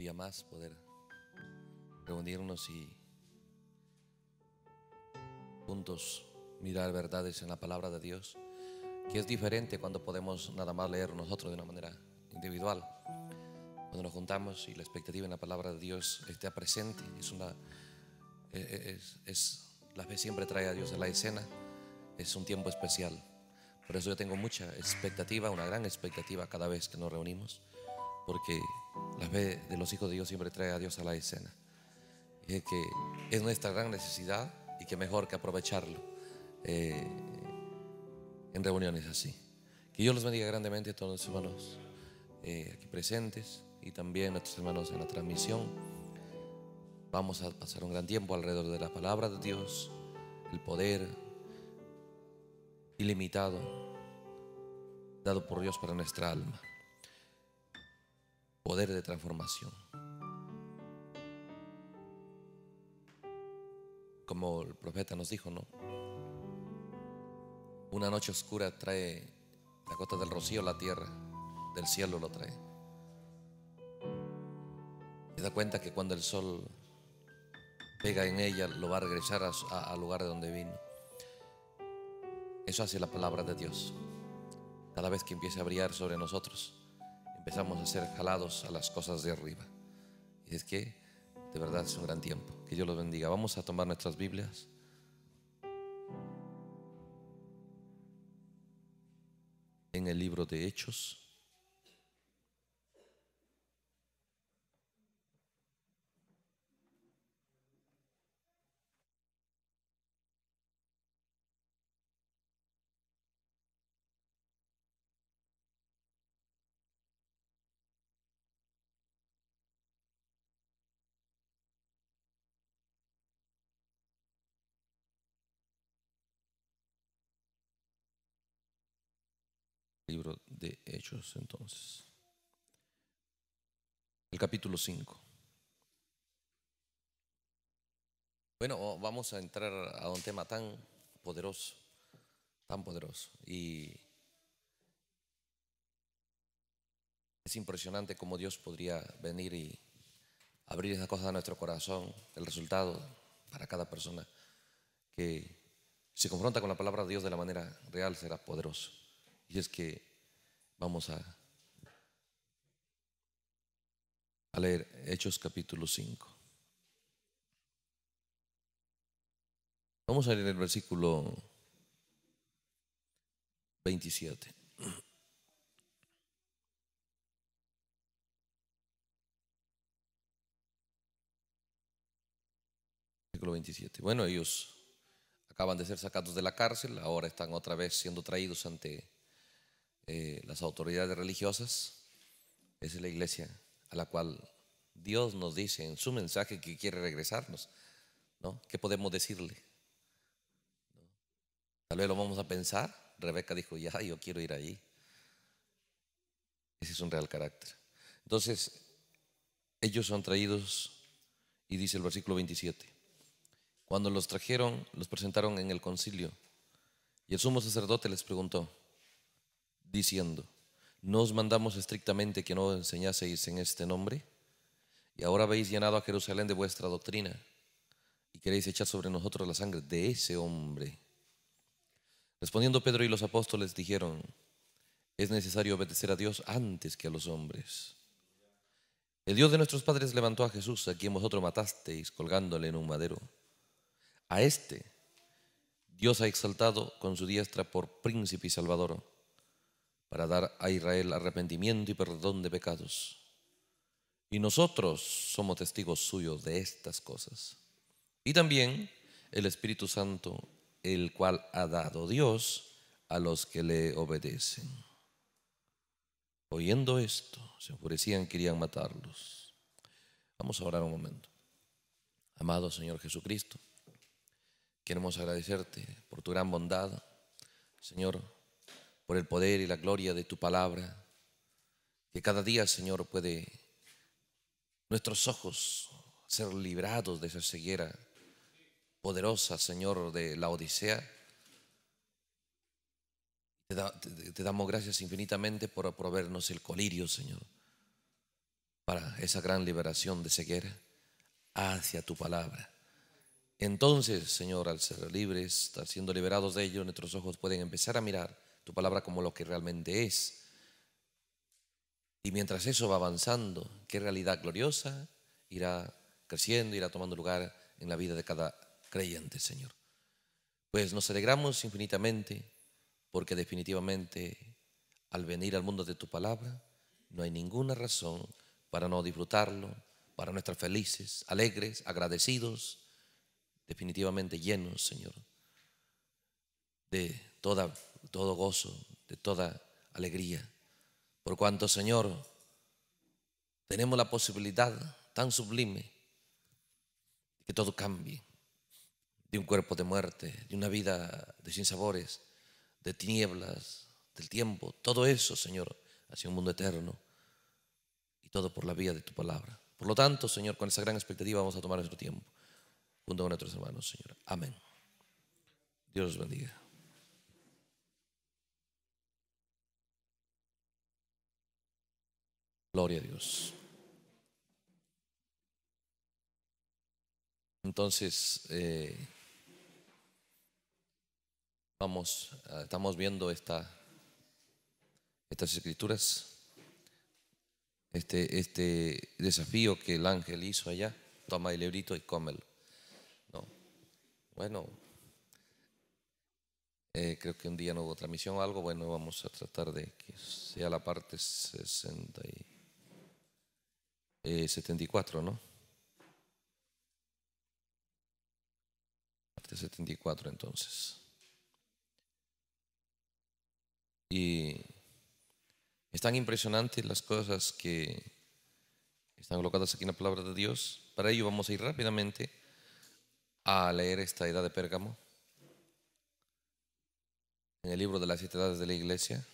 día más poder reunirnos y juntos mirar verdades en la palabra de Dios, que es diferente cuando podemos nada más leer nosotros de una manera individual. Cuando nos juntamos y la expectativa en la palabra de Dios está presente, es una e, e, es, la fe siempre trae a Dios en la escena, es un tiempo especial. Por eso yo tengo mucha expectativa, una gran expectativa cada vez que nos reunimos, porque la fe de los hijos de Dios siempre trae a Dios a la escena. es que es nuestra gran necesidad y que mejor que aprovecharlo eh, en reuniones así. Que Dios los bendiga grandemente a todos los hermanos eh, aquí presentes y también a nuestros hermanos en la transmisión. Vamos a pasar un gran tiempo alrededor de la palabra de Dios, el poder ilimitado dado por Dios para nuestra alma poder de transformación. Como el profeta nos dijo, ¿no? Una noche oscura trae la gota del rocío a la tierra, del cielo lo trae. Se da cuenta que cuando el sol pega en ella, lo va a regresar al lugar de donde vino. Eso hace la palabra de Dios. Cada vez que empiece a brillar sobre nosotros empezamos a ser jalados a las cosas de arriba. Y es que de verdad es un gran tiempo. Que Dios los bendiga. Vamos a tomar nuestras Biblias. En el libro de Hechos. entonces. El capítulo 5. Bueno, vamos a entrar a un tema tan poderoso, tan poderoso. Y es impresionante cómo Dios podría venir y abrir esas cosas a nuestro corazón, el resultado para cada persona que se confronta con la palabra de Dios de la manera real será poderoso. Y es que Vamos a, leer Hechos capítulo 5. Vamos a leer el versículo 27. Versículo 27. Bueno, ellos acaban de ser sacados de la cárcel, ahora están otra vez siendo traídos ante eh, las autoridades religiosas, es la iglesia a la cual Dios nos dice en su mensaje que quiere regresarnos. ¿no? ¿Qué podemos decirle? Tal vez lo vamos a pensar. Rebeca dijo, ya, yo quiero ir allí, Ese es un real carácter. Entonces, ellos son traídos, y dice el versículo 27, cuando los trajeron, los presentaron en el concilio, y el sumo sacerdote les preguntó, diciendo, no os mandamos estrictamente que no enseñaseis en este nombre, y ahora habéis llenado a Jerusalén de vuestra doctrina, y queréis echar sobre nosotros la sangre de ese hombre. Respondiendo Pedro y los apóstoles dijeron, es necesario obedecer a Dios antes que a los hombres. El Dios de nuestros padres levantó a Jesús, a quien vosotros matasteis colgándole en un madero. A este Dios ha exaltado con su diestra por príncipe y salvador para dar a Israel arrepentimiento y perdón de pecados. Y nosotros somos testigos suyos de estas cosas. Y también el Espíritu Santo, el cual ha dado Dios a los que le obedecen. Oyendo esto, se enfurecían, querían matarlos. Vamos a orar un momento. Amado Señor Jesucristo, queremos agradecerte por tu gran bondad. Señor, por el poder y la gloria de tu palabra. Que cada día, Señor, puede nuestros ojos ser librados de esa ceguera poderosa, Señor, de la Odisea. Te, damos gracias infinitamente por proveernos el colirio, Señor, para esa gran liberación de ceguera hacia tu palabra. Entonces, Señor, al ser libres, estar siendo liberados de ello, nuestros ojos pueden empezar a mirar tu palabra como lo que realmente es. Y mientras eso va avanzando, qué realidad gloriosa irá creciendo, irá tomando lugar en la vida de cada creyente, Señor. Pues nos alegramos infinitamente porque definitivamente al venir al mundo de tu palabra no hay ninguna razón para no disfrutarlo, para no estar felices, alegres, agradecidos, definitivamente llenos, Señor, de toda todo gozo, de toda alegría. Por cuanto, Señor, tenemos la posibilidad tan sublime que todo cambie, de un cuerpo de muerte, de una vida de sin sabores de tinieblas, del tiempo, todo eso, Señor, hacia un mundo eterno, y todo por la vía de tu palabra. Por lo tanto, Señor, con esa gran expectativa vamos a tomar nuestro tiempo, junto con nuestros hermanos, Señor. Amén. Dios los bendiga. Gloria a Dios. Entonces, eh, vamos, ah, estamos viendo esta, estas escrituras, este, este desafío que el ángel hizo allá, toma el librito y cómelo. No. Bueno, eh, creo que un día no hubo transmisión o algo, bueno, vamos a tratar de que sea la parte 60 74, eh, ¿no? 74 entonces. Y es tan impresionante las cosas que están colocadas aquí en la palabra de Dios. Para ello vamos a ir rápidamente a leer esta edad de Pérgamo en el libro de las siete edades de la iglesia.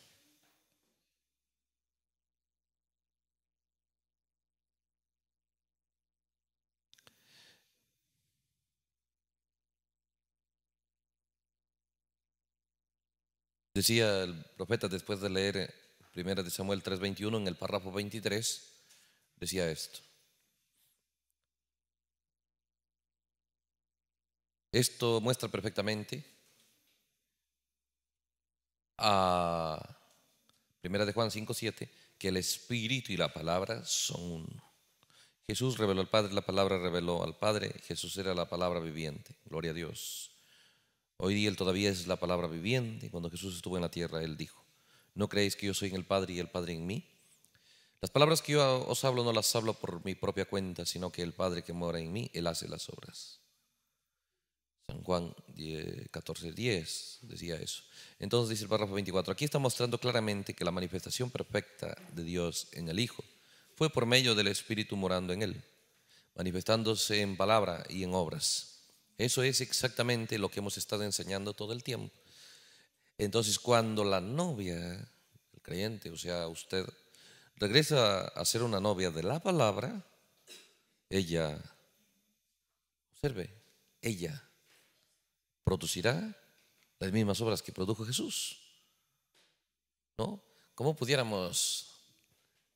Decía el profeta después de leer eh, Primera de Samuel 3:21 en el párrafo 23, decía esto. Esto muestra perfectamente a 1 de Juan 5:7 que el espíritu y la palabra son uno. Jesús reveló al Padre, la palabra reveló al Padre, Jesús era la palabra viviente. Gloria a Dios. Hoy día Él todavía es la palabra viviente. Cuando Jesús estuvo en la tierra, Él dijo, ¿no creéis que yo soy en el Padre y el Padre en mí? Las palabras que yo os hablo no las hablo por mi propia cuenta, sino que el Padre que mora en mí, Él hace las obras. San Juan 14.10 14, decía eso. Entonces dice el párrafo 24, aquí está mostrando claramente que la manifestación perfecta de Dios en el Hijo fue por medio del Espíritu morando en Él, manifestándose en palabra y en obras. Eso es exactamente lo que hemos estado enseñando todo el tiempo. Entonces, cuando la novia, el creyente, o sea, usted, regresa a ser una novia de la palabra, ella, observe, ella producirá las mismas obras que produjo Jesús. ¿No? ¿Cómo pudiéramos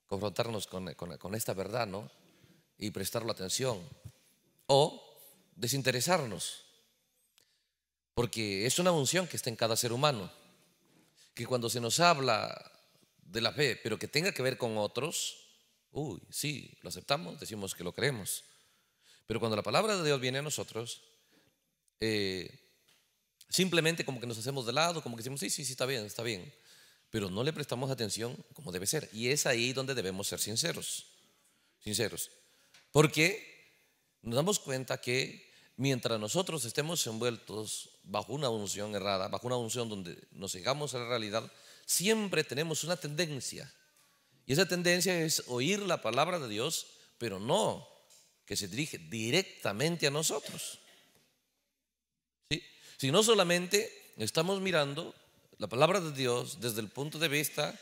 confrontarnos con, esta verdad, ¿no? Y prestarle atención. O desinteresarnos, porque es una unción que está en cada ser humano, que cuando se nos habla de la fe, pero que tenga que ver con otros, uy, sí, lo aceptamos, decimos que lo creemos, pero cuando la palabra de Dios viene a nosotros, eh, simplemente como que nos hacemos de lado, como que decimos, sí, sí, sí, está bien, está bien, pero no le prestamos atención como debe ser. Y es ahí donde debemos ser sinceros, sinceros. Porque nos damos cuenta que mientras nosotros estemos envueltos bajo una unción errada, bajo una unción donde nos llegamos a la realidad, siempre tenemos una tendencia. Y esa tendencia es oír la palabra de Dios, pero no que se dirige directamente a nosotros. Si no solamente estamos mirando la palabra de Dios desde el punto de vista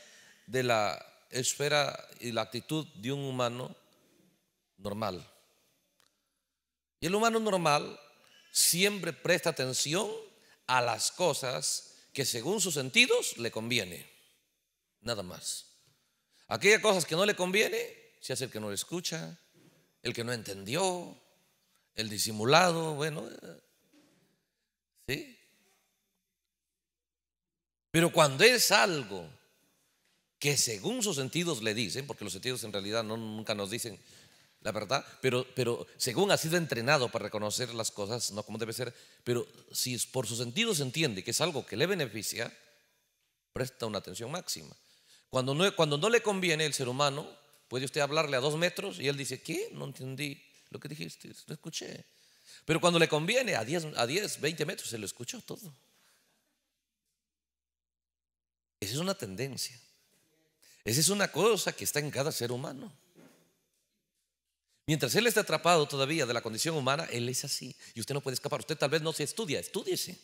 de la esfera y la actitud de un humano normal. Y el humano normal siempre presta atención a las cosas que según sus sentidos le conviene. Nada más. Aquellas cosas que no le conviene, se hace el que no le escucha, el que no entendió, el disimulado, bueno. Eh, ¿Sí? Pero cuando es algo que según sus sentidos le dicen, porque los sentidos en realidad no, nunca nos dicen la verdad, pero, pero según ha sido entrenado para reconocer las cosas, no como debe ser, pero si por sus sentidos entiende que es algo que le beneficia, presta una atención máxima. Cuando no, cuando no le conviene el ser humano, puede usted hablarle a dos metros y él dice, ¿qué? No entendí lo que dijiste, no escuché. Pero cuando le conviene, a 10, a 10 20 metros, se lo escuchó todo. Esa es una tendencia. Esa es una cosa que está en cada ser humano. Mientras él está atrapado todavía de la condición humana, él es así. Y usted no puede escapar. Usted tal vez no se estudia, estúdiese.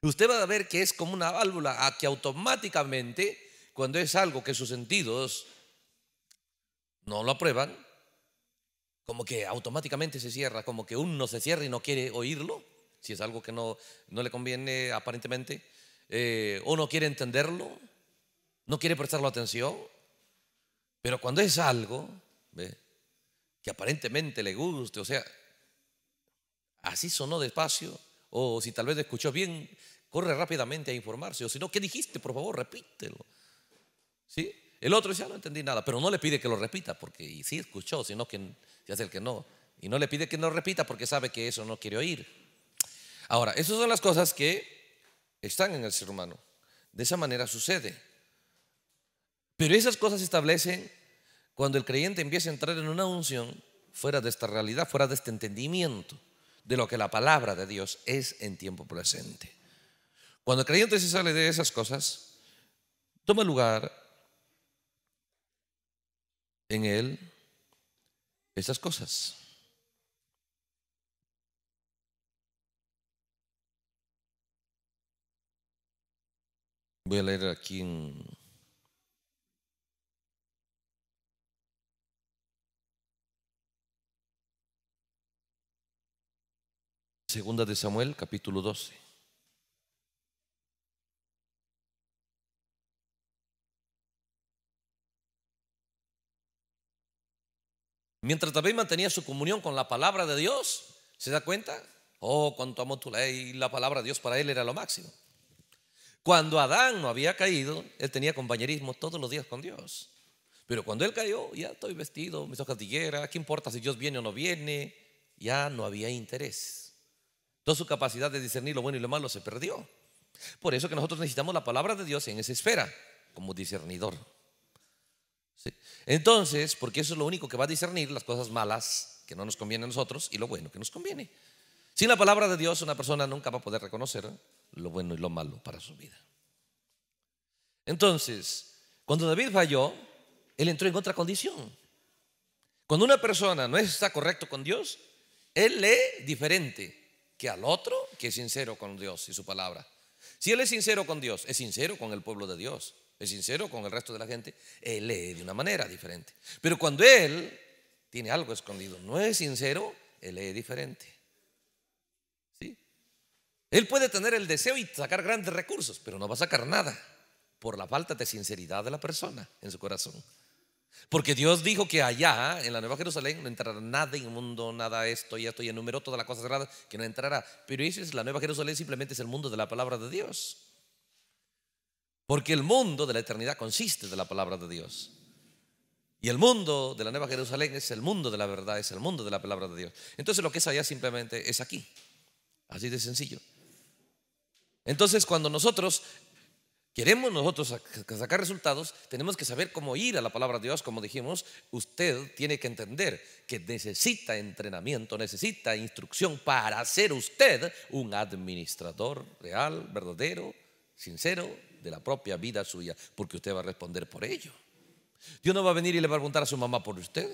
Usted va a ver que es como una válvula a que automáticamente, cuando es algo que sus sentidos no lo aprueban, como que automáticamente se cierra, como que uno se cierra y no quiere oírlo, si es algo que no, le conviene aparentemente, eh, o no quiere entenderlo, no quiere prestarle atención. Pero cuando es algo, ¿ve? que aparentemente le guste, o sea, así sonó despacio, o si tal vez escuchó bien, corre rápidamente a informarse, o si no, ¿qué dijiste? Por favor, repítelo. ¿Sí? El otro ya ah, no entendí nada, pero no le pide que lo repita, porque sí escuchó, sino que se hace el que no. Y no le pide que no repita porque sabe que eso no quiere oír. Ahora, esas son las cosas que están en el ser humano. De esa manera sucede. Pero esas cosas establecen cuando el creyente empieza a entrar en una unción fuera de esta realidad, fuera de este entendimiento de lo que la palabra de Dios es en tiempo presente. Cuando el creyente se sale de esas cosas, toma lugar en él esas cosas. Voy a leer aquí en Segunda de Samuel, capítulo 12. Mientras también mantenía su comunión con la palabra de Dios, ¿se da cuenta? Oh, cuánto amó tu ley, la palabra de Dios para él era lo máximo. Cuando Adán no había caído, él tenía compañerismo todos los días con Dios. Pero cuando él cayó, ya estoy vestido, mis hojas de higuera, ¿qué importa si Dios viene o no viene? Ya no había interés. Toda su capacidad de discernir lo bueno y lo malo se perdió. Por eso que nosotros necesitamos la palabra de Dios en esa esfera, como discernidor. Entonces, porque eso es lo único que va a discernir las cosas malas que no nos conviene a nosotros y lo bueno que nos conviene. Sin la palabra de Dios, una persona nunca va a poder reconocer lo bueno y lo malo para su vida. Entonces, cuando David falló, él entró en otra condición. Cuando una persona no está correcto con Dios, él lee diferente que al otro que es sincero con Dios y su palabra. Si él es sincero con Dios, es sincero con el pueblo de Dios, es sincero con el resto de la gente, él lee de una manera diferente. Pero cuando él tiene algo escondido, no es sincero, él lee diferente. ¿Sí? Él puede tener el deseo y sacar grandes recursos, pero no va a sacar nada por la falta de sinceridad de la persona en su corazón. Porque Dios dijo que allá, en la Nueva Jerusalén, no entrará nada inmundo, nada esto y esto, y enumeró todas las cosas sagradas que no entrará. Pero dices, la Nueva Jerusalén, simplemente es el mundo de la palabra de Dios. Porque el mundo de la eternidad consiste de la palabra de Dios. Y el mundo de la Nueva Jerusalén es el mundo de la verdad, es el mundo de la palabra de Dios. Entonces lo que es allá simplemente es aquí. Así de sencillo. Entonces cuando nosotros queremos nosotros sacar resultados, tenemos que saber cómo ir a la palabra de Dios, como dijimos, usted tiene que entender que necesita entrenamiento, necesita instrucción para ser usted un administrador real, verdadero, sincero de la propia vida suya, porque usted va a responder por ello. Dios no va a venir y le va a preguntar a su mamá por usted,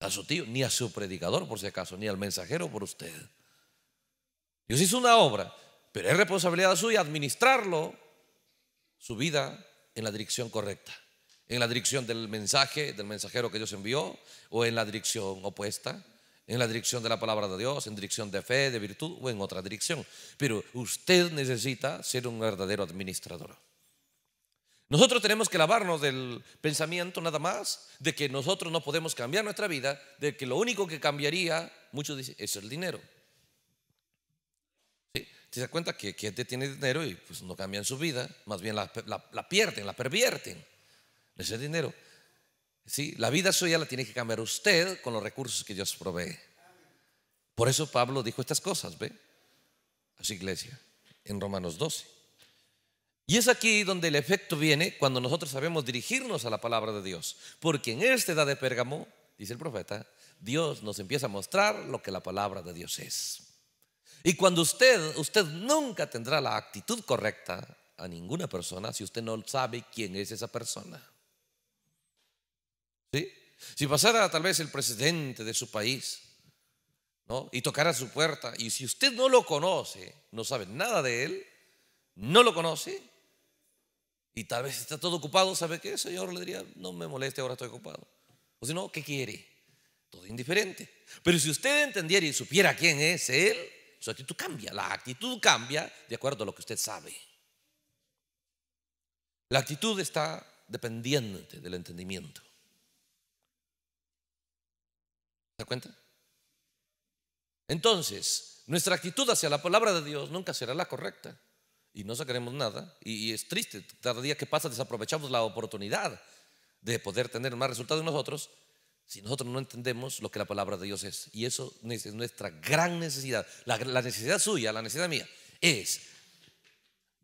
a su tío, ni a su predicador por si acaso, ni al mensajero por usted. Dios hizo una obra pero es responsabilidad suya administrarlo, su vida, en la dirección correcta. En la dirección del mensaje, del mensajero que Dios envió, o en la dirección opuesta, en la dirección de la palabra de Dios, en dirección de fe, de virtud, o en otra dirección. Pero usted necesita ser un verdadero administrador. Nosotros tenemos que lavarnos del pensamiento nada más de que nosotros no podemos cambiar nuestra vida, de que lo único que cambiaría, muchos dicen, es el dinero se da cuenta que gente tiene dinero y pues no cambian su vida, más bien la, la, la pierden, la pervierten. Ese dinero. ¿Sí? La vida suya la tiene que cambiar usted con los recursos que Dios provee. Por eso Pablo dijo estas cosas, ¿ve? A su iglesia, en Romanos 12. Y es aquí donde el efecto viene cuando nosotros sabemos dirigirnos a la palabra de Dios. Porque en esta edad de Pérgamo, dice el profeta, Dios nos empieza a mostrar lo que la palabra de Dios es. Y cuando usted, usted nunca tendrá la actitud correcta a ninguna persona si usted no sabe quién es esa persona. Si pasara tal vez el presidente de su país ¿no? y tocara su puerta, y si usted no lo conoce, no sabe nada de él, no lo conoce, y tal vez está todo ocupado, ¿sabe qué? Señor le diría, no me moleste, ahora estoy ocupado. O si no, ¿qué quiere? Todo indiferente. Pero si usted entendiera y supiera quién es él, su actitud cambia, la actitud cambia de acuerdo a lo que usted sabe. La actitud está dependiente del entendimiento. ¿Se da cuenta? Entonces, nuestra actitud hacia la palabra de Dios nunca será la correcta y no sacaremos nada. Y, es triste, cada día que pasa desaprovechamos la oportunidad de poder tener más resultados en nosotros si nosotros no entendemos lo que la palabra de Dios es. Y eso es nuestra gran necesidad. La, necesidad suya, la necesidad mía, es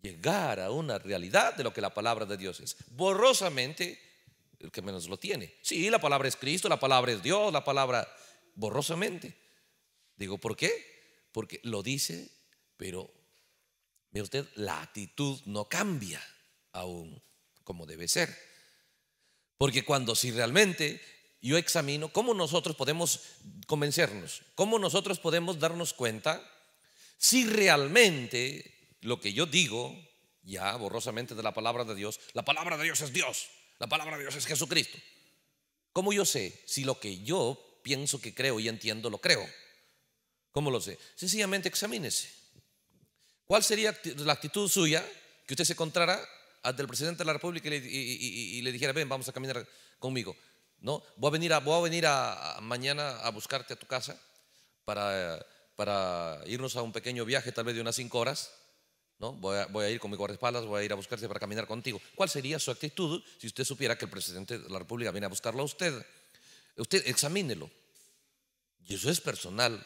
llegar a una realidad de lo que la palabra de Dios es. Borrosamente, el que menos lo tiene. Sí, la palabra es Cristo, la palabra es Dios, la palabra borrosamente. Digo, ¿por qué? Porque lo dice, pero ve usted, la actitud no cambia aún como debe ser. Porque cuando si realmente yo examino cómo nosotros podemos convencernos, cómo nosotros podemos darnos cuenta si realmente lo que yo digo, ya borrosamente de la palabra de Dios, la palabra de Dios es Dios, la palabra de Dios es Jesucristo. ¿Cómo yo sé si lo que yo pienso que creo y entiendo lo creo? ¿Cómo lo sé? Sencillamente examínese. ¿Cuál sería la actitud suya que usted se encontrara ante el presidente de la República y le, y le dijera, ven, vamos a caminar conmigo? ¿no? Voy a venir, a, voy a venir a, mañana a buscarte a tu casa para, para, irnos a un pequeño viaje, tal vez de unas cinco horas. ¿no? Voy, a, voy a ir con mi guardaespaldas, voy a ir a buscarte para caminar contigo. ¿Cuál sería su actitud si usted supiera que el presidente de la República viene a buscarlo a usted? Usted examínelo. Y eso es personal.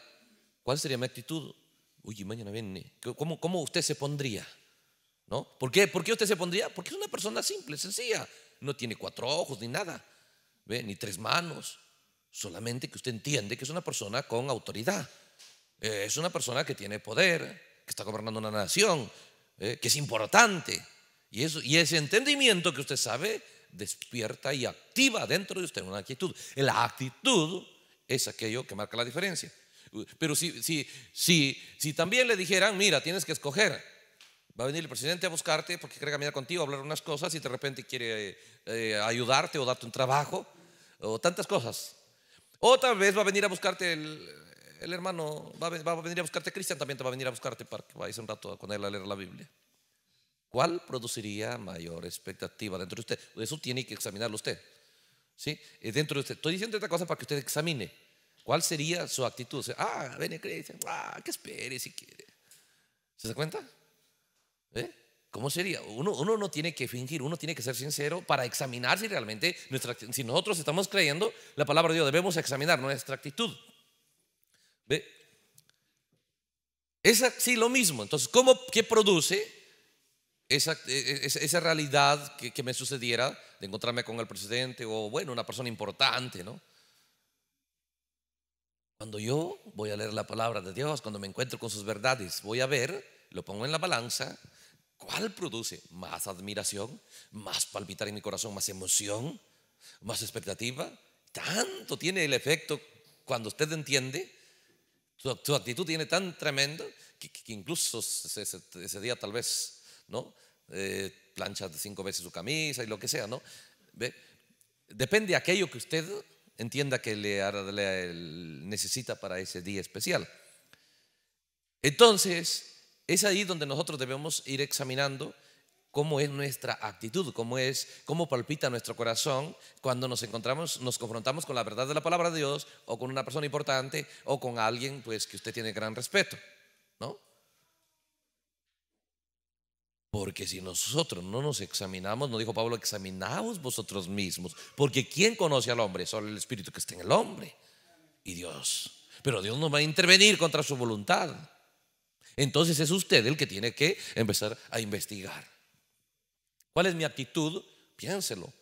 ¿Cuál sería mi actitud? Oye, mañana viene. ¿Cómo, usted se pondría? ¿No? ¿Por, qué? ¿Por qué usted se pondría? Porque es una persona simple, sencilla. No tiene cuatro ojos ni nada ni tres manos. Solamente que usted entiende que es una persona con autoridad. Eh, es una persona que tiene poder, que está gobernando una nación, eh, que es importante. Y, eso, y ese entendimiento que usted sabe despierta y activa dentro de usted una actitud. La actitud es aquello que marca la diferencia. Uh, pero si, si, si, si también le dijeran, mira, tienes que escoger, va a venir el presidente a buscarte porque quiere caminar contigo, hablar unas cosas y de repente quiere eh, ayudarte o darte un trabajo, o tantas cosas. O tal vez va a venir a buscarte el, hermano, va a, venir a buscarte Cristian, también te va a venir a buscarte para que vayas un rato con él a leer la Biblia. ¿Cuál produciría mayor expectativa dentro de usted? Eso tiene que examinarlo usted. ¿sí? Eh, dentro de usted. Estoy diciendo esta cosa para que usted examine. ¿Cuál sería su actitud? ah, viene Cristian, ah, que espere si quiere. ¿Se da cuenta? ¿Eh? ¿Cómo sería? Uno, uno, no tiene que fingir, uno tiene que ser sincero para examinar si realmente, si nosotros estamos creyendo la palabra de Dios, debemos examinar nuestra actitud. ¿Ve? Es así lo mismo. Entonces, ¿cómo que produce e, e, esa, realidad que, que, me sucediera de encontrarme con el presidente o, bueno, una persona importante, ¿no? Cuando yo voy a leer la palabra de Dios, cuando me encuentro con sus verdades, voy a ver, lo pongo en la balanza ¿Cuál produce más admiración, más palpitar en mi corazón, más emoción, más expectativa? Tanto tiene el efecto cuando usted entiende, su, actitud tiene tan tremendo que, incluso ese, día tal vez, ¿no? Eh, plancha cinco veces su camisa y lo que sea, ¿no? ¿Ve? Depende de aquello que usted entienda que le, le necesita para ese día especial. Entonces, es ahí donde nosotros debemos ir examinando cómo es nuestra actitud, cómo es, cómo palpita nuestro corazón cuando nos encontramos, nos confrontamos con la verdad de la palabra de Dios o con una persona importante o con alguien pues que usted tiene gran respeto, ¿no? Porque si nosotros no nos examinamos, nos dijo Pablo, examinaos vosotros mismos, porque ¿quién conoce al hombre? Solo el espíritu que está en el hombre y Dios. Pero Dios no va a intervenir contra su voluntad entonces es usted el que tiene que empezar a investigar. ¿Cuál es mi actitud? Piénselo.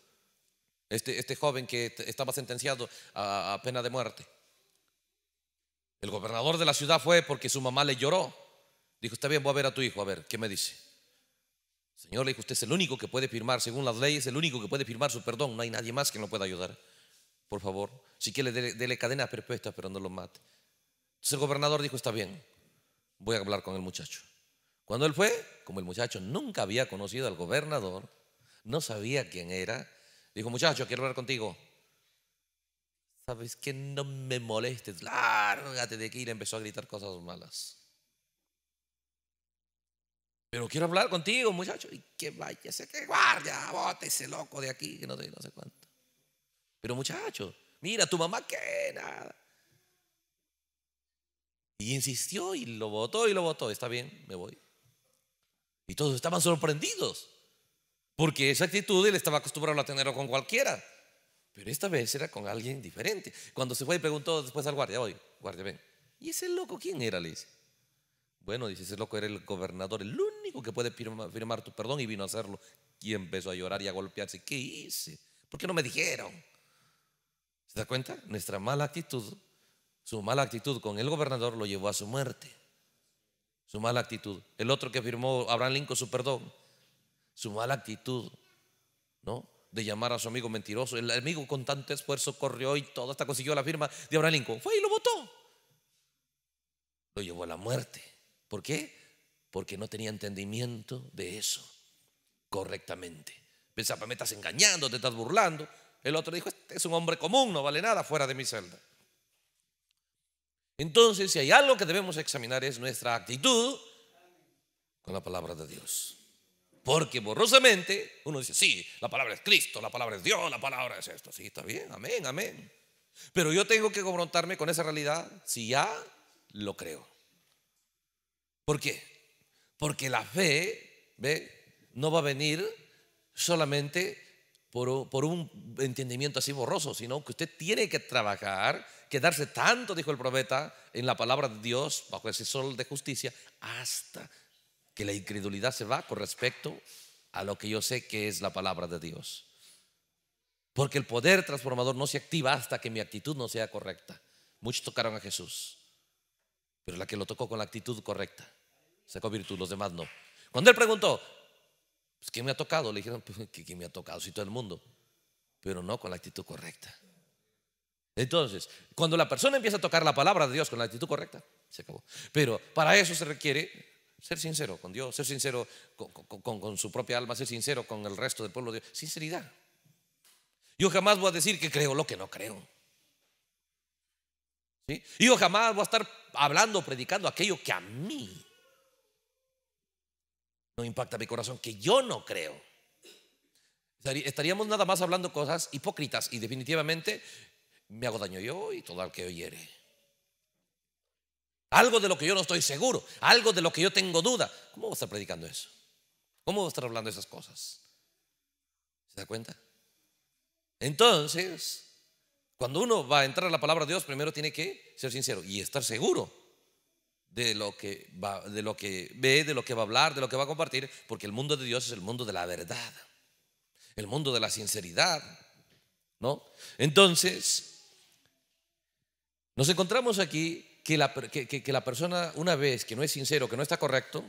Este, este joven que estaba sentenciado a, pena de muerte. El gobernador de la ciudad fue porque su mamá le lloró. Dijo, está bien, voy a ver a tu hijo, a ver, ¿qué me dice? Señor, le dijo, usted es el único que puede firmar, según las leyes, el único que puede firmar su perdón. No hay nadie más que lo pueda ayudar. Por favor, si quiere, dele, dele cadenas perpetuas, pero no lo mate. Entonces el gobernador dijo, está bien voy a hablar con el muchacho. Cuando él fue, como el muchacho nunca había conocido al gobernador, no sabía quién era, dijo, muchacho, quiero hablar contigo. ¿Sabes que No me molestes, lárgate de aquí. Y le empezó a gritar cosas malas. Pero quiero hablar contigo, muchacho. Y que vaya que guardia, bote ese loco de aquí, que no sé, no sé cuánto. Pero muchacho, mira, tu mamá que nada. Y insistió y lo votó y lo votó. Está bien, me voy. Y todos estaban sorprendidos, porque esa actitud él estaba acostumbrado a tenerlo con cualquiera. Pero esta vez era con alguien diferente. Cuando se fue y preguntó después al guardia, oye, guardia, ven. ¿Y ese loco quién era? Le dice. Bueno, dice, ese loco era el gobernador, el único que puede firmar tu perdón y vino a hacerlo. Y empezó a llorar y a golpearse. ¿Qué hice? ¿Por qué no me dijeron? ¿Se da cuenta? Nuestra mala actitud su mala actitud con el gobernador lo llevó a su muerte. Su mala actitud. El otro que firmó Abraham Lincoln su perdón. Su mala actitud, ¿no? De llamar a su amigo mentiroso. El amigo con tanto esfuerzo corrió y todo hasta consiguió la firma de Abraham Lincoln. Fue y lo votó. Lo llevó a la muerte. ¿Por qué? Porque no tenía entendimiento de eso correctamente. Pensaba, me estás engañando, te estás burlando. El otro dijo, este es un hombre común, no vale nada fuera de mi celda. Entonces, si hay algo que debemos examinar es nuestra actitud con la palabra de Dios. Porque borrosamente uno dice, sí, la palabra es Cristo, la palabra es Dios, la palabra es esto. Sí, está bien, amén, amén. Pero yo tengo que confrontarme con esa realidad si ya lo creo. ¿Por qué? Porque la fe, ¿ve? No va a venir solamente por, por un entendimiento así borroso, sino que usted tiene que trabajar quedarse tanto, dijo el profeta, en la palabra de Dios, bajo ese sol de justicia, hasta que la incredulidad se va con respecto a lo que yo sé que es la palabra de Dios. Porque el poder transformador no se activa hasta que mi actitud no sea correcta. Muchos tocaron a Jesús, pero la que lo tocó con la actitud correcta sacó virtud, los demás no. Cuando él preguntó, pues, ¿quién me ha tocado? Le dijeron, pues, ¿quién me ha tocado? Si todo el mundo, pero no con la actitud correcta. Entonces, cuando la persona empieza a tocar la palabra de Dios con la actitud correcta, se acabó. Pero para eso se requiere ser sincero con Dios, ser sincero con, su propia alma, ser sincero con el resto del pueblo de Dios. Sinceridad. Yo jamás voy a decir que creo lo que no creo. ¿Sí? Yo jamás voy a estar hablando, predicando aquello que a mí no impacta mi corazón, que yo no creo. Estaríamos nada más hablando cosas hipócritas y definitivamente me hago daño yo y todo al que oyere. Algo de lo que yo no estoy seguro, algo de lo que yo tengo duda. ¿Cómo voy a estar predicando eso? ¿Cómo voy a estar hablando esas cosas? ¿Se da cuenta? Entonces, cuando uno va a entrar a la palabra de Dios, primero tiene que ser sincero y estar seguro de lo que va, de lo que ve, de lo que va a hablar, de lo que va a compartir, porque el mundo de Dios es el mundo de la verdad, el mundo de la sinceridad, ¿no? Entonces, nos encontramos aquí que la, que, la, persona, una vez que no es sincero, que no está correcto,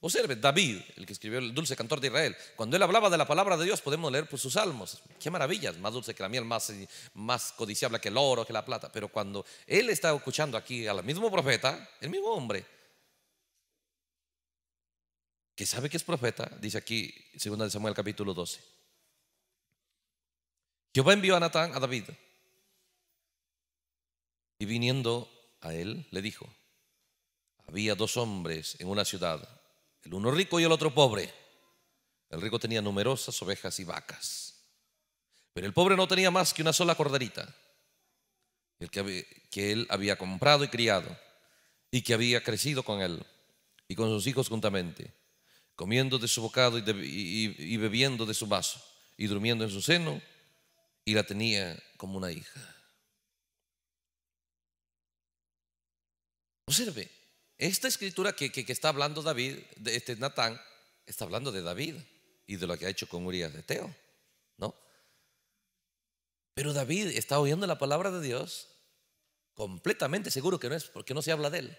observe, David, el que escribió el dulce cantor de Israel, cuando él hablaba de la palabra de Dios, podemos leer por pues, sus salmos, qué maravillas, más dulce que la miel, más, más codiciable que el oro, que la plata, pero cuando él está escuchando aquí al mismo profeta, el mismo hombre, que sabe que es profeta, dice aquí, de Samuel capítulo 12, Jehová envió a Natán a David y viniendo a él, le dijo, había dos hombres en una ciudad, el uno rico y el otro pobre. El rico tenía numerosas ovejas y vacas, pero el pobre no tenía más que una sola corderita, el que, que él había comprado y criado, y que había crecido con él y con sus hijos juntamente, comiendo de su bocado y, y bebiendo de su vaso, y durmiendo en su seno, y la tenía como una hija. Observe, esta escritura que, está hablando David, de este Natán, está hablando de David y de lo que ha hecho con Urias de Teo, ¿no? Pero David está oyendo la palabra de Dios completamente seguro que no es porque no se habla de él.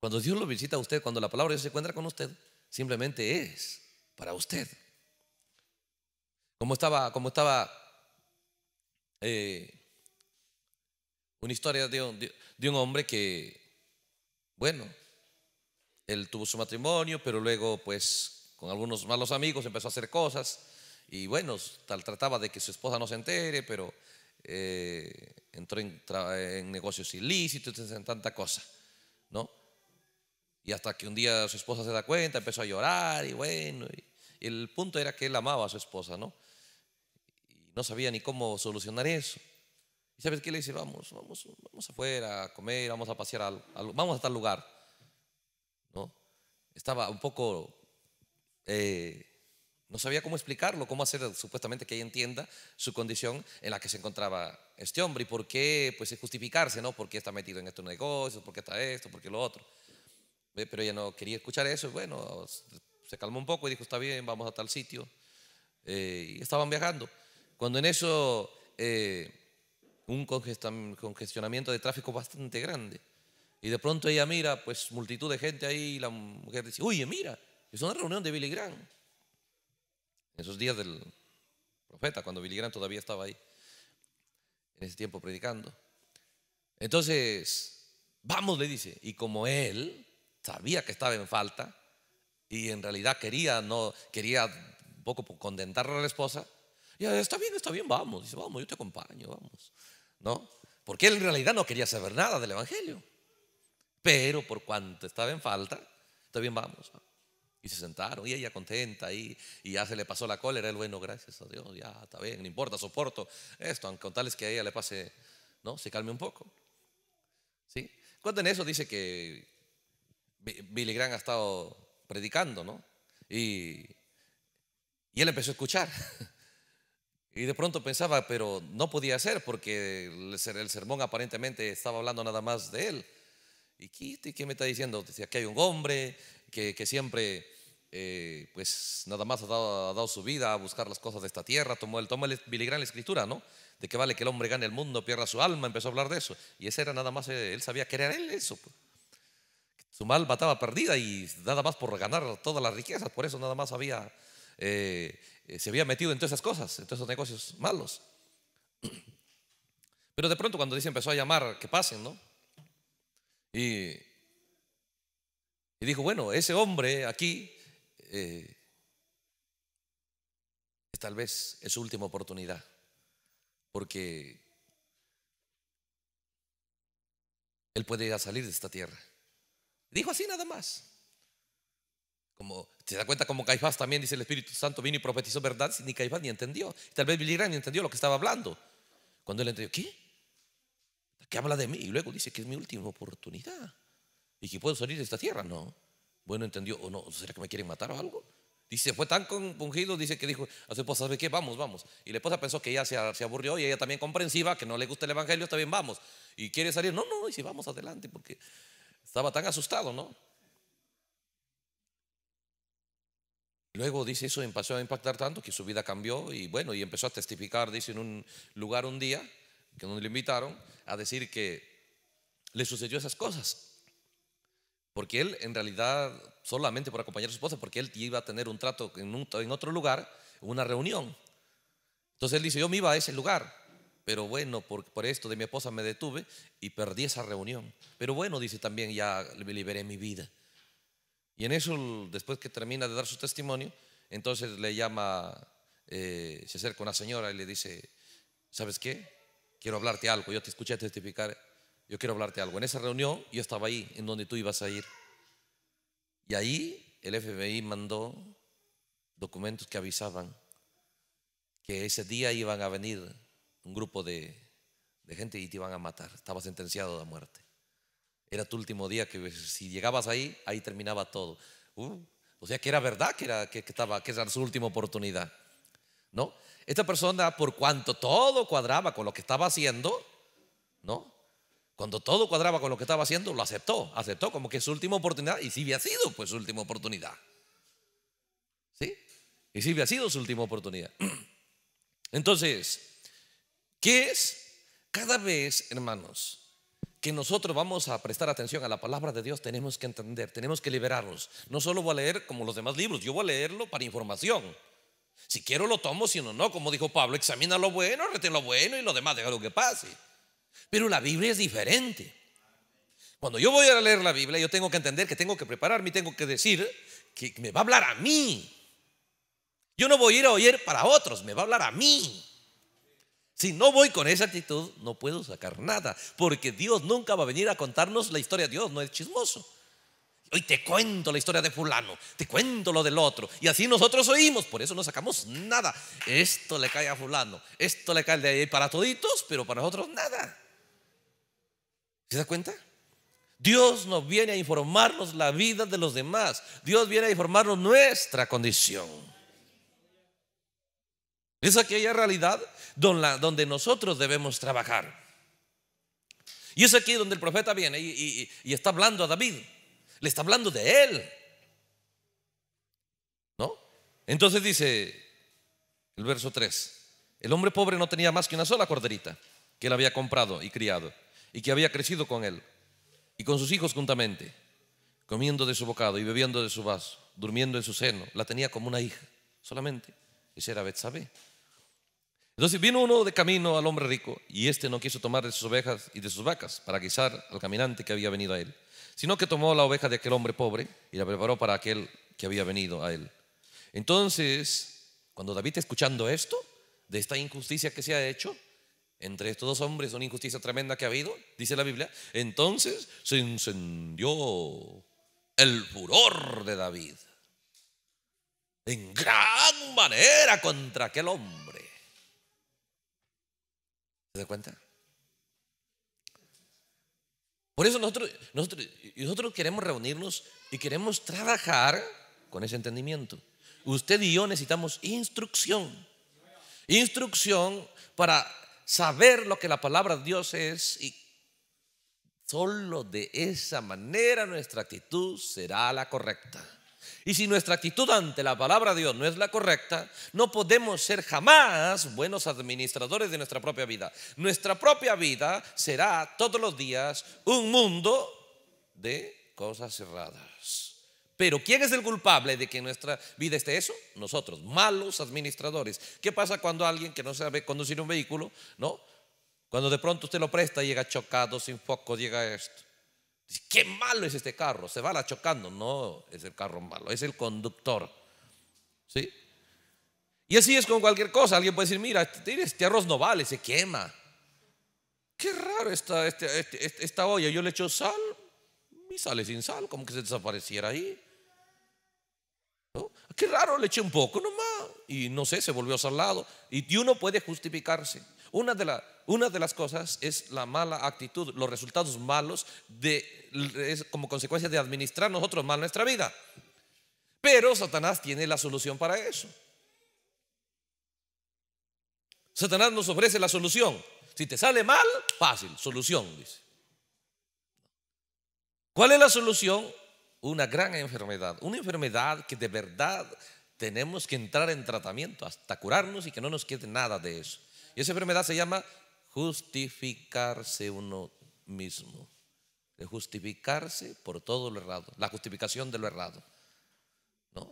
Cuando Dios lo visita a usted, cuando la palabra de Dios se encuentra con usted, simplemente es para usted. Como estaba, como estaba eh, una historia de un, de, un hombre que, bueno, él tuvo su matrimonio, pero luego pues con algunos malos amigos empezó a hacer cosas y bueno, tal trataba de que su esposa no se entere, pero eh, entró en, en, negocios ilícitos, en tanta cosa, ¿no? Y hasta que un día su esposa se da cuenta, empezó a llorar y bueno, el punto era que él amaba a su esposa, ¿no? Y no sabía ni cómo solucionar eso sabes qué? Le dice, vamos, vamos, vamos afuera a comer, vamos a pasear, vamos a tal lugar. ¿No? Estaba un poco, eh, no sabía cómo explicarlo, cómo hacer supuestamente que ella entienda su condición en la que se encontraba este hombre y por qué, pues, justificarse, ¿no? ¿Por qué está metido en estos negocios? ¿Por qué está esto? ¿Por qué lo otro? Eh, pero ella no quería escuchar eso. Bueno, se calmó un poco y dijo, está bien, vamos a tal sitio. Eh, y estaban viajando. Cuando en eso un congestionamiento de tráfico bastante grande. Y de pronto ella mira, pues multitud de gente ahí, y la mujer dice, oye, mira, es una reunión de Billy Graham. En esos días del profeta, cuando Billy Graham todavía estaba ahí, en ese tiempo predicando. Entonces, vamos, le dice, y como él sabía que estaba en falta, y en realidad quería, no, quería un poco contentar a la esposa, ya, está bien, está bien, vamos, dice, vamos, yo te acompaño, vamos. ¿no? Porque él en realidad no quería saber nada del Evangelio. Pero por cuanto estaba en falta, también vamos. Y se sentaron y ella contenta y, ya se le pasó la cólera. Él, bueno, gracias a Dios, ya está bien, no importa, soporto esto, aunque tales que a ella le pase, ¿no? Se calme un poco. ¿Sí? Cuando en eso dice que Billy Graham ha estado predicando, ¿no? Y, y él empezó a escuchar. Y de pronto pensaba, pero no podía ser porque el sermón aparentemente estaba hablando nada más de él. ¿Y qué, qué me está diciendo? Decía que hay un hombre que, siempre, eh, pues nada más ha dado, su vida a buscar las cosas de esta tierra. Tomó el, toma el la escritura, ¿no? De que vale que el hombre gane el mundo, pierda su alma. Empezó a hablar de eso. Y ese era nada más, eh, él sabía querer él eso. Pues. Su mal estaba perdida y nada más por ganar todas las riquezas. Por eso nada más había eh, eh, se había metido en todas esas cosas, en todos esos negocios malos. Pero de pronto cuando dice empezó a llamar, que pasen, ¿no? Y, y dijo, bueno, ese hombre aquí eh, tal vez es su última oportunidad, porque él puede salir de esta tierra. Dijo así nada más. Como, ¿Te da cuenta como Caifás también dice el Espíritu Santo vino y profetizó verdad? Ni Caifás ni entendió. Tal vez Billy ni entendió lo que estaba hablando. Cuando él entendió, ¿qué? ¿Qué habla de mí? Y luego dice que es mi última oportunidad y que puedo salir de esta tierra. No. Bueno, entendió o no. ¿Será que me quieren matar o algo? Dice, fue tan compungido, dice que dijo a su esposa, qué? Vamos, vamos. Y la esposa pensó que ella se, aburrió y ella también comprensiva, que no le gusta el evangelio, está bien, vamos. Y quiere salir. No, no, no, si vamos adelante porque estaba tan asustado, ¿no? Luego dice, eso em, pasó a impactar tanto que su vida cambió y bueno, y empezó a testificar, dice, en un lugar un día, que no le invitaron, a decir que le sucedió esas cosas. Porque él en realidad, solamente por acompañar a su esposa, porque él iba a tener un trato en, otro lugar, una reunión. Entonces él dice, yo me iba a ese lugar, pero bueno, por, esto de mi esposa me detuve y perdí esa reunión. Pero bueno, dice también, ya liberé mi vida. Y en eso, después que termina de dar su testimonio, entonces le llama, eh, se acerca una señora y le dice, ¿sabes qué? Quiero hablarte algo, yo te escuché testificar, yo quiero hablarte algo. En esa reunión yo estaba ahí, en donde tú ibas a ir. Y ahí el FBI mandó documentos que avisaban que ese día iban a venir un grupo de, de gente y te iban a matar, estaba sentenciado a muerte. Era tu último día que si llegabas ahí, ahí terminaba todo. Uh, o sea que era verdad que era, que, estaba, que era su última oportunidad. ¿No? Esta persona, por cuanto todo cuadraba con lo que estaba haciendo, ¿no? Cuando todo cuadraba con lo que estaba haciendo, lo aceptó. Aceptó como que es su última oportunidad. Y si había sido, pues su última oportunidad. ¿Sí? Y si había sido su última oportunidad. Entonces, ¿qué es? Cada vez, hermanos, que nosotros vamos a prestar atención a la palabra de Dios, tenemos que entender, tenemos que liberarnos. No solo voy a leer como los demás libros, yo voy a leerlo para información. Si quiero lo tomo, si no, no. Como dijo Pablo, examina lo bueno, retén lo bueno y lo demás, lo que pase. Pero la Biblia es diferente. Cuando yo voy a leer la Biblia, yo tengo que entender que tengo que prepararme tengo que decir que me va a hablar a mí. Yo no voy a ir a oír para otros, me va a hablar a mí. Si no voy con esa actitud, no puedo sacar nada, porque Dios nunca va a venir a contarnos la historia. de Dios no es chismoso. Hoy te cuento la historia de fulano, te cuento lo del otro. Y así nosotros oímos, por eso no sacamos nada. Esto le cae a fulano, esto le cae de ahí para toditos, pero para nosotros nada. ¿Se da cuenta? Dios nos viene a informarnos la vida de los demás. Dios viene a informarnos nuestra condición. Es aquella realidad donde nosotros debemos trabajar. Y es aquí donde el profeta viene y, está hablando a David. Le está hablando de él. ¿No? Entonces dice el verso 3. El hombre pobre no tenía más que una sola corderita que él había comprado y criado y que había crecido con él y con sus hijos juntamente, comiendo de su bocado y bebiendo de su vaso, durmiendo en su seno. La tenía como una hija solamente. Esa era Betsabé. Entonces vino uno de camino al hombre rico y este no quiso tomar de sus ovejas y de sus vacas para guisar al caminante que había venido a él, sino que tomó la oveja de aquel hombre pobre y la preparó para aquel que había venido a él. Entonces, cuando David escuchando esto, de esta injusticia que se ha hecho, entre estos dos hombres, una injusticia tremenda que ha habido, dice la Biblia, entonces se encendió el furor de David en gran manera contra aquel hombre. ¿Se da cuenta? Por eso nosotros, nosotros, nosotros queremos reunirnos y queremos trabajar con ese entendimiento. Usted y yo necesitamos instrucción. Instrucción para saber lo que la palabra de Dios es y solo de esa manera nuestra actitud será la correcta. Y si nuestra actitud ante la palabra de Dios no es la correcta, no podemos ser jamás buenos administradores de nuestra propia vida. Nuestra propia vida será todos los días un mundo de cosas cerradas. Pero ¿quién es el culpable de que nuestra vida esté eso? Nosotros, malos administradores. ¿Qué pasa cuando alguien que no sabe conducir un vehículo, no? Cuando de pronto usted lo presta, llega chocado, sin foco, llega esto. Qué malo es este carro, se va la chocando. No es el carro malo, es el conductor. ¿Sí? Y así es con cualquier cosa. Alguien puede decir, mira, este, este arroz no vale, se quema. Qué raro esta, este, este, esta, olla, yo le echo sal y sale sin sal, como que se desapareciera ahí. Qué raro, le eché un poco nomás y no sé, se volvió salado. Y uno puede justificarse. Una de, las cosas es la mala actitud, los resultados malos como consecuencia de administrar nosotros mal nuestra vida. Pero Satanás tiene la solución para eso. Satanás nos ofrece la solución. Si te sale mal, fácil, solución, ¿Cuál es la solución? Una gran enfermedad, una enfermedad que de verdad tenemos que entrar en tratamiento hasta curarnos y que no nos quede nada de eso. Y esa enfermedad se llama justificarse uno mismo. justificarse por todo lo errado, la justificación de lo errado. ¿No?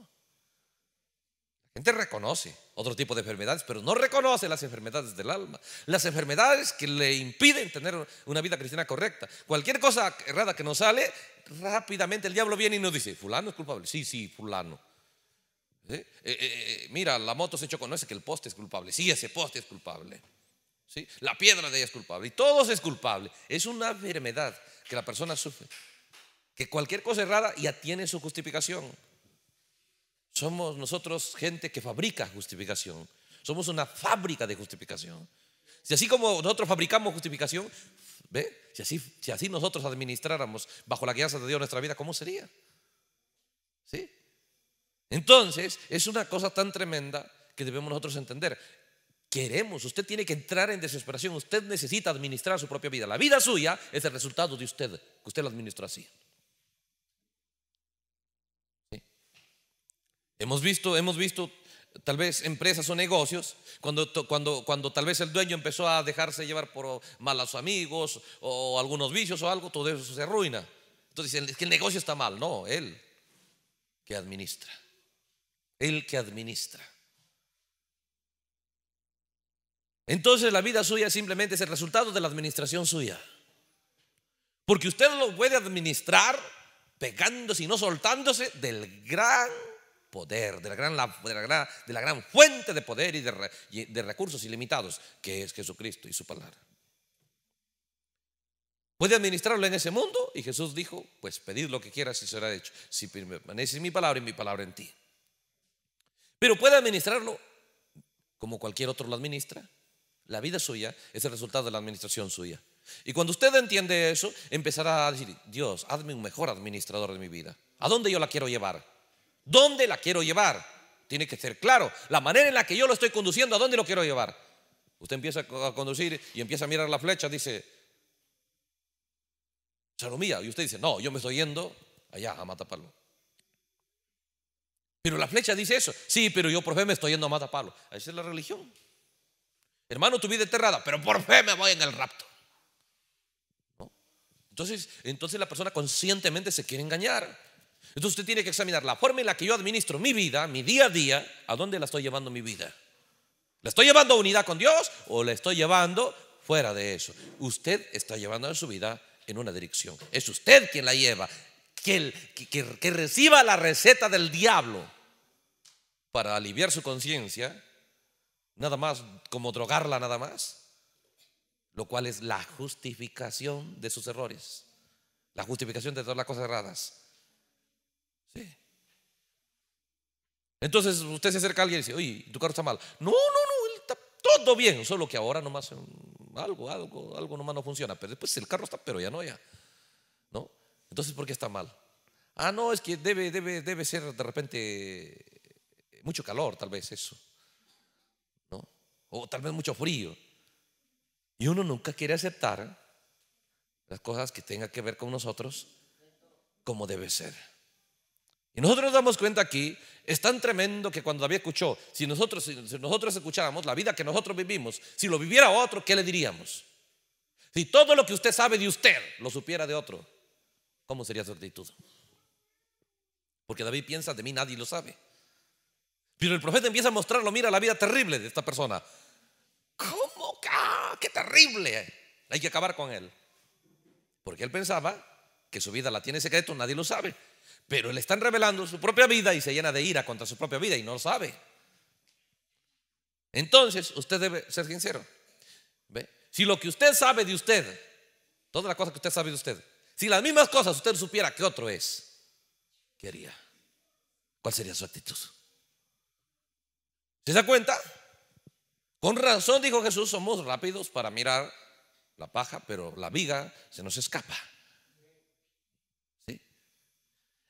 La gente reconoce otro tipo de enfermedades, pero no reconoce las enfermedades del alma, las enfermedades que le impiden tener una vida cristiana correcta. Cualquier cosa errada que nos sale, rápidamente el diablo viene y nos dice, fulano es culpable. Sí, sí, fulano. ¿eh? Eh, eh, mira, la moto se chocó, no es que el poste es culpable, sí, ese poste es culpable. ¿sí? La piedra de ella es culpable y todos es culpable. Es una enfermedad que la persona sufre, que cualquier cosa errada ya tiene su justificación. Somos nosotros gente que fabrica justificación, somos una fábrica de justificación. Si así como nosotros fabricamos justificación, ¿ve? Si así, si así nosotros administráramos bajo la guianza de Dios nuestra vida, ¿cómo sería? ¿Sí? Entonces, es una cosa tan tremenda que debemos nosotros entender. Queremos, usted tiene que entrar en desesperación, usted necesita administrar su propia vida. La vida suya es el resultado de usted, que usted la administra así. Hemos visto, hemos visto tal vez empresas o negocios, cuando, cuando, cuando tal vez el dueño empezó a dejarse llevar por mal a sus amigos o algunos vicios o algo, todo eso se arruina. Entonces dicen, es que el negocio está mal, no, él que administra el que administra. Entonces la vida suya simplemente es el resultado de la administración suya. Porque usted lo puede administrar pegándose y no soltándose del gran poder, de la gran, fuente de poder y de, recursos ilimitados que es Jesucristo y su palabra. Puede administrarlo en ese mundo y Jesús dijo, pues pedid lo que quieras y será hecho. Si permanece mi palabra y mi palabra en ti. Pero puede administrarlo como cualquier otro lo administra. La vida suya es el resultado de la administración suya. Y cuando usted entiende eso, empezará a decir, Dios, hazme un mejor administrador de mi vida. ¿A dónde yo la quiero llevar? ¿Dónde la quiero llevar? Tiene que ser claro. La manera en la que yo lo estoy conduciendo, ¿a dónde lo quiero llevar? Usted empieza a conducir y empieza a mirar la flecha, dice, Salomía. Y usted dice, no, yo me estoy yendo allá a matarlo pero la flecha dice eso. Sí, pero yo por fe me estoy yendo a matar palo, Esa es la religión. Hermano, tu vida enterrada, pero por fe me voy en el rapto. Entonces, entonces la persona conscientemente se quiere engañar. Entonces usted tiene que examinar la forma en la que yo administro mi vida, mi día a día, a dónde la estoy llevando mi vida. ¿La estoy llevando a unidad con Dios o la estoy llevando fuera de eso? Usted está llevando su vida en una dirección. Es usted quien la lleva que, reciba la receta del diablo para aliviar su conciencia, nada más como drogarla nada más, lo cual es la justificación de sus errores, la justificación de todas las cosas erradas. Sí. Entonces usted se acerca a alguien y dice, oye, tu carro está mal. No, no, no, él está todo bien, solo que ahora nomás algo, algo, algo nomás no funciona. Pero después el carro está, pero ya no, ya. Entonces, ¿por qué está mal? Ah, no, es que debe, debe, debe ser de repente eh, mucho calor, tal vez eso. O tal vez mucho frío. Y uno nunca quiere aceptar las cosas que tengan que ver con nosotros como debe ser. Y nosotros nos damos cuenta aquí, es tan tremendo que cuando había escuchó, si nosotros, si nosotros escucháramos la vida que nosotros vivimos, si lo viviera otro, ¿qué le diríamos? Si todo lo que usted sabe de usted lo supiera de otro, ¿Cómo sería su actitud? Porque David piensa, de mí nadie lo sabe. Pero el profeta empieza a mostrarlo, mira la vida terrible de esta persona. ¿Cómo? ¡Qué terrible! Hay que acabar con él. Porque él pensaba que su vida la tiene secreto, nadie lo sabe. Pero le están revelando su propia vida y se llena de ira contra su propia vida y no lo sabe. Entonces, usted debe ser sincero. Si lo que usted sabe de usted, todas las cosas que usted sabe de usted, si las mismas cosas usted supiera que otro es, ¿qué haría? ¿Cuál sería su actitud? ¿Se da cuenta? Con razón dijo Jesús, somos rápidos para mirar la paja, pero la viga se nos escapa.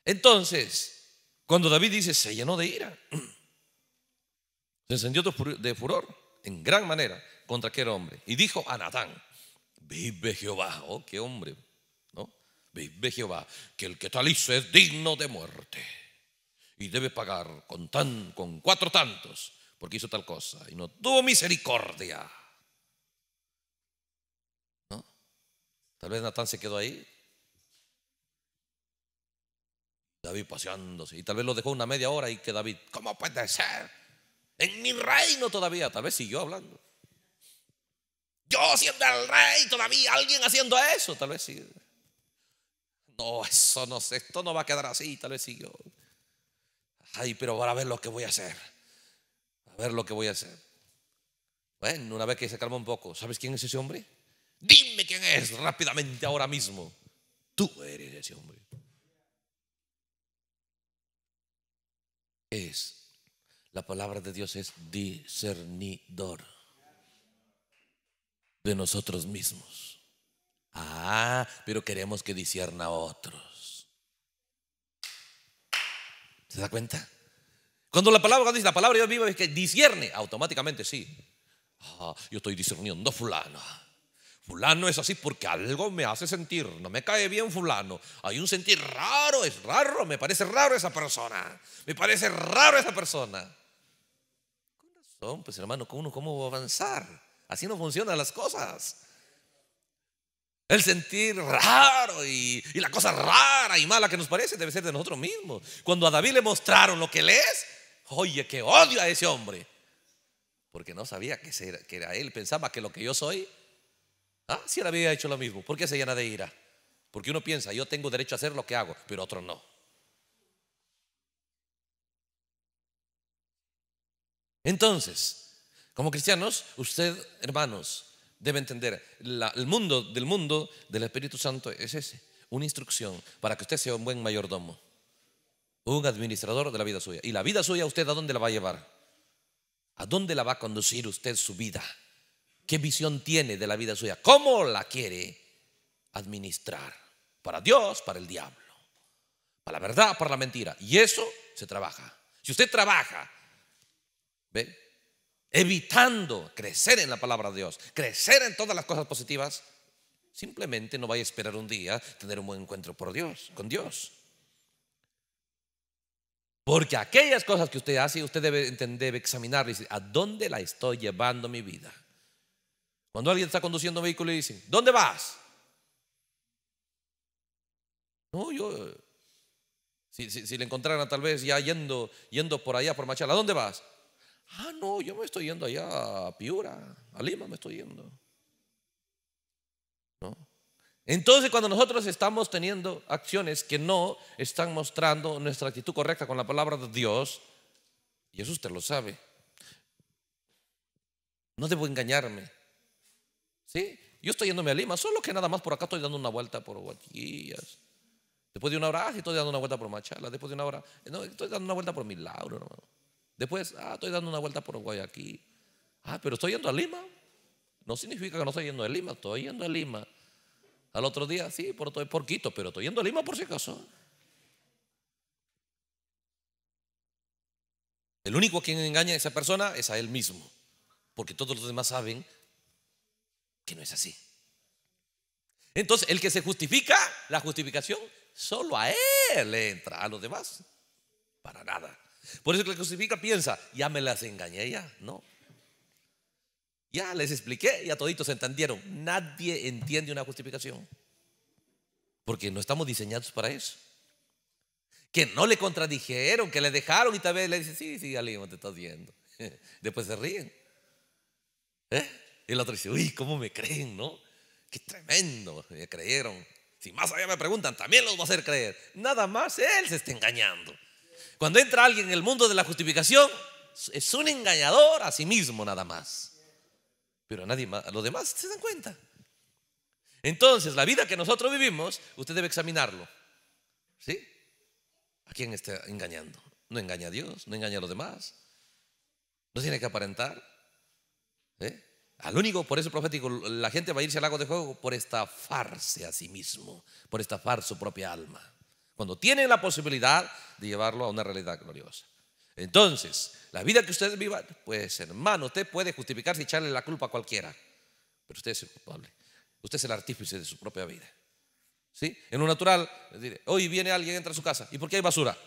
Entonces, cuando David dice, se llenó de ira, se encendió de furor en gran manera contra aquel hombre y dijo a Natán, vive Jehová, oh, qué hombre Ve Jehová, que el que tal hizo es digno de muerte y debe pagar con, tan, con cuatro tantos porque hizo tal cosa y no tuvo misericordia. Tal vez Natán se quedó ahí. David paseándose y tal vez lo dejó una media hora y que David, ¿cómo puede ser? En mi reino todavía, tal vez siguió hablando. Yo siendo el rey todavía, alguien haciendo eso, tal vez sí. No, eso no sé, esto no va a quedar así, tal vez yo Ay, pero ahora a ver lo que voy a hacer. A ver lo que voy a hacer. Bueno, una vez que se calma un poco, ¿sabes quién es ese hombre? Dime quién es rápidamente ahora mismo. Tú eres ese hombre. Es, la palabra de Dios es discernidor de nosotros mismos. Ah, pero queremos que disierna a otros. ¿Se da cuenta? Cuando la palabra cuando dice la palabra de Dios viva es que disierne, automáticamente sí. Ah, yo estoy discerniendo fulano. Fulano es así porque algo me hace sentir, no me cae bien fulano. Hay un sentir raro, es raro, me parece raro esa persona. Me parece raro esa persona. Con razón, pues hermano, ¿cómo, cómo avanzar? Así no funcionan las cosas. El sentir raro y, la cosa rara y mala que nos parece debe ser de nosotros mismos. Cuando a David le mostraron lo que él es, oye, que odio a ese hombre. Porque no sabía que, era, que era él, pensaba que lo que yo soy, ah, si él había hecho lo mismo. ¿Por qué se llena de ira? Porque uno piensa, yo tengo derecho a hacer lo que hago, pero otro no. Entonces, como cristianos, usted, hermanos, debe entender, el mundo del mundo del Espíritu Santo es ese, una instrucción para que usted sea un buen mayordomo, un administrador de la vida suya. ¿Y la vida suya usted a dónde la va a llevar? ¿A dónde la va a conducir usted su vida? ¿Qué visión tiene de la vida suya? ¿Cómo la quiere administrar? Para Dios, para el diablo, para la verdad, para la mentira. Y eso se trabaja. Si usted trabaja, ¿ve? evitando crecer en la palabra de Dios, crecer en todas las cosas positivas, simplemente no vaya a esperar un día tener un buen encuentro por Dios, con Dios. Porque aquellas cosas que usted hace, usted debe entender, debe examinar, ¿a dónde la estoy llevando mi vida? Cuando alguien está conduciendo un vehículo y dice, ¿dónde vas? No, yo, si, le encontraran tal vez ya yendo, yendo por allá, por Machala, ¿a dónde vas? Ah, no, yo me estoy yendo allá a Piura, a Lima me estoy yendo. Entonces, cuando nosotros estamos teniendo acciones que no están mostrando nuestra actitud correcta con la palabra de Dios, y eso usted lo sabe, no debo engañarme. ¿Sí? Yo estoy yéndome a Lima, solo que nada más por acá estoy dando una vuelta por Guaquillas. Después de una hora, ah, estoy dando una vuelta por Machala. Después de una hora, no, estoy dando una vuelta por Milagro, Después, ah, estoy dando una vuelta por aquí. Ah, pero estoy yendo a Lima. No significa que no estoy yendo a Lima, estoy yendo a Lima. Al otro día, sí, por, por Quito, pero estoy yendo a Lima por si acaso. El único quien engaña a esa persona es a él mismo, porque todos los demás saben que no es así. Entonces, el que se justifica, la justificación, solo a él le entra, a los demás, para nada. Por eso que la justifica piensa, ya me las engañé ya, ¿no? Ya les expliqué, ya toditos entendieron. Nadie entiende una justificación. Porque no estamos diseñados para eso. Que no le contradijeron, que le dejaron y tal vez le dicen, sí, sí, alguien te estás viendo. Después se ríen. ¿Eh? Y el otro dice, uy, ¿cómo me creen, no? Qué tremendo, me creyeron. Si más allá me preguntan, también los va a hacer creer. Nada más él se está engañando. Cuando entra alguien en el mundo de la justificación, es un engañador a sí mismo nada más. Pero a nadie a los demás se dan cuenta. Entonces, la vida que nosotros vivimos, usted debe examinarlo. ¿Sí? ¿A quién está engañando? No engaña a Dios, no engaña a los demás. No tiene que aparentar. ¿eh? Al único, por eso profético, la gente va a irse al lago de juego por estafarse a sí mismo, por estafar su propia alma. Cuando tienen la posibilidad de llevarlo a una realidad gloriosa. Entonces, la vida que ustedes vivan, pues hermano, usted puede justificarse y echarle la culpa a cualquiera. Pero usted es el culpable. Usted es el artífice de su propia vida. ¿Sí? En lo natural, hoy viene alguien, entra a su casa. ¿Y por qué hay basura?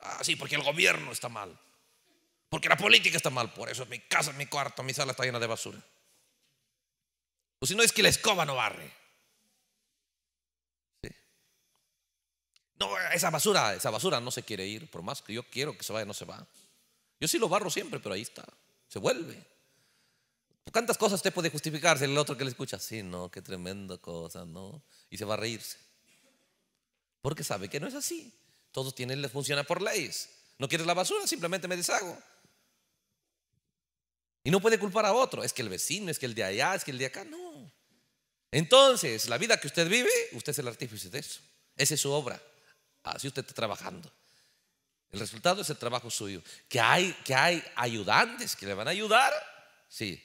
Ah, sí, porque el gobierno está mal. Porque la política está mal. Por eso mi casa, mi cuarto, mi sala está llena de basura. O si no es que la escoba no barre. No, esa basura, esa basura no se quiere ir, por más que yo quiero que se vaya, no se va. Yo sí lo barro siempre, pero ahí está, se vuelve. ¿Cuántas cosas usted puede justificarse el otro que le escucha? Sí, no, qué tremenda cosa, ¿no? Y se va a reírse. Porque sabe que no es así. Todo tienen, les funciona por leyes. No quieres la basura, simplemente me deshago. Y no puede culpar a otro. Es que el vecino, es que el de allá, es que el de acá. No. Entonces, la vida que usted vive, usted es el artífice de eso. Esa es su obra así usted está trabajando. El resultado es el trabajo suyo. Que hay, que hay ayudantes que le van a ayudar, sí,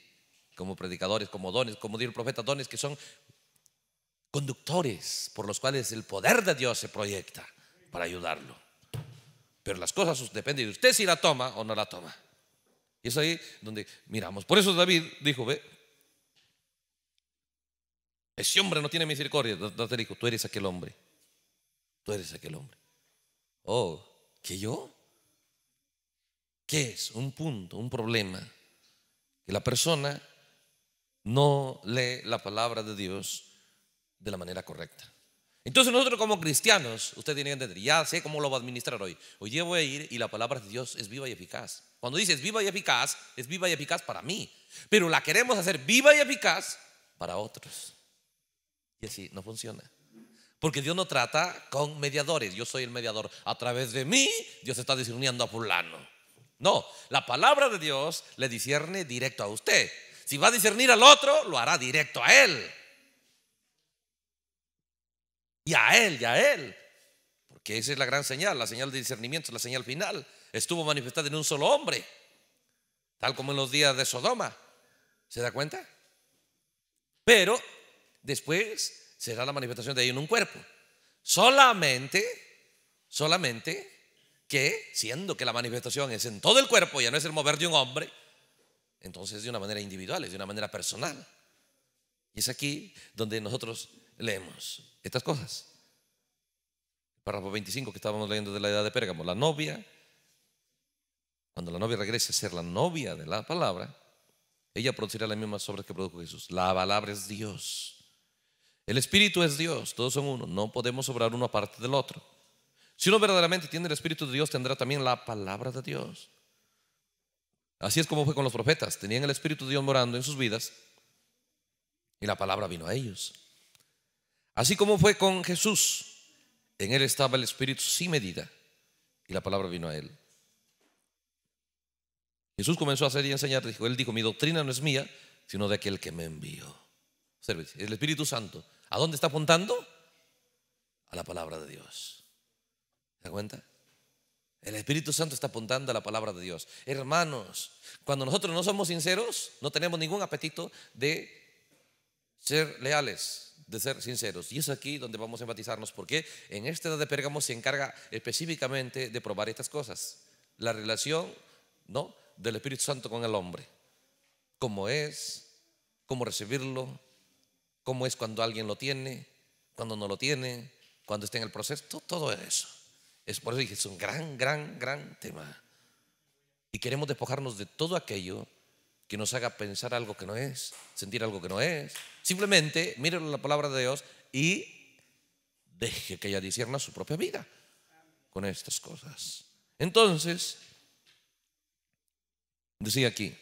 como predicadores, como dones, como dijo el profeta, dones que son conductores por los cuales el poder de Dios se proyecta para ayudarlo. Pero las cosas dependen de usted si la toma o no la toma. Y es ahí donde miramos. Por eso David dijo, ve, ese hombre no tiene misericordia. te dijo, tú eres aquel hombre eres aquel hombre. Oh, ¿que yo? ¿Qué es? Un punto, un problema. Que la persona no lee la palabra de Dios de la manera correcta. Entonces nosotros como cristianos, usted tiene que entender, ya sé cómo lo va a administrar hoy. Hoy día voy a ir y la palabra de Dios es viva y eficaz. Cuando dices viva y eficaz, es viva y eficaz para mí, pero la queremos hacer viva y eficaz para otros. Y así no funciona. Porque Dios no trata con mediadores. Yo soy el mediador. A través de mí, Dios está discerniendo a fulano. No, la palabra de Dios le discierne directo a usted. Si va a discernir al otro, lo hará directo a él. Y a él, y a él. Porque esa es la gran señal, la señal de discernimiento, la señal final. Estuvo manifestada en un solo hombre. Tal como en los días de Sodoma. ¿Se da cuenta? Pero después será la manifestación de ahí en un cuerpo. Solamente, solamente que, siendo que la manifestación es en todo el cuerpo, ya no es el mover de un hombre, entonces es de una manera individual, es de una manera personal. Y es aquí donde nosotros leemos estas cosas. Párrafo 25 que estábamos leyendo de la edad de Pérgamo, la novia, cuando la novia regrese a ser la novia de la palabra, ella producirá las mismas obras que produjo Jesús. La palabra es Dios. El Espíritu es Dios, todos son uno, no podemos obrar uno aparte del otro. Si uno verdaderamente tiene el Espíritu de Dios, tendrá también la palabra de Dios. Así es como fue con los profetas, tenían el Espíritu de Dios morando en sus vidas y la palabra vino a ellos. Así como fue con Jesús, en él estaba el Espíritu sin medida y la palabra vino a él. Jesús comenzó a hacer y enseñar, dijo, él dijo, mi doctrina no es mía, sino de aquel que me envió. El Espíritu Santo ¿A dónde está apuntando? A la palabra de Dios. ¿Se da cuenta? El Espíritu Santo está apuntando a la palabra de Dios. Hermanos, cuando nosotros no somos sinceros, no tenemos ningún apetito de ser leales, de ser sinceros. Y es aquí donde vamos a enfatizarnos, porque en esta edad de Pérgamo se encarga específicamente de probar estas cosas. La relación ¿no? del Espíritu Santo con el hombre. Cómo es, cómo recibirlo, cómo es cuando alguien lo tiene, cuando no lo tiene, cuando está en el proceso, todo eso. Es por eso dije, es un gran, gran, gran tema. Y queremos despojarnos de todo aquello que nos haga pensar algo que no es, sentir algo que no es. Simplemente mire la palabra de Dios y deje que ella disierna su propia vida con estas cosas. Entonces, decía aquí,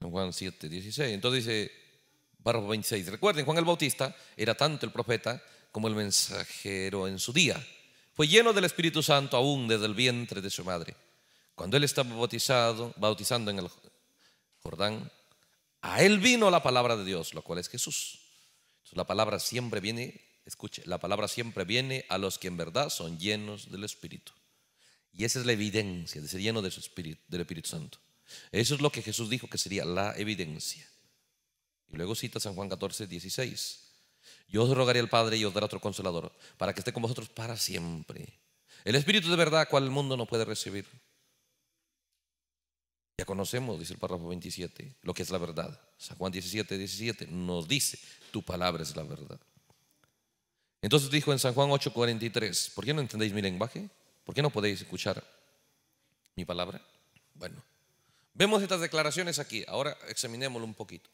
Juan 7, 16, entonces dice, Verso 26. Recuerden, Juan el Bautista era tanto el profeta como el mensajero en su día. Fue lleno del Espíritu Santo aún desde el vientre de su madre. Cuando él estaba bautizado, bautizando en el Jordán, a él vino la palabra de Dios, lo cual es Jesús. la palabra siempre viene, escuche, la palabra siempre viene a los que en verdad son llenos del Espíritu. Y esa es la evidencia de ser lleno de espíritu, del Espíritu Santo. Eso es lo que Jesús dijo que sería la evidencia luego cita San Juan 14, 16. Yo os rogaré al Padre y os dará otro consolador, para que esté con vosotros para siempre. El Espíritu de verdad, cual el mundo no puede recibir. Ya conocemos, dice el párrafo 27, lo que es la verdad. San Juan 17, 17 nos dice, tu palabra es la verdad. Entonces dijo en San Juan 8, 43, ¿por qué no entendéis mi lenguaje? ¿Por qué no podéis escuchar mi palabra? Bueno, vemos estas declaraciones aquí, ahora examinémoslo un poquito.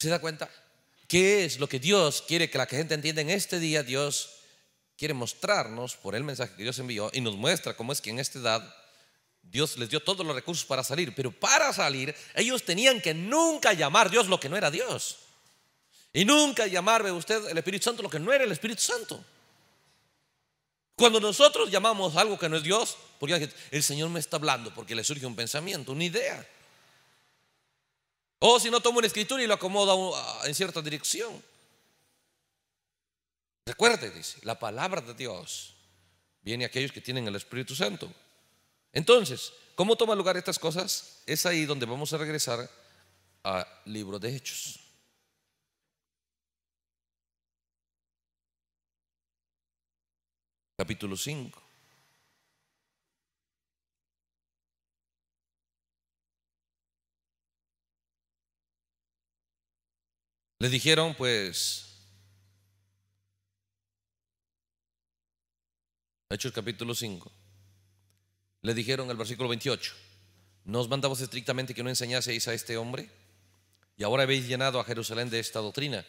¿Se da cuenta? ¿Qué es lo que Dios quiere que la gente entienda en este día? Dios quiere mostrarnos por el mensaje que Dios envió y nos muestra cómo es que en esta edad Dios les dio todos los recursos para salir, pero para salir ellos tenían que nunca llamar a Dios lo que no era Dios. Y nunca llamarme usted el Espíritu Santo lo que no era el Espíritu Santo. Cuando nosotros llamamos algo que no es Dios, porque el Señor me está hablando, porque le surge un pensamiento, una idea. O si no, tomo una escritura y lo acomodo en cierta dirección. Recuerde, dice, la palabra de Dios viene a aquellos que tienen el Espíritu Santo. Entonces, ¿cómo toman lugar estas cosas? Es ahí donde vamos a regresar a libro de Hechos. Capítulo 5. Le dijeron, pues, Hechos capítulo 5, le dijeron el versículo 28, nos mandamos estrictamente que no enseñaseis a este hombre, y ahora habéis llenado a Jerusalén de esta doctrina,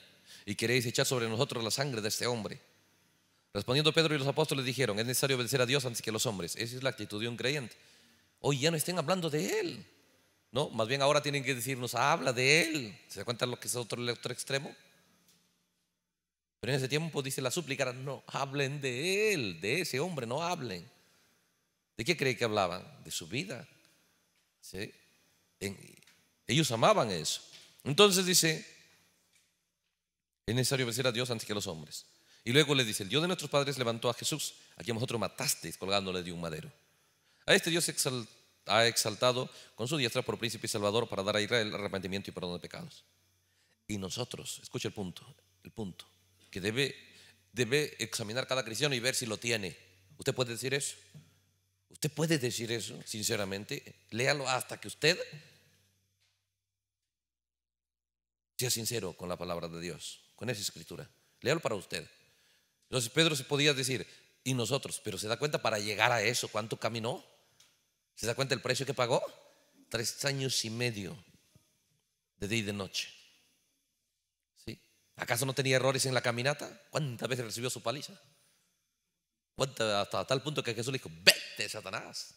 y queréis echar sobre nosotros la sangre de este hombre. Respondiendo Pedro y los apóstoles dijeron, es necesario obedecer a Dios antes que a los hombres. Esa es la actitud de un creyente. Hoy ya no estén hablando de él. No, más bien ahora tienen que decirnos, habla de él. ¿Se da cuenta lo que es otro, el otro extremo? Pero en ese tiempo dice la súplica, no, hablen de él, de ese hombre, no hablen. ¿De qué cree que hablaban? De su vida. ellos amaban eso. Entonces dice, es necesario vencer a Dios antes que a los hombres. Y luego le dice, el Dios de nuestros padres levantó a Jesús, a quien vosotros matasteis colgándole de un madero. A este Dios se exaltó ha exaltado con su diestra por príncipe y salvador para dar a Israel arrepentimiento y perdón de pecados. Y nosotros, escucha el punto, el punto, que debe, debe examinar cada cristiano y ver si lo tiene. ¿Usted puede decir eso? ¿Usted puede decir eso, sinceramente? Léalo hasta que usted sea sincero con la palabra de Dios, con esa escritura. Léalo para usted. Entonces Pedro se podía decir, y nosotros, pero se da cuenta para llegar a eso, cuánto caminó. ¿Se da cuenta el precio que pagó? Tres años y medio de día y de noche. ¿Sí? ¿Acaso no tenía errores en la caminata? ¿Cuántas veces recibió su paliza? Hasta tal punto que Jesús le dijo, vete, Satanás.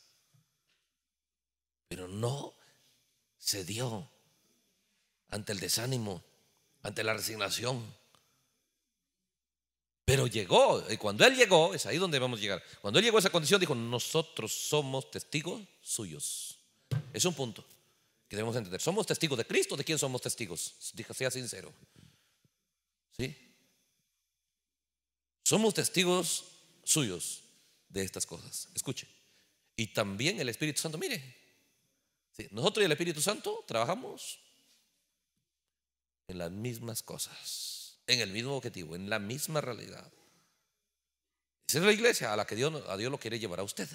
Pero no cedió ante el desánimo, ante la resignación, pero llegó, y cuando él llegó, es ahí donde vamos a llegar. Cuando él llegó a esa condición, dijo, nosotros somos testigos suyos. Es un punto que debemos entender. ¿Somos testigos de Cristo? ¿De quién somos testigos? Dijo, sea sincero. ¿Sí? Somos testigos suyos de estas cosas. Escuche. Y también el Espíritu Santo, mire. Nosotros y el Espíritu Santo trabajamos en las mismas cosas en el mismo objetivo, en la misma realidad. Esa es la iglesia a la que Dios, a Dios lo quiere llevar a usted.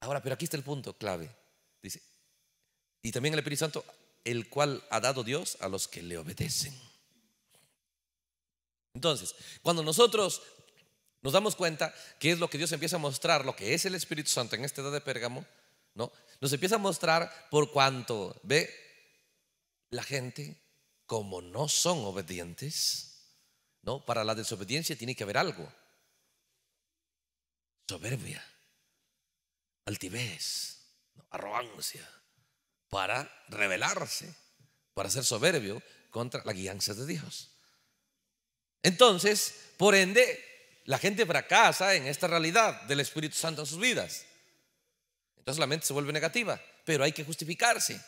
Ahora, pero aquí está el punto clave. Dice, y también el Espíritu Santo, el cual ha dado Dios a los que le obedecen. Entonces, cuando nosotros nos damos cuenta que es lo que Dios empieza a mostrar, lo que es el Espíritu Santo en esta edad de Pérgamo, ¿no? Nos empieza a mostrar por cuanto ve la gente como no son obedientes, ¿no? Para la desobediencia tiene que haber algo. Soberbia, altivez, arrogancia, para rebelarse, para ser soberbio contra la guianza de Dios. Entonces, por ende, la gente fracasa en esta realidad del Espíritu Santo en sus vidas. Entonces la mente se vuelve negativa, pero hay que justificarse.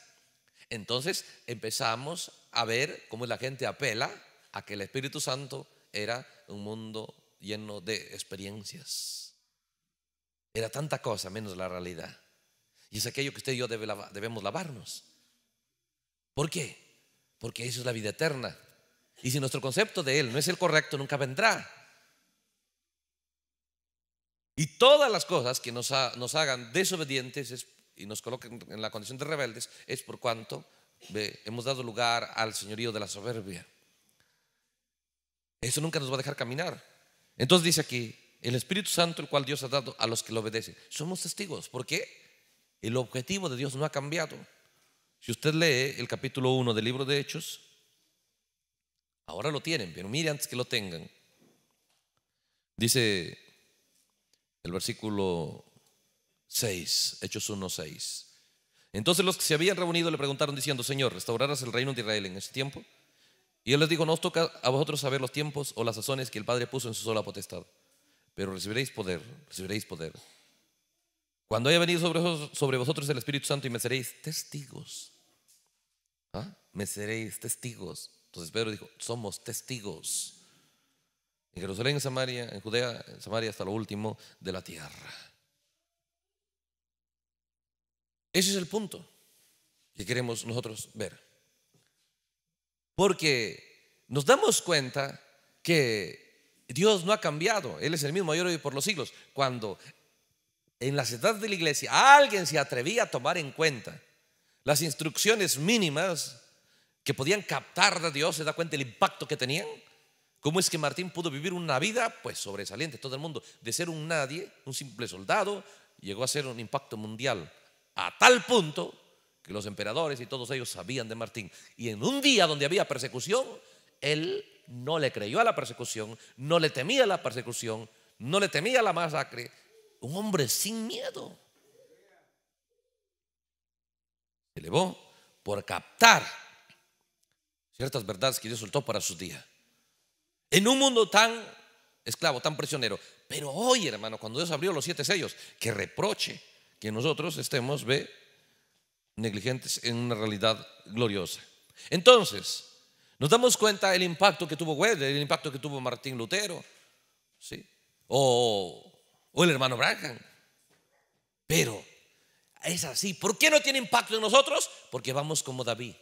Entonces empezamos a ver cómo la gente apela a que el Espíritu Santo era un mundo lleno de experiencias. Era tanta cosa menos la realidad. Y es aquello que usted y yo debemos lavarnos. ¿Por qué? Porque eso es la vida eterna. Y si nuestro concepto de Él no es el correcto, nunca vendrá. Y todas las cosas que nos, nos hagan desobedientes es y nos coloca en la condición de rebeldes es por cuanto hemos dado lugar al señorío de la soberbia. Eso nunca nos va a dejar caminar. Entonces dice aquí, el Espíritu Santo, el cual Dios ha dado a los que lo obedecen. Somos testigos, porque el objetivo de Dios no ha cambiado. Si usted lee el capítulo 1 del libro de Hechos, ahora lo tienen, pero mire antes que lo tengan. Dice el versículo 6, Hechos 1, 6. Entonces los que se habían reunido le preguntaron diciendo, Señor, ¿restaurarás el reino de Israel en este tiempo? Y él les dijo, no os toca a vosotros saber los tiempos o las sazones que el Padre puso en su sola potestad, pero recibiréis poder, recibiréis poder. Cuando haya venido sobre vosotros, el Espíritu Santo y me seréis testigos. ¿Ah? Me seréis testigos. Entonces Pedro dijo, somos testigos. En Jerusalén, en Samaria, en Judea, en Samaria hasta lo último de la tierra. Ese es el punto que queremos nosotros ver. Porque nos damos cuenta que Dios no ha cambiado, Él es el mismo ayer y por los siglos. Cuando en las edades de la iglesia alguien se atrevía a tomar en cuenta las instrucciones mínimas que podían captar de Dios, se da cuenta del impacto que tenían. ¿Cómo es que Martín pudo vivir una vida pues sobresaliente todo el mundo? De ser un nadie, un simple soldado, llegó a ser un impacto mundial a tal punto que los emperadores y todos ellos sabían de Martín. Y en un día donde había persecución, él no le creyó a la persecución, no le temía la persecución, no le temía la masacre. Un hombre sin miedo. Se elevó por captar ciertas verdades que Dios soltó para su día En un mundo tan esclavo, tan prisionero. Pero hoy, hermano, cuando Dios abrió los siete sellos, que reproche que nosotros estemos, ve, negligentes en una realidad gloriosa. Entonces, nos damos cuenta el impacto que tuvo Weber, el impacto que tuvo Martín Lutero, ¿sí? o, el hermano Bracken Pero es así. ¿Por qué no tiene impacto en nosotros? Porque vamos como David.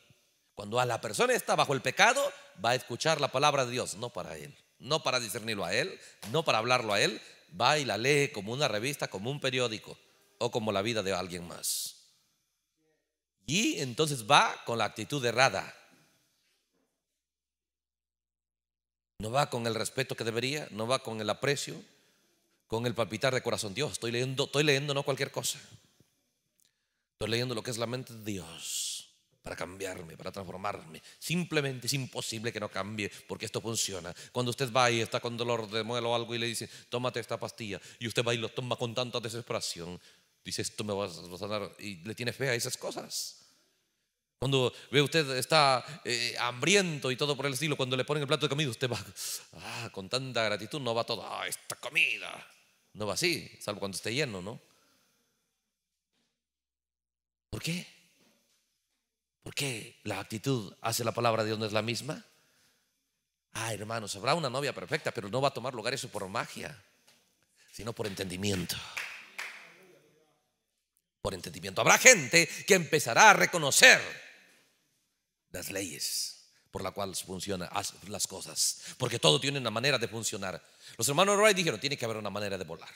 Cuando a la persona está bajo el pecado, va a escuchar la palabra de Dios, no para él, no para discernirlo a él, no para hablarlo a él, va y la lee como una revista, como un periódico, o como la vida de alguien más. Y entonces va con la actitud errada. No va con el respeto que debería, no va con el aprecio, con el palpitar de corazón. Dios, estoy leyendo, estoy leyendo no cualquier cosa. Estoy leyendo lo que es la mente de Dios para cambiarme, para transformarme. Simplemente es imposible que no cambie porque esto funciona. Cuando usted va y está con dolor de muelo o algo y le dice, tómate esta pastilla, y usted va y lo toma con tanta desesperación, dice tú me vas, a sanar y le tienes fe a esas cosas. Cuando ve usted está eh, hambriento y todo por el estilo, cuando le ponen el plato de comida, usted va ah, con tanta gratitud, no va todo, ah, esta comida. No va así, salvo cuando esté lleno, ¿no? ¿Por qué? ¿Por qué la actitud hace la palabra de Dios no es la misma? Ah, hermanos, habrá una novia perfecta, pero no va a tomar lugar eso por magia, sino por entendimiento por entendimiento. Habrá gente que empezará a reconocer las leyes por las cuales funcionan las cosas, porque todo tiene una manera de funcionar. Los hermanos Wright dijeron, tiene que haber una manera de volar.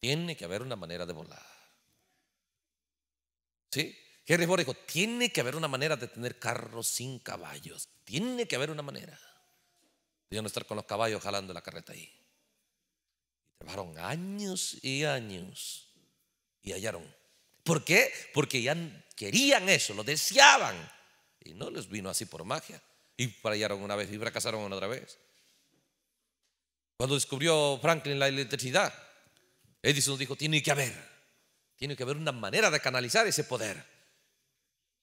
Tiene que haber una manera de volar. ¿Sí? Henry Ford dijo, tiene que haber una manera de tener carros sin caballos. Tiene que haber una manera. De no estar con los caballos jalando la carreta ahí. Llevaron años y años y hallaron. ¿Por qué? Porque ya querían eso, lo deseaban. Y no les vino así por magia. Y fallaron una vez y fracasaron otra vez. Cuando descubrió Franklin la electricidad, Edison dijo, tiene que haber, tiene que haber una manera de canalizar ese poder.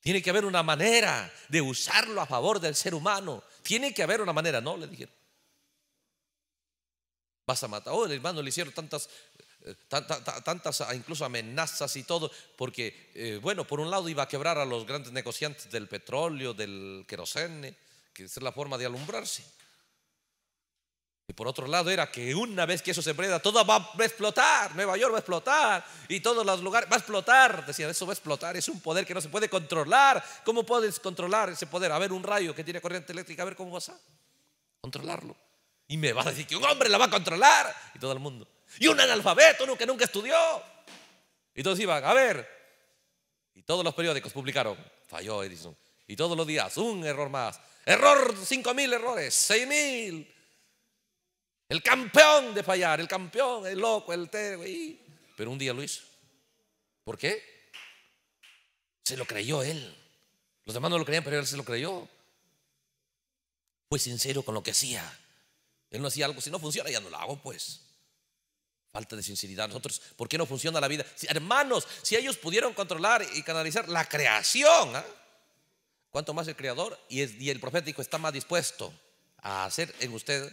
Tiene que haber una manera de usarlo a favor del ser humano. Tiene que haber una manera, ¿no? Le dijeron. Vas a matar. Oh, el hermano le hicieron tantas tantas ah, incluso amenazas y todo, porque, eh, bueno, por un lado iba a quebrar a los grandes negociantes del petróleo, del querosene, que es la forma de alumbrarse. Y por otro lado era que una vez que eso se prenda, todo va a explotar, Nueva York va a explotar y todos los lugares va a explotar. Decían, eso va a explotar, es un poder que no se puede controlar. ¿Cómo puedes controlar ese poder? A ver un rayo que tiene corriente eléctrica, a ver cómo vas a controlarlo. Y me va a decir que un hombre la va a controlar y todo el mundo. Y un analfabeto, uno que nunca estudió. Y todos iban, a ver. Y todos los periódicos publicaron, falló Edison. Y todos los días, un error más. Error, cinco mil errores, seis mil. El campeón de fallar, el campeón, el loco, el tergo. Pero un día lo hizo. ¿Por qué? Se lo creyó él. Los demás no lo creían, pero él se lo creyó. Fue sincero con lo que hacía. Él no hacía algo, si no funciona, ya no lo hago, pues. Falta de sinceridad. Nosotros, ¿por qué no funciona la vida? Si, hermanos, si ellos pudieron controlar y canalizar la creación, cuanto ¿ah? ¿cuánto más el creador? Y, el profético está más dispuesto a hacer en usted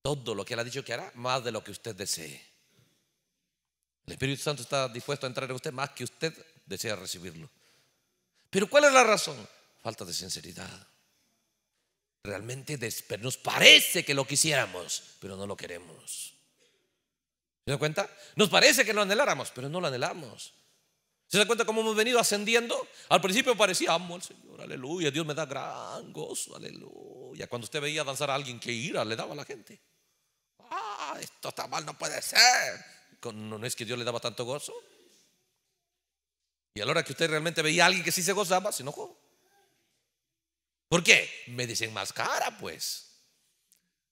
todo lo que él ha dicho que hará, más de lo que usted desee. El Espíritu Santo está dispuesto a entrar en usted más que usted desea recibirlo. Pero ¿cuál es la razón? Falta de sinceridad realmente nos parece que lo quisiéramos, pero no lo queremos. ¿Se da cuenta? Nos parece que lo anheláramos, pero no lo anhelamos. ¿Se da cuenta cómo hemos venido ascendiendo? Al principio parecía, amo al Señor, aleluya, Dios me da gran gozo, aleluya. Cuando usted veía danzar a alguien, que ira le daba a la gente. Ah, esto está mal, no puede ser. No, es que Dios le daba tanto gozo. Y a la hora que usted realmente veía a alguien que sí se gozaba, se enojó. ¿Por qué? Me dicen más cara, pues.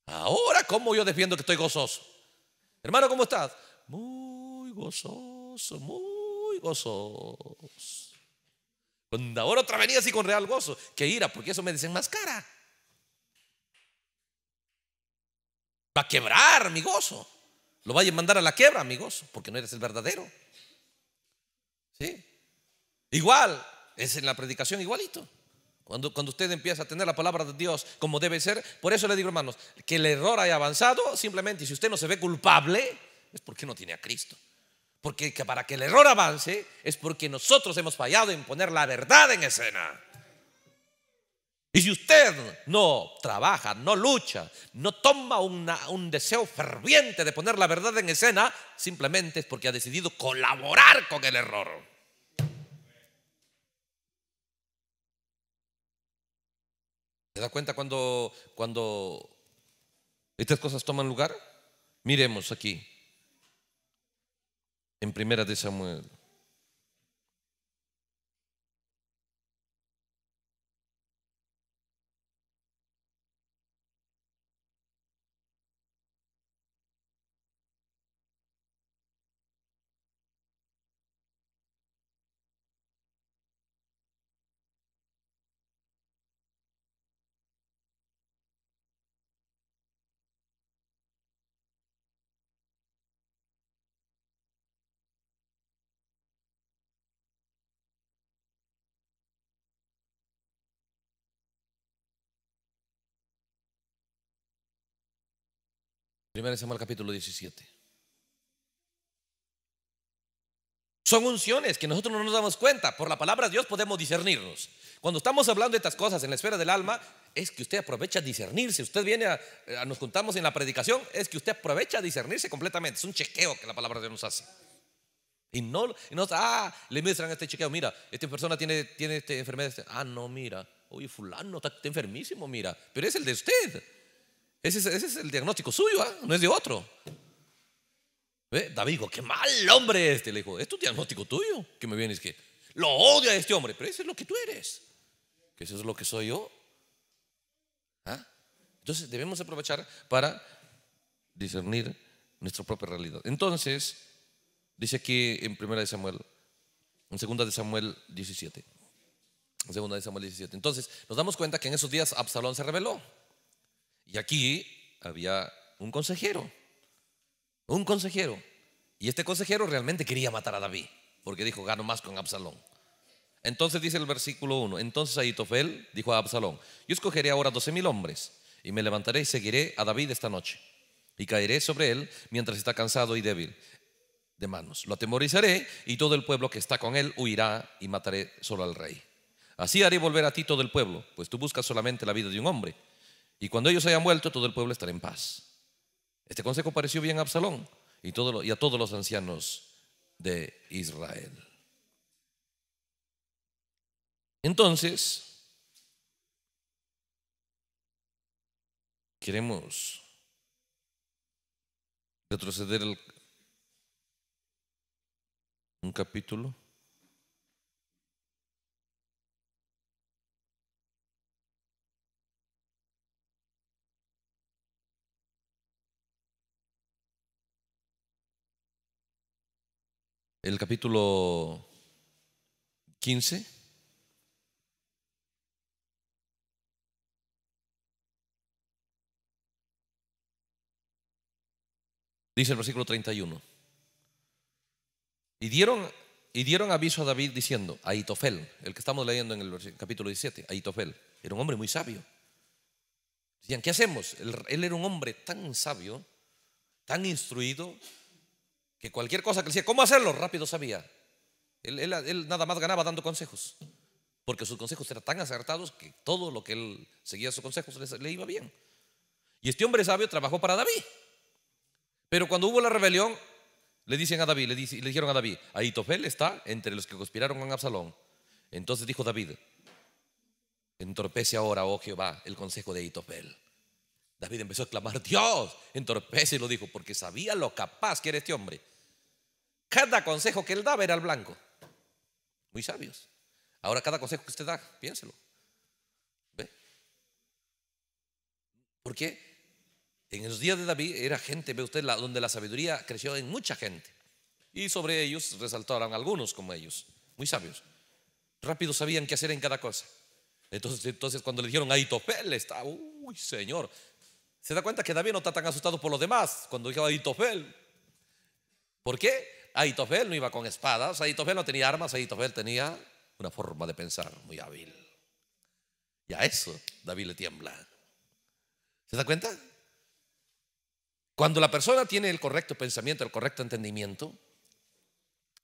Ahora, ¿cómo yo defiendo que estoy gozoso? Hermano, ¿cómo estás? Muy gozoso, muy gozoso. Cuando ahora otra venía así con real gozo, que ira, porque eso me dicen más cara. Va a quebrar mi gozo. Lo vaya a mandar a la quiebra, mi gozo, porque no eres el verdadero. ¿Sí? Igual, es en la predicación igualito. Cuando, usted empieza a tener la palabra de Dios como debe ser, por eso le digo, hermanos, que el error haya avanzado, simplemente si usted no se ve culpable, es porque no tiene a Cristo. Porque para que el error avance es porque nosotros hemos fallado en poner la verdad en escena. Y si usted no trabaja, no lucha, no toma un deseo ferviente de poner la verdad en escena, simplemente es porque ha decidido colaborar con el error. ¿Se da cuenta cuando, cuando estas cosas toman lugar? Miremos aquí, en primera de Samuel. Primera Samuel capítulo 17. Son unciones que nosotros no nos damos cuenta. Por la palabra de Dios podemos discernirnos. Cuando estamos hablando de estas cosas en la esfera del alma, es que usted aprovecha a discernirse. Usted viene a, nos juntamos en la predicación, es que usted aprovecha a discernirse completamente. Es un chequeo que la palabra de Dios nos hace. Y no, y no ah, le muestran este chequeo. Mira, esta persona tiene, tiene este enfermedad. Ah, no, mira. Oye, fulano está enfermísimo, mira. Pero es el de usted. Ese es, el diagnóstico suyo, ¿ah? no es de otro. Ve, ¿Eh? David dijo, qué mal hombre este. Le dijo, es tu diagnóstico tuyo que me vienes que lo odio a este hombre, pero ese es lo que tú eres. Que eso es lo que soy yo. ¿Ah? Entonces debemos aprovechar para discernir nuestra propia realidad. Entonces, dice aquí en 1 Samuel, en 2 Samuel 17. En 2 Samuel 17. Entonces, nos damos cuenta que en esos días Absalón se rebeló. Y aquí había un consejero, un consejero. Y este consejero realmente quería matar a David, porque dijo, gano más con Absalón. Entonces dice el versículo 1, entonces Ahitofel dijo a Absalón, yo escogeré ahora doce mil hombres y me levantaré y seguiré a David esta noche y caeré sobre él mientras está cansado y débil de manos. Lo atemorizaré y todo el pueblo que está con él huirá y mataré solo al rey. Así haré volver a ti todo el pueblo, pues tú buscas solamente la vida de un hombre y cuando ellos hayan vuelto, todo el pueblo estará en paz. Este consejo pareció bien a Absalón y, y a todos los ancianos de Israel. Entonces, queremos retroceder un capítulo. el capítulo 15. Dice el versículo 31. Y dieron, y dieron aviso a David diciendo, Aitofel, el que estamos leyendo en el capítulo 17, Aitofel, era un hombre muy sabio. Decían, ¿qué hacemos? Él, él era un hombre tan sabio, tan instruido, cualquier cosa que le decía, ¿cómo hacerlo? Rápido sabía. Él, nada más ganaba dando consejos, porque sus consejos eran tan acertados que todo lo que él seguía sus consejos le, iba bien. Y este hombre sabio trabajó para David. Pero cuando hubo la rebelión, le dicen a David, le, dice, dijeron a David, Ahitofel está entre los que conspiraron con Absalón. Entonces dijo David, entorpece ahora, oh Jehová, el consejo de Ahitofel. David empezó a clamar, Dios, entorpece, y lo dijo, porque sabía lo capaz que era este hombre. Cada consejo que él daba era el blanco. Muy sabios. Ahora cada consejo que usted da, piénselo. ¿Ve? Porque en los días de David era gente, ve usted, la, donde la sabiduría creció en mucha gente. Y sobre ellos resaltaron algunos como ellos, muy sabios. Rápido sabían qué hacer en cada cosa. Entonces, entonces cuando le dijeron Aitofel, está, uy, Señor. Se da cuenta que David no está tan asustado por los demás cuando dijo Aitofel. ¿Por qué? Aitofel no iba con espadas, Aitofel no tenía armas, Aitofel tenía una forma de pensar muy hábil. Y a eso David le tiembla. ¿Se da cuenta? Cuando la persona tiene el correcto pensamiento, el correcto entendimiento,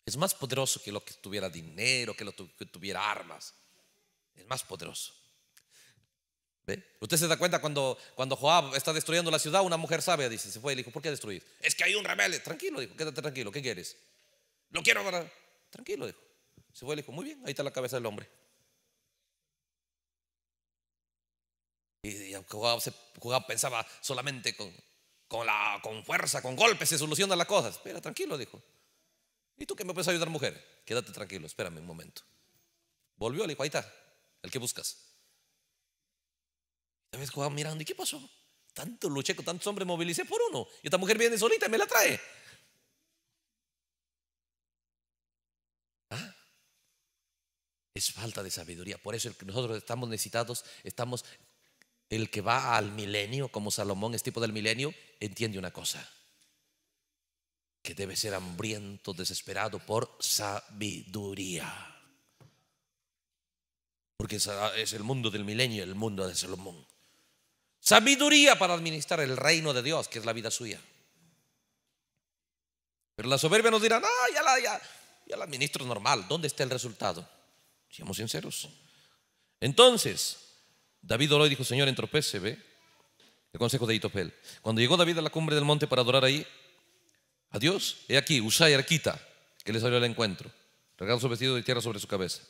es más poderoso que lo que tuviera dinero, que lo que tuviera armas. Es más poderoso. Usted se da cuenta cuando, cuando Joab está destruyendo la ciudad, una mujer sabia dice, se fue y le dijo, ¿por qué destruir? Es que hay un rebelde. Tranquilo, dijo, quédate tranquilo, ¿qué quieres? Lo quiero ahora Tranquilo, dijo. Se fue y le dijo, muy bien, ahí está la cabeza del hombre. Y Joab, pensaba solamente con, con, la, con fuerza, con golpes, se solucionan las cosas. Espera, tranquilo, dijo. ¿Y tú qué me puedes ayudar, mujer? Quédate tranquilo, espérame un momento. Volvió, le dijo, ahí está, el que buscas. A veces jugaba mirando, ¿y qué pasó? Tanto luché con tantos hombres, movilicé por uno. Y esta mujer viene solita y me la trae. Ah. Es falta de sabiduría. Por eso nosotros estamos necesitados, estamos. El que va al milenio, como Salomón es tipo del milenio, entiende una cosa: que debe ser hambriento, desesperado por sabiduría. Porque es el mundo del milenio, el mundo de Salomón. Sabiduría para administrar el reino de Dios, que es la vida suya. Pero la soberbia nos dirá, no, ya la, ya, ya administro normal. ¿Dónde está el resultado? Seamos sinceros. Entonces, David oró y dijo, Señor, entropece, ve. El consejo de Itopel. Cuando llegó David a la cumbre del monte para adorar ahí, a Dios, he aquí, Usai Arquita, que le salió al encuentro, regaló su vestido de tierra sobre su cabeza.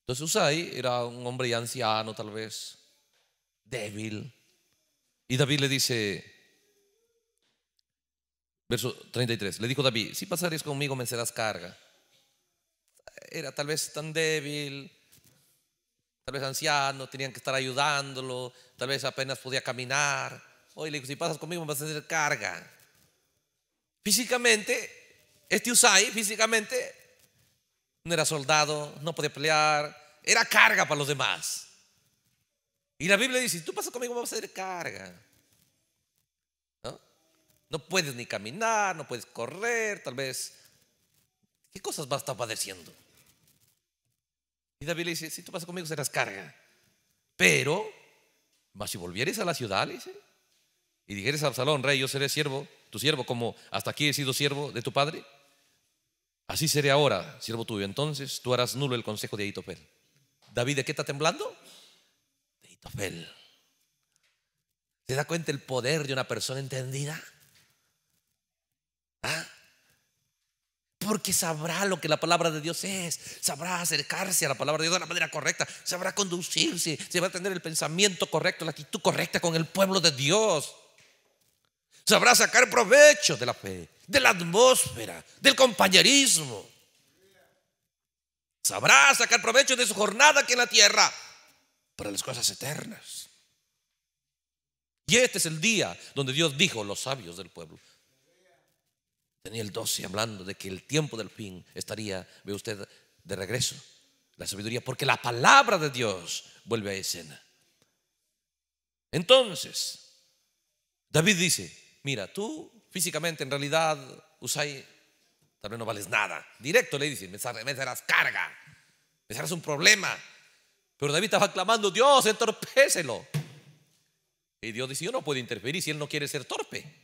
Entonces Usai era un hombre ya anciano tal vez, débil. Y David le dice, verso 33, le dijo David, si pasarías conmigo me serás carga. Era tal vez tan débil, tal vez anciano, tenían que estar ayudándolo, tal vez apenas podía caminar. Hoy le dijo, si pasas conmigo me vas a hacer carga. Físicamente, este Usai físicamente no era soldado, no podía pelear, era carga para los demás. Y la Biblia dice, si tú pasas conmigo vamos a ser carga. ¿No? puedes ni caminar, no puedes correr, tal vez. ¿Qué cosas vas a estar padeciendo? Y David le dice, si tú pasas conmigo serás carga. Pero, ¿más si volvieres a la ciudad, le dice, y dijeres a Absalón, rey, yo seré siervo, tu siervo, como hasta aquí he sido siervo de tu padre, así seré ahora, siervo tuyo. Entonces tú harás nulo el consejo de Aitopel. David, ¿de qué está temblando? papel ¿Se da cuenta el poder de una persona entendida? ¿Ah? Porque sabrá lo que la palabra de Dios es, sabrá acercarse a la palabra de Dios de la manera correcta, sabrá conducirse, se va a tener el pensamiento correcto, la actitud correcta con el pueblo de Dios. Sabrá sacar provecho de la fe, de la atmósfera, del compañerismo. Sabrá sacar provecho de su jornada aquí en la tierra para las cosas eternas. Y este es el día donde Dios dijo los sabios del pueblo. Tenía el 12 hablando de que el tiempo del fin estaría, ve usted, de regreso. La sabiduría, porque la palabra de Dios vuelve a escena. Entonces, David dice, mira, tú físicamente en realidad, Usai, tal vez no vales nada. Directo le dice, me, me serás carga, me serás un problema, pero David estaba clamando, Dios, entorpécelo. Y Dios dice, yo no puedo interferir si él no quiere ser torpe.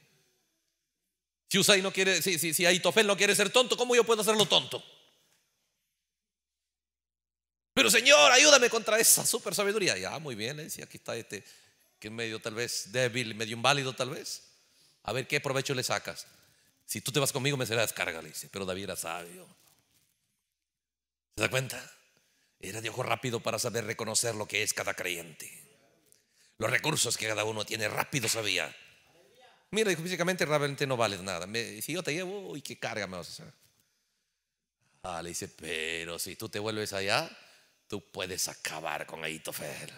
Si Usai no quiere, si, si, si Aitofel no quiere ser tonto, ¿cómo yo puedo hacerlo tonto? Pero Señor, ayúdame contra esa super sabiduría. Ya, muy bien, y ¿eh? aquí está este, que medio tal vez débil, medio inválido tal vez. A ver qué provecho le sacas. Si tú te vas conmigo, me será descarga, le dice. Pero David era sabio. ¿Se da cuenta? Era de ojo rápido para saber reconocer lo que es cada creyente. Los recursos que cada uno tiene, rápido sabía. Mira, físicamente realmente no vales nada. si yo te llevo, uy, qué carga me vas a hacer. Ah, le dice, pero si tú te vuelves allá, tú puedes acabar con Aitofel.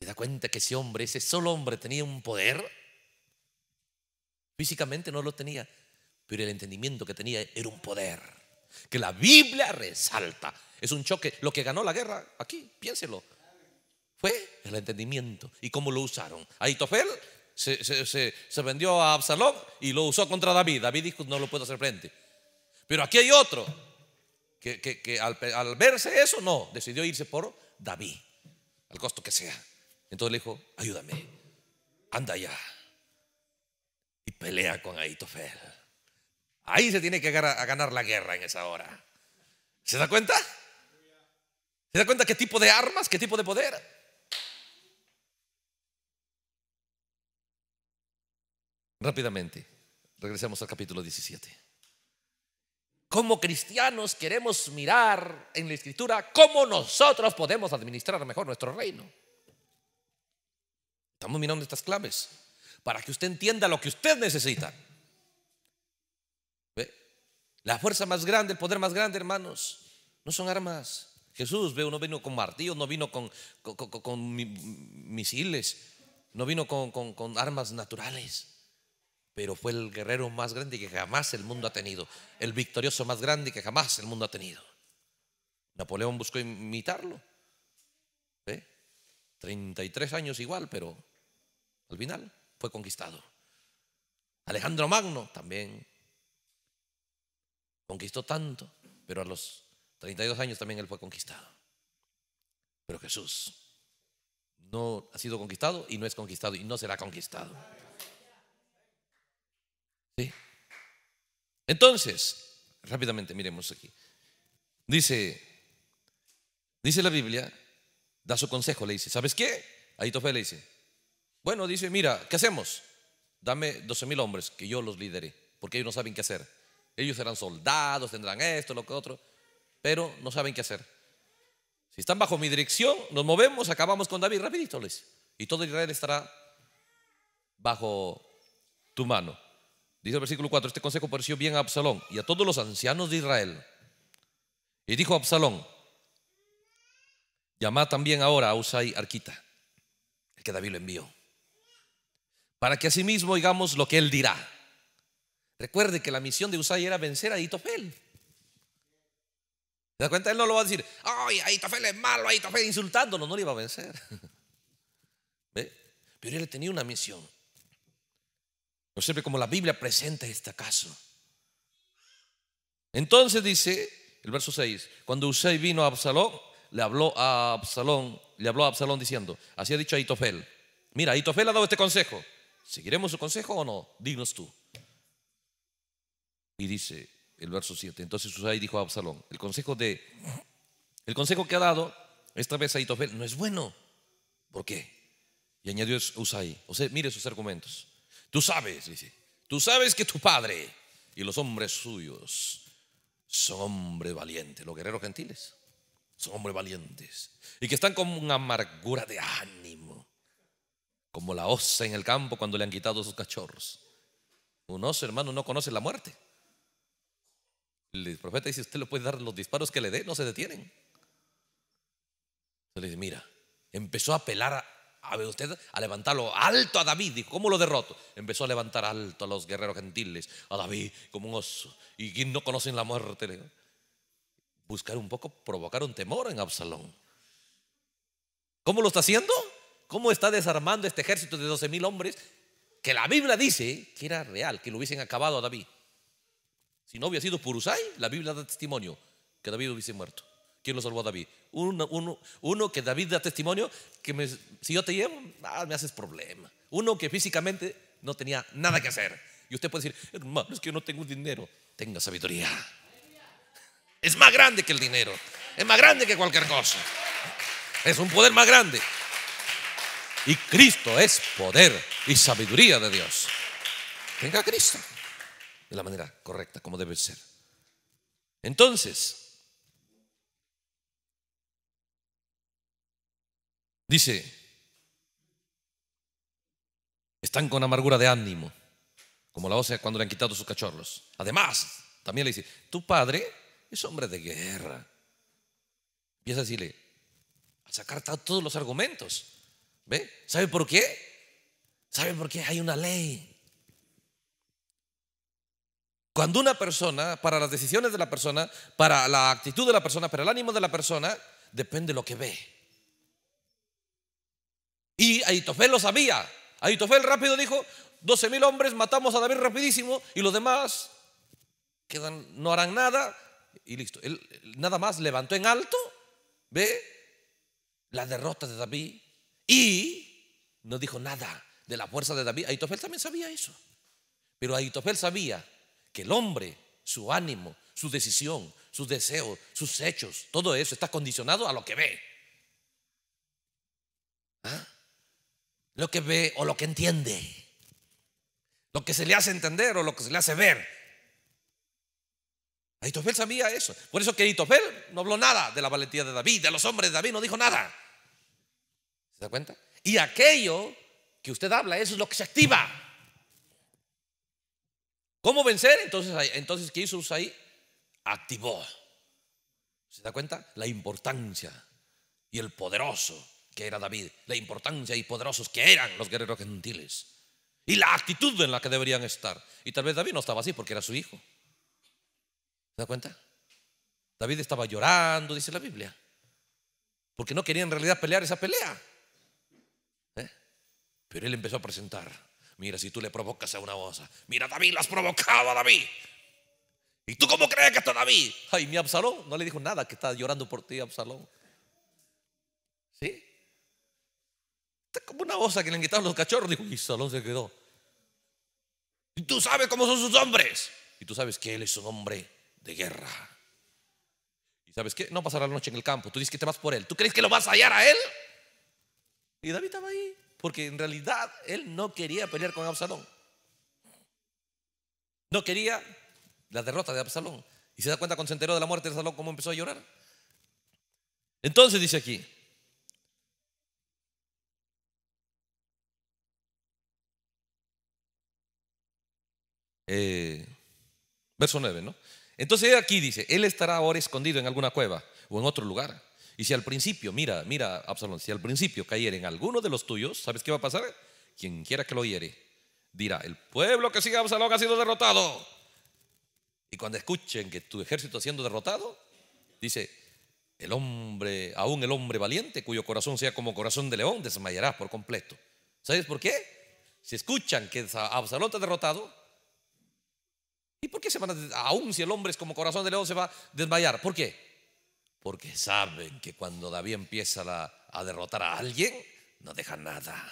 ¿Se da cuenta que ese hombre, ese solo hombre, tenía un poder? Físicamente no lo tenía, pero el entendimiento que tenía era un poder que la Biblia resalta. Es un choque. Lo que ganó la guerra aquí, piénselo, fue el entendimiento y cómo lo usaron. Aitofel se, vendió a Absalom y lo usó contra David. David dijo, no lo puedo hacer frente. Pero aquí hay otro que, al, verse eso, no, decidió irse por David, al costo que sea. Entonces le dijo, ayúdame, anda allá y pelea con Aitofel Ahí se tiene que ganar la guerra en esa hora. ¿Se da cuenta? ¿Se da cuenta qué tipo de armas, qué tipo de poder? Rápidamente, regresemos al capítulo 17. Como cristianos queremos mirar en la escritura cómo nosotros podemos administrar mejor nuestro reino. Estamos mirando estas claves para que usted entienda lo que usted necesita. La fuerza más grande, el poder más grande, hermanos, no son armas. Jesús, veo, no vino con martillos, no vino con, con, misiles, no vino con armas naturales, pero fue el guerrero más grande que jamás el mundo ha tenido, el victorioso más grande que jamás el mundo ha tenido. Napoleón buscó imitarlo. 33 años igual, pero al final fue conquistado. Alejandro Magno también Conquistó tanto, pero a los 32 años también él fue conquistado. Pero Jesús no ha sido conquistado y no es conquistado y no será conquistado. Entonces, rápidamente miremos aquí. Dice, dice la Biblia, da su consejo, le dice, ¿sabes qué? Tofe le dice, bueno, dice, mira, ¿qué hacemos? Dame 12 mil hombres que yo los lideré porque ellos no saben qué hacer. Ellos serán soldados, tendrán esto, lo que otro, pero no saben qué hacer. Si están bajo mi dirección, nos movemos, acabamos con David rapidito, Y todo Israel estará bajo tu mano. Dice el versículo 4, este consejo pareció bien a Absalón y a todos los ancianos de Israel. Y dijo Absalón, llama también ahora a Usai Arquita, el que David lo envió, para que asimismo oigamos lo que él dirá. Recuerde que la misión de Usay era vencer a Itofel. ¿Te das cuenta? Él no lo va a decir, ay, Aitofel es malo, Itofel insultándolo, no le iba a vencer. Pero él tenía una misión. Observe como la Biblia presenta este caso. Entonces dice el verso 6, cuando Usai vino a Absalón, le habló a Absalón, le habló a Absalón diciendo, así ha dicho Aitofel, mira, Aitofel ha dado este consejo, ¿seguiremos su consejo o no? Dignos tú. Y dice el verso 7, entonces Usai dijo a Absalón, el consejo, de, el consejo que ha dado esta vez a Itofel no es bueno. ¿Por qué? Y añadió Usai, o sea, mire sus argumentos. Tú sabes, dice, tú sabes que tu padre y los hombres suyos son hombres valientes, los guerreros gentiles son hombres valientes y que están con una amargura de ánimo, como la osa en el campo cuando le han quitado sus cachorros. Un oso, hermano, no conoce la muerte. El profeta dice, usted le puede dar los disparos que le dé, no se detienen. Entonces le dice, mira, empezó a apelar a, usted a levantarlo alto a David. Dijo, ¿cómo lo derroto? Empezó a levantar alto a los guerreros gentiles, a David como un oso. Y no conocen la muerte. Buscar un poco, provocar un temor en Absalón. ¿Cómo lo está haciendo? ¿Cómo está desarmando este ejército de 12 mil hombres que la Biblia dice que era real, que lo hubiesen acabado a David? Si no hubiera sido por Usai, la Biblia da testimonio que David hubiese muerto. ¿Quién lo salvó a David? Uno, que David da testimonio que me, si yo te llevo, ah, me haces problema. Uno que físicamente no tenía nada que hacer. Y usted puede decir, hermano, es que yo no tengo dinero. Tenga sabiduría. Es más grande que el dinero. Es más grande que cualquier cosa. Es un poder más grande. Y Cristo es poder y sabiduría de Dios. Tenga a Cristo de la manera correcta, como debe ser. Entonces, dice, están con amargura de ánimo, como la osa cuando le han quitado sus cachorros. Además, también le dice, tu padre es hombre de guerra. Empieza a decirle, a sacar todos los argumentos. ¿Ve? ¿Sabe por qué? ¿Sabe por qué hay una ley? Cuando una persona, para las decisiones de la persona, para la actitud de la persona, para el ánimo de la persona, depende de lo que ve. Y Aitofel lo sabía. Aitofel rápido dijo, 12 mil hombres, matamos a David rapidísimo y los demás no harán nada y listo. Él nada más levantó en alto, ve la derrota de David y no dijo nada de la fuerza de David. Aitofel también sabía eso. Pero Aitofel sabía que el hombre, su ánimo, su decisión, sus deseos, sus hechos, todo eso está condicionado a lo que ve. ¿Ah? Lo que ve o lo que entiende. Lo que se le hace entender o lo que se le hace ver. Aitofel sabía eso. Por eso que Aitofel no habló nada de la valentía de David, de los hombres de David, no dijo nada. ¿Se da cuenta? Y aquello que usted habla, eso es lo que se activa. ¿Cómo vencer? Entonces, entonces ¿qué hizo Usaí? Activó. ¿Se da cuenta? La importancia y el poderoso que era David, la importancia y poderosos que eran los guerreros gentiles y la actitud en la que deberían estar. Y tal vez David no estaba así porque era su hijo. ¿Se da cuenta? David estaba llorando, dice la Biblia, porque no quería en realidad pelear esa pelea. ¿Eh? Pero él empezó a presentar Mira, si tú le provocas a una osa, mira, David, lo has provocado a David. ¿Y tú cómo crees que está David? Ay, mi Absalón no le dijo nada que está llorando por ti, Absalón. ¿Sí? Está como una osa que le han quitado los cachorros. Dijo, y Absalón se quedó. Y tú sabes cómo son sus hombres. Y tú sabes que él es un hombre de guerra. Y sabes qué? no pasará la noche en el campo. Tú dices que te vas por él. ¿Tú crees que lo vas a hallar a él? Y David estaba ahí porque en realidad él no quería pelear con Absalón. No quería la derrota de Absalón. Y se da cuenta cuando se enteró de la muerte de Absalón cómo empezó a llorar. Entonces dice aquí, eh, verso 9, ¿no? Entonces aquí dice, Él estará ahora escondido en alguna cueva o en otro lugar y si al principio, mira, mira, Absalón, si al principio cayeren en alguno de los tuyos, ¿sabes qué va a pasar? Quien quiera que lo hiere, dirá, el pueblo que sigue a Absalón ha sido derrotado. Y cuando escuchen que tu ejército ha siendo derrotado, dice, el hombre, aún el hombre valiente, cuyo corazón sea como corazón de león, desmayará por completo. ¿Sabes por qué? Si escuchan que Absalón está derrotado, ¿y por qué se van a, aún si el hombre es como corazón de león, se va a desmayar? ¿Por qué? porque saben que cuando David empieza a derrotar a alguien, no deja nada.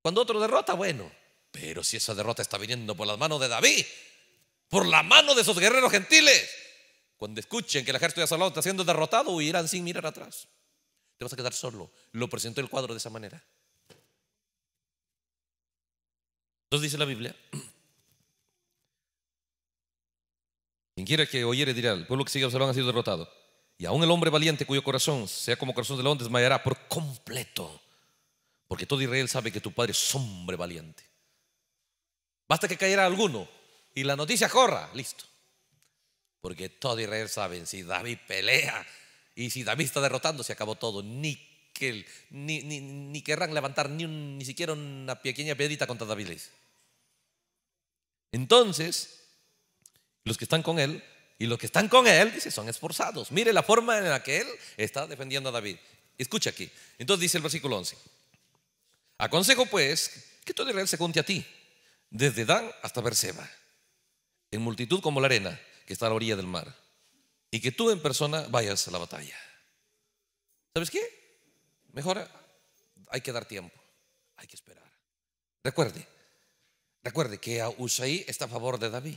Cuando otro derrota, bueno, pero si esa derrota está viniendo por las manos de David, por la mano de esos guerreros gentiles, cuando escuchen que el ejército de Salomón está siendo derrotado, irán sin mirar atrás. Te vas a quedar solo. Lo presentó el cuadro de esa manera. Entonces dice la Biblia Quien quiera que oyere dirá, el pueblo que sigue observando ha sido derrotado. Y aún el hombre valiente cuyo corazón sea como corazón de león desmayará por completo. Porque todo Israel sabe que tu padre es hombre valiente. Basta que cayera alguno y la noticia corra, listo. Porque todo Israel sabe, si David pelea y si David está derrotando, se acabó todo. Ni, ni, ni, querrán levantar ni, ni siquiera una pequeña piedrita contra David. Entonces, los que están con él, y los que están con él, dice, son esforzados. Mire la forma en la que él está defendiendo a David. Escucha aquí. Entonces dice el versículo 11. Aconsejo pues que todo Israel se junte a ti, desde Dan hasta Berseba, en multitud como la arena que está a la orilla del mar, y que tú en persona vayas a la batalla. ¿Sabes qué? Mejor hay que dar tiempo, hay que esperar. Recuerde, recuerde que a Usai está a favor de David.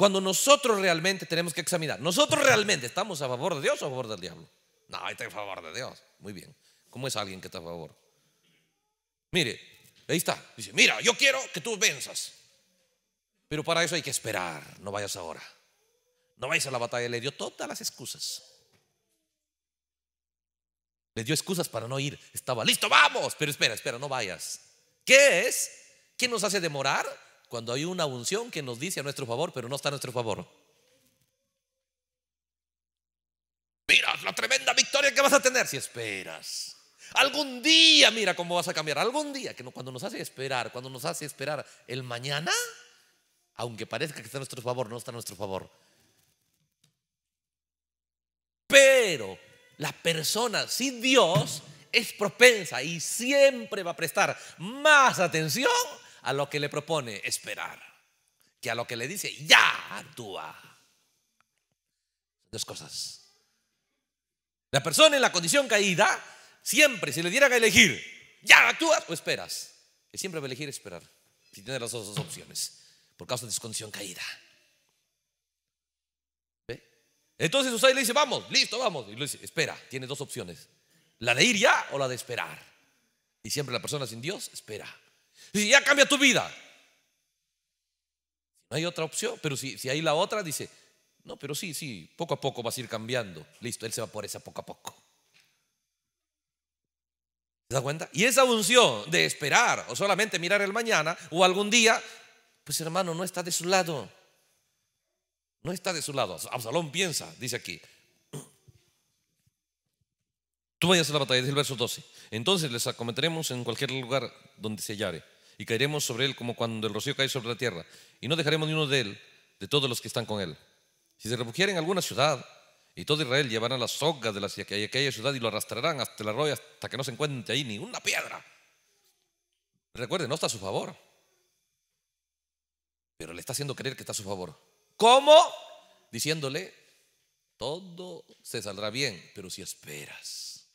Cuando nosotros realmente tenemos que examinar, nosotros realmente estamos a favor de Dios o a favor del diablo. No, está a favor de Dios. Muy bien. ¿Cómo es alguien que está a favor? Mire, ahí está. Dice, mira, yo quiero que tú venzas. Pero para eso hay que esperar. No vayas ahora. No vayas a la batalla. Le dio todas las excusas. Le dio excusas para no ir. Estaba listo, vamos. Pero espera, espera, no vayas. ¿Qué es? ¿Qué nos hace demorar? cuando hay una unción que nos dice a nuestro favor, pero no está a nuestro favor. Mira la tremenda victoria que vas a tener si esperas. Algún día, mira cómo vas a cambiar. Algún día, que cuando nos hace esperar, cuando nos hace esperar el mañana, aunque parezca que está a nuestro favor, no está a nuestro favor. Pero la persona sin Dios es propensa y siempre va a prestar más atención a lo que le propone esperar que a lo que le dice ya actúa. Dos cosas. La persona en la condición caída, siempre, si le dieran a elegir, ya actúas o esperas. Y siempre va a elegir esperar, si tiene las dos, opciones, por causa de su condición caída. Entonces Usted le dice, vamos, listo, vamos. Y le dice, espera, tiene dos opciones, la de ir ya o la de esperar. Y siempre la persona sin Dios espera. Dice, ya cambia tu vida. No hay otra opción, pero si, hay la otra, dice, no, pero sí, sí, poco a poco vas a ir cambiando. Listo, Él se va por esa poco a poco. ¿Te das cuenta? Y esa unción de esperar o solamente mirar el mañana o algún día, pues hermano, no está de su lado. No está de su lado. Absalón piensa, dice aquí. Tú vayas a la batalla, dice el verso 12. Entonces les acometeremos en cualquier lugar donde se hallare y caeremos sobre él como cuando el rocío cae sobre la tierra, y no dejaremos ni uno de él, de todos los que están con él. Si se refugiara en alguna ciudad, y todo Israel llevará las sogas de, la, aquella ciudad y lo arrastrarán hasta el arroyo hasta que no se encuentre ahí ni una piedra. Recuerde, no está a su favor. Pero le está haciendo creer que está a su favor. ¿Cómo? Diciéndole, todo se saldrá bien, pero si esperas.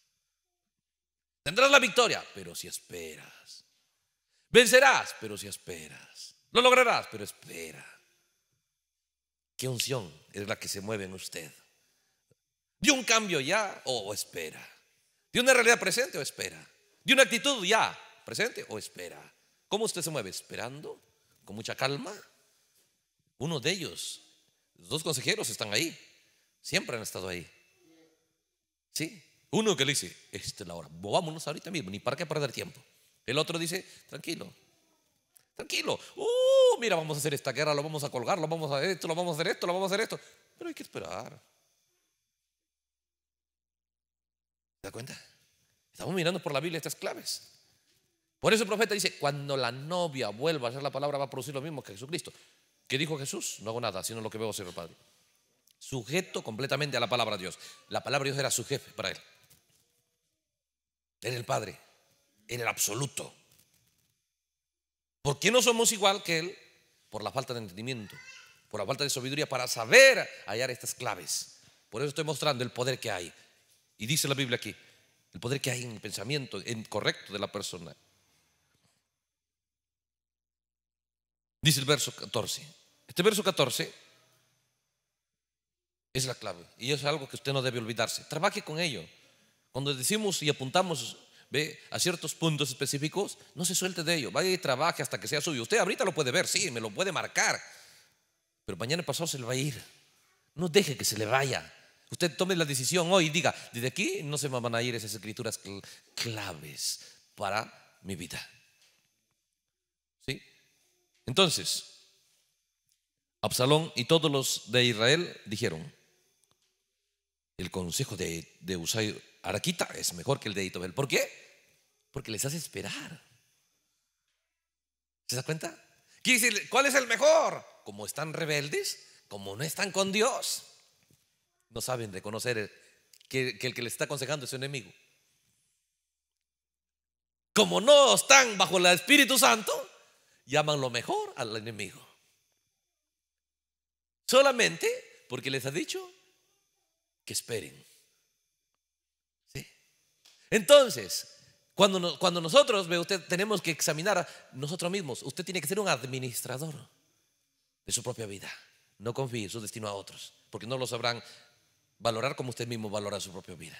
Tendrás la victoria, pero si esperas. Vencerás, pero si esperas. Lo lograrás, pero espera. ¿Qué unción es la que se mueve en usted? ¿De un cambio ya o espera? ¿De una realidad presente o espera? ¿De una actitud ya presente o espera? ¿Cómo usted se mueve? ¿Esperando? ¿Con mucha calma? Uno de ellos, los dos consejeros están ahí. Siempre han estado ahí. ¿Sí? Uno que le dice, esta es la hora, vámonos ahorita mismo, ni para qué perder tiempo. El otro dice, tranquilo, tranquilo. Uh, mira, vamos a hacer esta guerra, lo vamos a colgar, lo vamos a hacer esto, lo vamos a hacer esto, lo vamos a hacer esto. Pero hay que esperar. ¿Te das cuenta? Estamos mirando por la Biblia estas claves. Por eso el profeta dice, cuando la novia vuelva a ser la palabra va a producir lo mismo que Jesucristo. ¿Qué dijo Jesús? No hago nada, sino lo que veo ser el Padre. Sujeto completamente a la palabra de Dios. La palabra de Dios era su jefe para él. Era el Padre en el absoluto. ¿Por qué no somos igual que Él? Por la falta de entendimiento, por la falta de sabiduría para saber hallar estas claves. Por eso estoy mostrando el poder que hay. Y dice la Biblia aquí, el poder que hay en el pensamiento incorrecto correcto de la persona. Dice el verso 14. Este verso 14 es la clave. Y es algo que usted no debe olvidarse. Trabaje con ello. Cuando decimos y apuntamos ¿ve? a ciertos puntos específicos, no se suelte de ello. Vaya y trabaje hasta que sea suyo. Usted ahorita lo puede ver, sí, me lo puede marcar. Pero mañana pasado se le va a ir. No deje que se le vaya. Usted tome la decisión hoy y diga, desde aquí no se me van a ir esas escrituras claves para mi vida. ¿Sí? Entonces, Absalón y todos los de Israel dijeron, el consejo de, de Araquita es mejor que el de Itobel ¿Por qué? Porque les hace esperar. ¿Se da cuenta? Quiere ¿cuál es el mejor? Como están rebeldes, como no están con Dios, no saben reconocer que, que el que les está aconsejando es su enemigo. Como no están bajo el Espíritu Santo, llaman lo mejor al enemigo. Solamente porque les ha dicho que esperen. Entonces, cuando, nosotros, ve usted, tenemos que examinar nosotros mismos, usted tiene que ser un administrador de su propia vida. No confíe su destino a otros, porque no lo sabrán valorar como usted mismo valora su propia vida.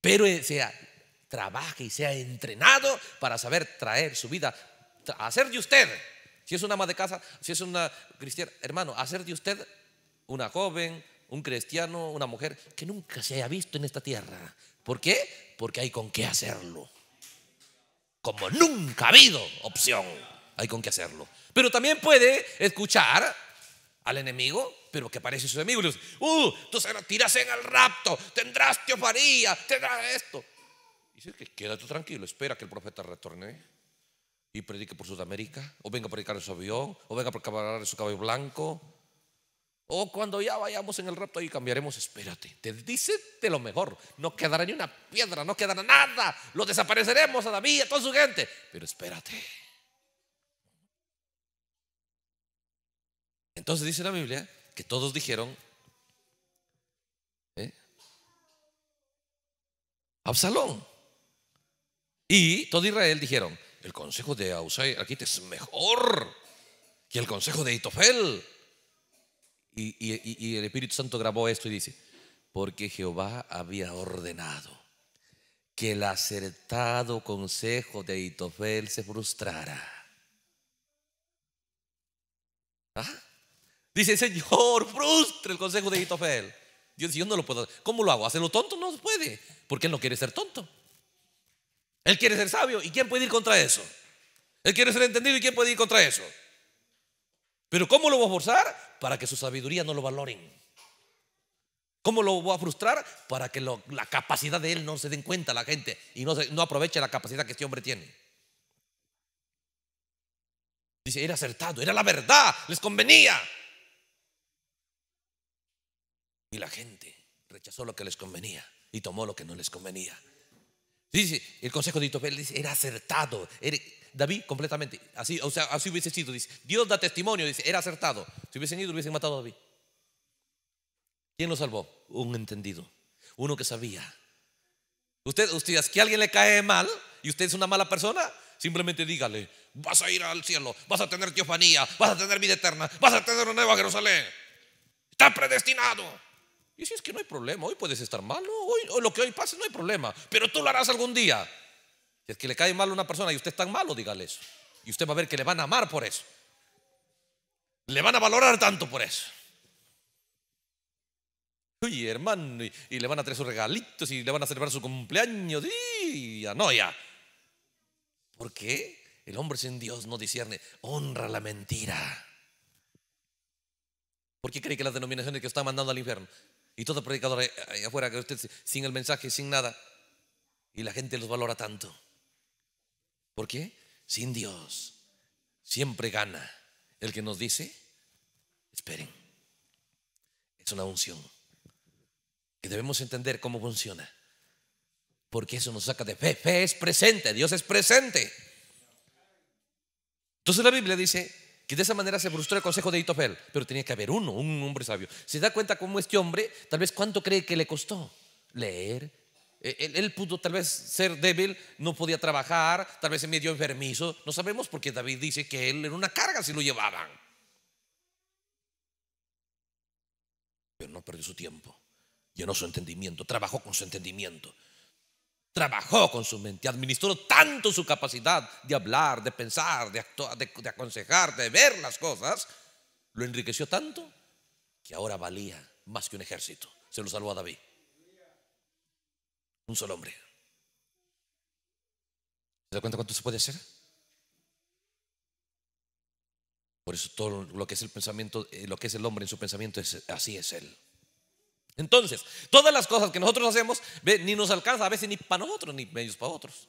Pero eh, sea, trabaje y sea entrenado para saber traer su vida, hacer de usted, si es una ama de casa, si es una cristiana, hermano, hacer de usted una joven, un cristiano, una mujer que nunca se haya visto en esta tierra. ¿Por qué? Porque hay con qué hacerlo. Como nunca ha habido opción, hay con qué hacerlo. Pero también puede escuchar al enemigo, pero que parece su enemigo y dice, uh, tú tiras en el rapto, tendrás teofanía, tendrás esto. Y dice que quédate tranquilo, espera que el profeta retorne y predique por Sudamérica, o venga a predicar en su avión, o venga a predicar en su caballo blanco, o cuando ya vayamos en el rapto y cambiaremos, espérate, te dice de lo mejor, no quedará ni una piedra, no quedará nada, lo desapareceremos a David y a toda su gente, pero espérate. Entonces dice la Biblia que todos dijeron, ¿eh? Absalón. Y todo Israel dijeron, el consejo de Ausai, aquí es mejor que el consejo de Itofel. Y, el Espíritu Santo grabó esto y dice, porque Jehová había ordenado que el acertado consejo de Itofel se frustrara. ¿Ah? Dice, Señor, frustre el consejo de Itofel. Dios dice, yo no lo puedo hacer. ¿Cómo lo hago? ¿Hacerlo tonto? No puede, porque él no quiere ser tonto. Él quiere ser sabio. ¿Y quién puede ir contra eso? Él quiere ser entendido. ¿Y quién puede ir contra eso? Pero ¿cómo lo voy a forzar? para que su sabiduría no lo valoren. ¿Cómo lo voy a frustrar? Para que la capacidad de él no se den cuenta la gente y no aproveche la capacidad que este hombre tiene. Dice, era acertado, era la verdad, les convenía. Y la gente rechazó lo que les convenía y tomó lo que no les convenía. Dice, el consejo de Itofel dice, era acertado. David completamente, así, o sea, así hubiese sido, Dios da testimonio, dice, era acertado. Si hubiesen ido, hubiesen matado a David. ¿Quién lo salvó? Un entendido, uno que sabía. Usted, usted, que a alguien le cae mal y usted es una mala persona, simplemente dígale, vas a ir al cielo, vas a tener teofanía, vas a tener vida eterna, vas a tener una nueva Jerusalén. Está predestinado. Y si es que no hay problema, hoy puedes estar malo, hoy, lo que hoy pase no hay problema, pero tú lo harás algún día. Si es que le cae mal a una persona y usted es tan malo, dígale eso. Y usted va a ver que le van a amar por eso. Le van a valorar tanto por eso. Uy, hermano, y, le van a traer sus regalitos y le van a celebrar su cumpleaños. Y ya no, ya. ¿Por qué? El hombre sin Dios no discierne, honra la mentira. ¿Por qué cree que las denominaciones que están mandando al infierno? Y todo predicador ahí afuera que usted sin el mensaje, sin nada. Y la gente los valora tanto. ¿Por qué? Sin Dios. Siempre gana el que nos dice, esperen. Es una unción. Que debemos entender cómo funciona. Porque eso nos saca de fe. Fe es presente, Dios es presente. Entonces la Biblia dice, y de esa manera se frustró el consejo de Itofel, pero tenía que haber uno, un hombre sabio. Se da cuenta cómo este hombre, tal vez cuánto cree que le costó leer. E, él, pudo tal vez ser débil, no podía trabajar, tal vez se medio enfermizo. No sabemos porque David dice que él era una carga si lo llevaban. Pero no perdió su tiempo, llenó su entendimiento, trabajó con su entendimiento. Trabajó con su mente, administró tanto su capacidad de hablar, de pensar, de, de, aconsejar, de ver las cosas, lo enriqueció tanto que ahora valía más que un ejército. Se lo salvó a David. Un solo hombre. ¿Se da cuenta cuánto se puede hacer? Por eso todo lo que es el pensamiento, eh, lo que es el hombre en su pensamiento es así es él. Entonces, todas las cosas que nosotros hacemos ni nos alcanza a veces ni para nosotros, ni medios para otros.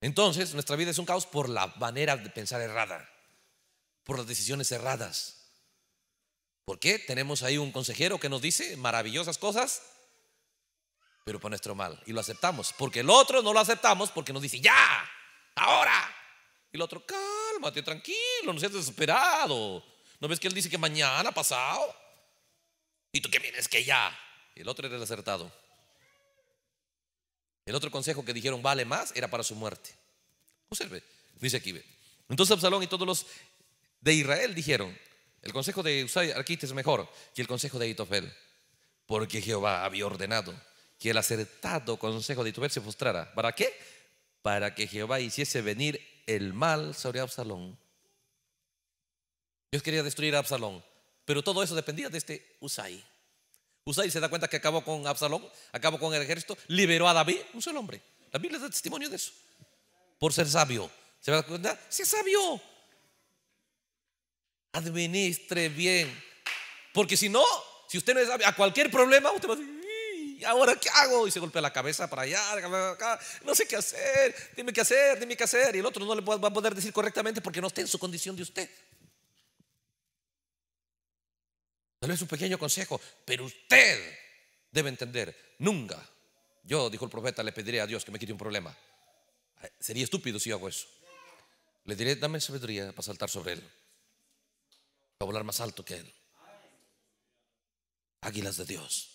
Entonces, nuestra vida es un caos por la manera de pensar errada, por las decisiones erradas. ¿Por qué? Tenemos ahí un consejero que nos dice maravillosas cosas, pero para nuestro mal. Y lo aceptamos, porque el otro no lo aceptamos porque nos dice, ya, ahora. Y el otro, cálmate, tranquilo, no seas desesperado. ¿No ves que él dice que mañana, ha pasado? ¿Y tú qué vienes que ya? el otro era el acertado. El otro consejo que dijeron vale más era para su muerte. Observe, dice aquí. Entonces Absalón y todos los de Israel dijeron, el consejo de Usai Arquite es mejor que el consejo de Itofel, porque Jehová había ordenado que el acertado consejo de Itofel se frustrara. ¿Para qué? Para que Jehová hiciese venir el mal sobre Absalón. Dios quería destruir a Absalón. Pero todo eso dependía de este Usai. Usai se da cuenta que acabó con Absalom, acabó con el ejército, liberó a David, un solo hombre. La Biblia da testimonio de eso. Por ser sabio. ¿Se va dar cuenta? sea sabio! Administre bien. Porque si no, si usted no es sabio, a cualquier problema usted va a decir, ¿ahora qué hago? Y se golpea la cabeza para allá, no sé qué hacer, dime qué hacer, dime qué hacer. Y el otro no le va a poder decir correctamente porque no está en su condición de usted. Tal vez un pequeño consejo, pero usted debe entender, nunca, yo, dijo el profeta, le pediré a Dios que me quite un problema. Sería estúpido si hago eso. Le diré, dame sabiduría para saltar sobre él, para volar más alto que él. Águilas de Dios.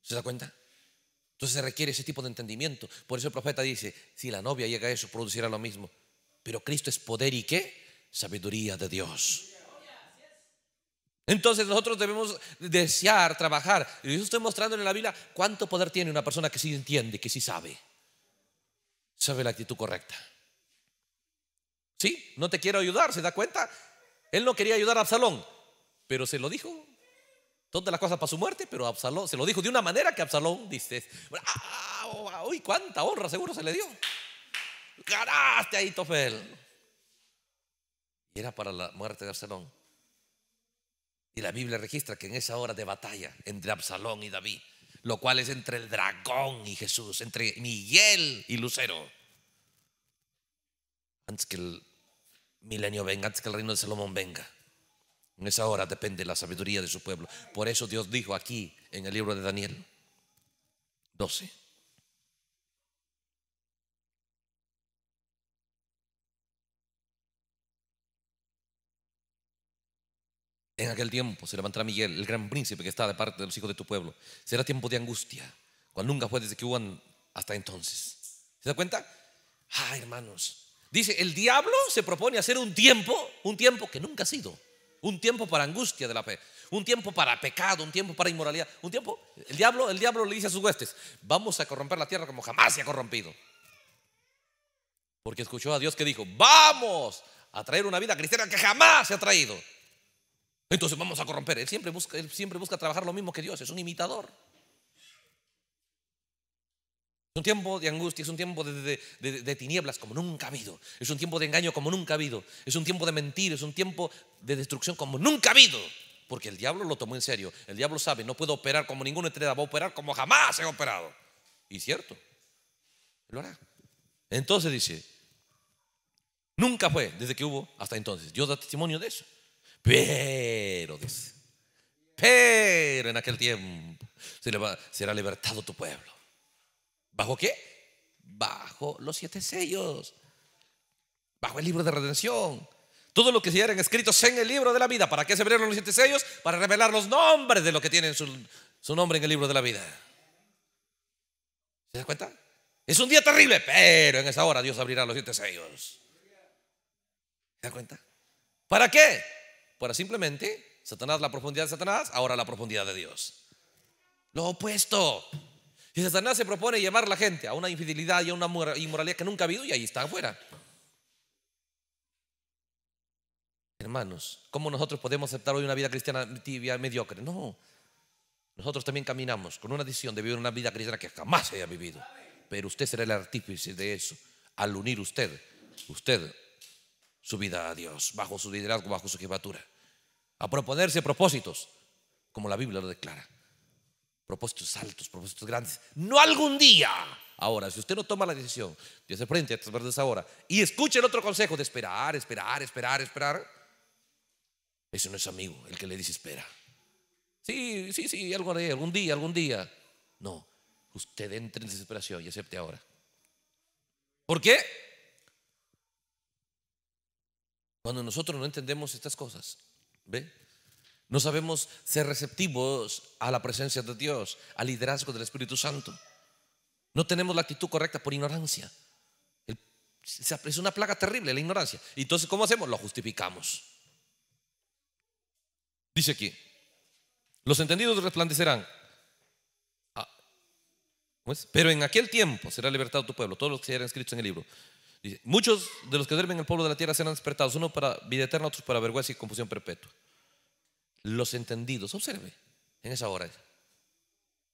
¿Se da cuenta? Entonces se requiere ese tipo de entendimiento. Por eso el profeta dice, si la novia llega a eso, producirá lo mismo. Pero Cristo es poder y qué? Sabiduría de Dios. Entonces nosotros debemos desear, trabajar. Y yo estoy mostrando en la Biblia cuánto poder tiene una persona que sí entiende, que sí sabe. Sabe la actitud correcta. Sí, no te quiero ayudar, ¿se da cuenta? Él no quería ayudar a Absalón, pero se lo dijo. Todas las cosas para su muerte, pero Absalón se lo dijo de una manera que Absalón dice, uy, cuánta honra seguro se le dio. caraste ahí, Tofel. Y era para la muerte de Absalón. Y la Biblia registra que en esa hora de batalla entre Absalón y David, lo cual es entre el dragón y Jesús, entre Miguel y Lucero, antes que el milenio venga, antes que el reino de Salomón venga. En esa hora depende la sabiduría de su pueblo. Por eso Dios dijo aquí en el libro de Daniel 12, En aquel tiempo se levantará Miguel, el gran príncipe que está de parte de los hijos de tu pueblo. Será tiempo de angustia, cual nunca fue desde que hubo hasta entonces. ¿Se da cuenta? Ah, hermanos. Dice, el diablo se propone hacer un tiempo, un tiempo que nunca ha sido. Un tiempo para angustia de la fe, un tiempo para pecado, un tiempo para inmoralidad, un tiempo el diablo, el diablo le dice a sus huestes, vamos a corromper la tierra como jamás se ha corrompido. Porque escuchó a Dios que dijo, vamos a traer una vida cristiana que jamás se ha traído. Entonces vamos a corromper. Él siempre busca, él siempre busca trabajar lo mismo que Dios, es un imitador. Es un tiempo de angustia, es un tiempo de, tinieblas como nunca ha habido. Es un tiempo de engaño como nunca ha habido. Es un tiempo de mentir, es un tiempo de destrucción como nunca ha habido. Porque el diablo lo tomó en serio. El diablo sabe, no puedo operar como ninguna entrega va a operar como jamás he operado. Y cierto, lo hará. Entonces dice, nunca fue desde que hubo hasta entonces. Dios da testimonio de eso. Pero, dice, pero en aquel tiempo será libertado tu pueblo. ¿Bajo qué? Bajo los siete sellos. Bajo el libro de redención. Todo lo que se escritos en el libro de la vida. ¿Para qué se abrieron los siete sellos? Para revelar los nombres de lo que tienen su, su nombre en el libro de la vida. ¿Se da cuenta? Es un día terrible, pero en esa hora Dios abrirá los siete sellos. ¿Se da cuenta? ¿Para qué? Fuera simplemente Satanás la profundidad de Satanás, ahora la profundidad de Dios. Lo opuesto. Si Satanás se propone llevar a la gente a una infidelidad y a una inmoralidad que nunca ha habido y ahí está afuera. Hermanos, ¿cómo nosotros podemos aceptar hoy una vida cristiana tibia, mediocre? No. Nosotros también caminamos con una decisión de vivir una vida cristiana que jamás haya vivido. Pero usted será el artífice de eso. Al unir usted, usted su vida a Dios, bajo su liderazgo, bajo su jefatura, a proponerse propósitos, como la Biblia lo declara, propósitos altos, propósitos grandes, no algún día. Ahora, si usted no toma la decisión de hacer frente a de esa ahora y escucha el otro consejo de esperar, esperar, esperar, esperar, ese no es amigo, el que le dice espera. Sí, sí, sí, algún día, algún día. No, usted entre en desesperación y acepte ahora. ¿Por qué? Cuando nosotros no entendemos estas cosas, ¿ve? No sabemos ser receptivos a la presencia de Dios, al liderazgo del Espíritu Santo. No tenemos la actitud correcta por ignorancia. Es una plaga terrible la ignorancia. Y entonces, ¿cómo hacemos? Lo justificamos. Dice aquí, los entendidos resplandecerán. Ah, pero en aquel tiempo será libertado tu pueblo, todos los que eran escrito en el libro muchos de los que duermen en el pueblo de la tierra serán despertados, uno para vida eterna, otros para vergüenza y confusión perpetua. Los entendidos, observe, en esa hora.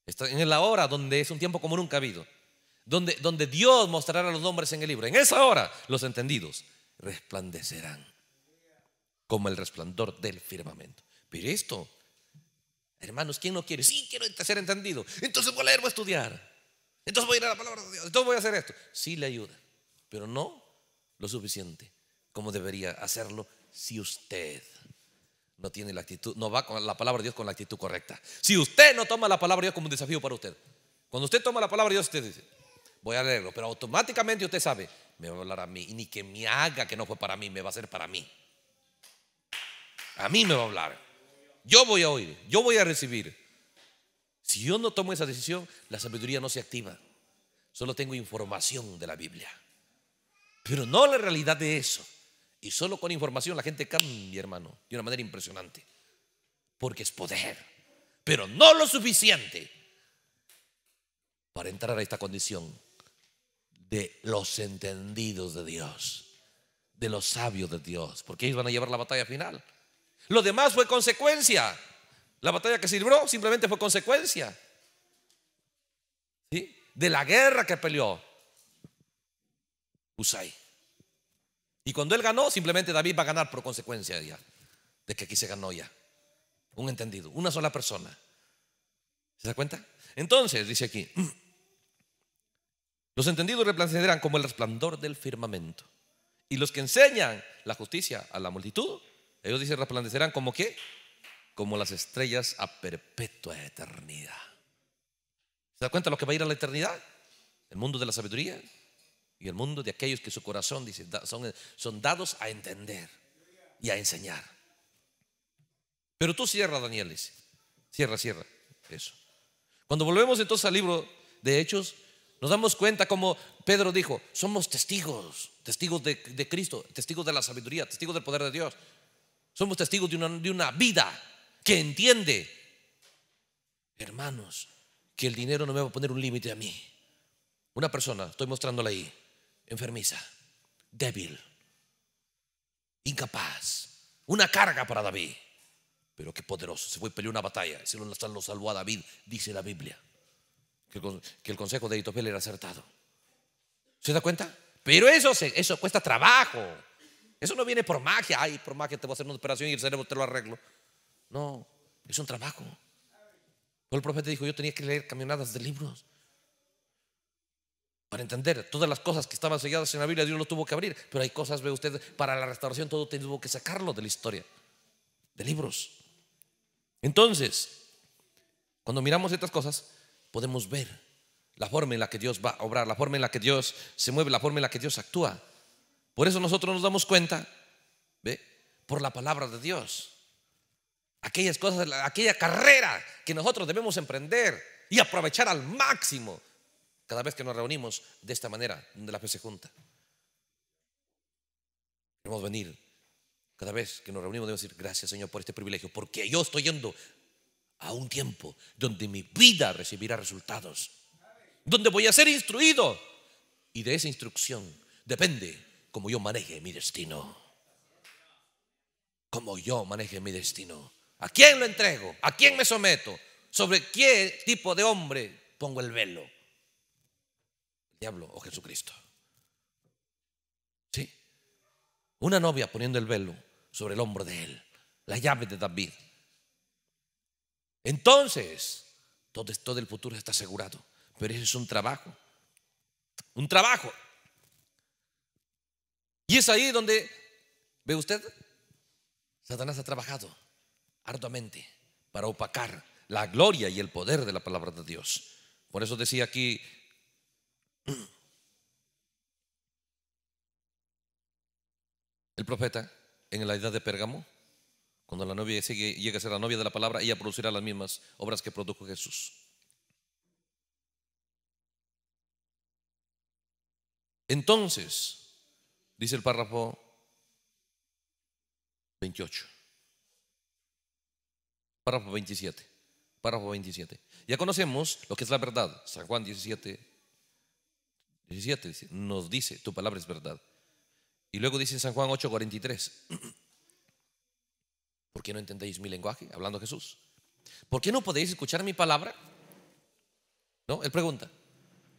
en la hora donde es un tiempo como nunca ha habido, donde, Dios mostrará a los nombres en el libro. En esa hora los entendidos resplandecerán como el resplandor del firmamento. Pero esto, hermanos, ¿quién no quiere? Sí, quiero ser entendido. Entonces voy a leer, voy a estudiar. Entonces voy a ir a la palabra de Dios. Entonces voy a hacer esto. Sí le ayuda pero no lo suficiente como debería hacerlo si usted no tiene la actitud, no va con la palabra de Dios con la actitud correcta. Si usted no toma la palabra de Dios como un desafío para usted, cuando usted toma la palabra de Dios, usted dice, voy a leerlo, pero automáticamente usted sabe, me va a hablar a mí, y ni que me haga que no fue para mí, me va a hacer para mí. A mí me va a hablar. Yo voy a oír, yo voy a recibir. Si yo no tomo esa decisión, la sabiduría no se activa. Solo tengo información de la Biblia pero no la realidad de eso. Y solo con información la gente cambia, hermano, de una manera impresionante. Porque es poder, pero no lo suficiente para entrar a esta condición de los entendidos de Dios, de los sabios de Dios, porque ellos van a llevar la batalla final. Lo demás fue consecuencia. La batalla que se libró simplemente fue consecuencia de la guerra que peleó. Usai. Y cuando él ganó, simplemente David va a ganar por consecuencia de que aquí se ganó ya. Un entendido, una sola persona. ¿Se da cuenta? Entonces, dice aquí, los entendidos resplandecerán como el resplandor del firmamento. Y los que enseñan la justicia a la multitud, ellos dicen resplandecerán como qué? Como las estrellas a perpetua eternidad. ¿Se da cuenta lo que va a ir a la eternidad? El mundo de la sabiduría, y el mundo de aquellos que su corazón dice, son, son dados a entender y a enseñar. Pero tú cierra, Daniel, Cierra, cierra. Eso. Cuando volvemos entonces al libro de Hechos, nos damos cuenta como Pedro dijo, somos testigos, testigos de, Cristo, testigos de la sabiduría, testigos del poder de Dios. Somos testigos de una, de una vida que entiende, hermanos, que el dinero no me va a poner un límite a mí. Una persona, estoy mostrándola ahí, enfermiza, débil, incapaz, una carga para David. Pero qué poderoso, se fue y peleó una batalla. Si no lo salvó a David, dice la Biblia. Que el, consejo de Aitofel era acertado. ¿Se da cuenta? Pero eso, eso cuesta trabajo. Eso no viene por magia. Ay, por magia te voy a hacer una operación y el cerebro te lo arreglo. No, es un trabajo. El profeta dijo: Yo tenía que leer Camionadas de libros para entender todas las cosas que estaban selladas en la Biblia, Dios lo tuvo que abrir. Pero hay cosas, ve usted, para la restauración todo tuvo que sacarlo de la historia, de libros. Entonces, cuando miramos estas cosas, podemos ver la forma en la que Dios va a obrar, la forma en la que Dios se mueve, la forma en la que Dios actúa. Por eso nosotros nos damos cuenta, ¿ve? Por la palabra de Dios. Aquellas cosas, aquella carrera que nosotros debemos emprender y aprovechar al máximo cada vez que nos reunimos de esta manera, donde la fe se junta. debemos venir cada vez que nos reunimos, debemos decir gracias Señor por este privilegio, porque yo estoy yendo a un tiempo donde mi vida recibirá resultados, donde voy a ser instruido y de esa instrucción depende cómo yo maneje mi destino. Cómo yo maneje mi destino. ¿A quién lo entrego? ¿A quién me someto? ¿Sobre qué tipo de hombre pongo el velo? diablo o Jesucristo. ¿Sí? Una novia poniendo el velo sobre el hombro de él, la llave de David. Entonces, todo, todo el futuro está asegurado, pero ese es un trabajo, un trabajo. Y es ahí donde, ve usted, Satanás ha trabajado arduamente para opacar la gloria y el poder de la palabra de Dios. Por eso decía aquí el profeta, en la edad de Pérgamo, cuando la novia llegue a ser la novia de la palabra, ella producirá las mismas obras que produjo Jesús. Entonces, dice el párrafo 28, párrafo 27, párrafo 27. Ya conocemos lo que es la verdad, San Juan 17, 17 nos dice, tu palabra es verdad. Y luego dice en San Juan 8:43, ¿por qué no entendéis mi lenguaje? Hablando Jesús. ¿Por qué no podéis escuchar mi palabra? No, él pregunta,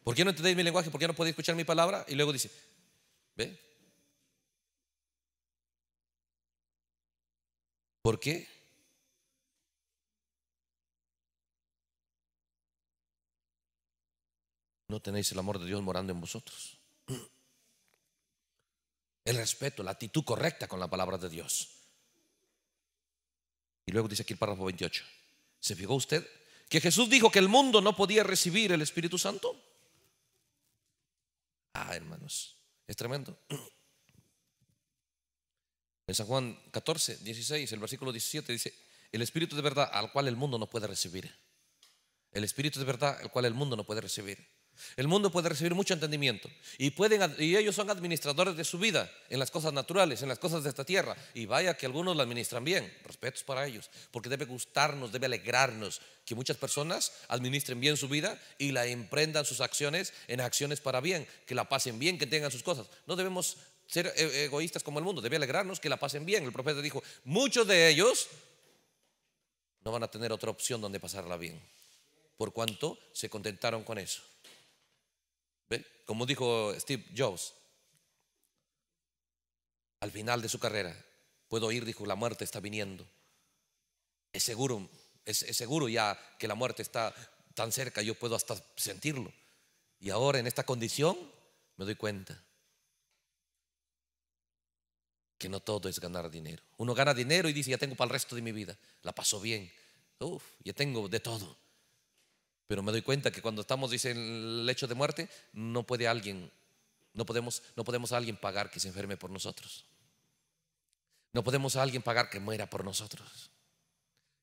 ¿por qué no entendéis mi lenguaje? ¿Por qué no podéis escuchar mi palabra? Y luego dice, ¿ve? ¿Por qué no tenéis el amor de Dios morando en vosotros. El respeto, la actitud correcta con la palabra de Dios. Y luego dice aquí el párrafo 28. ¿Se fijó usted que Jesús dijo que el mundo no podía recibir el Espíritu Santo? Ah, hermanos, es tremendo. En San Juan 14, 16, el versículo 17 dice, el Espíritu de verdad al cual el mundo no puede recibir. El Espíritu de verdad al cual el mundo no puede recibir el mundo puede recibir mucho entendimiento y, pueden, y ellos son administradores de su vida en las cosas naturales, en las cosas de esta tierra. Y vaya que algunos la administran bien, respetos para ellos, porque debe gustarnos, debe alegrarnos que muchas personas administren bien su vida y la emprendan sus acciones en acciones para bien, que la pasen bien, que tengan sus cosas. No debemos ser e, egoístas como el mundo, debe alegrarnos que la pasen bien. El profeta dijo, muchos de ellos no van a tener otra opción donde pasarla bien, por cuanto se contentaron con eso. Como dijo Steve Jobs, al final de su carrera, puedo ir, dijo, la muerte está viniendo. Es seguro, es, seguro ya que la muerte está tan cerca, yo puedo hasta sentirlo. Y ahora en esta condición me doy cuenta que no todo es ganar dinero. Uno gana dinero y dice, ya tengo para el resto de mi vida, la paso bien, Uf, ya tengo de todo. Pero me doy cuenta que cuando estamos, dice, en el hecho de muerte, no puede alguien, no podemos, no podemos a alguien pagar que se enferme por nosotros. No podemos a alguien pagar que muera por nosotros.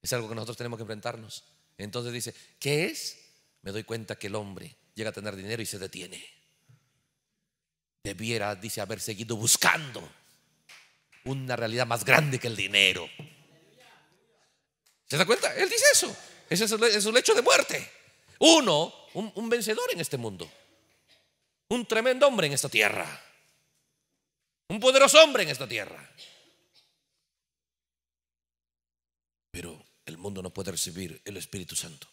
Es algo que nosotros tenemos que enfrentarnos. Entonces dice, ¿qué es? Me doy cuenta que el hombre llega a tener dinero y se detiene. Debiera, dice, haber seguido buscando una realidad más grande que el dinero. ¿Se da cuenta? Él dice eso. Ese es su lecho de muerte uno, un, vencedor en este mundo, un tremendo hombre en esta tierra, un poderoso hombre en esta tierra. Pero el mundo no puede recibir el Espíritu Santo.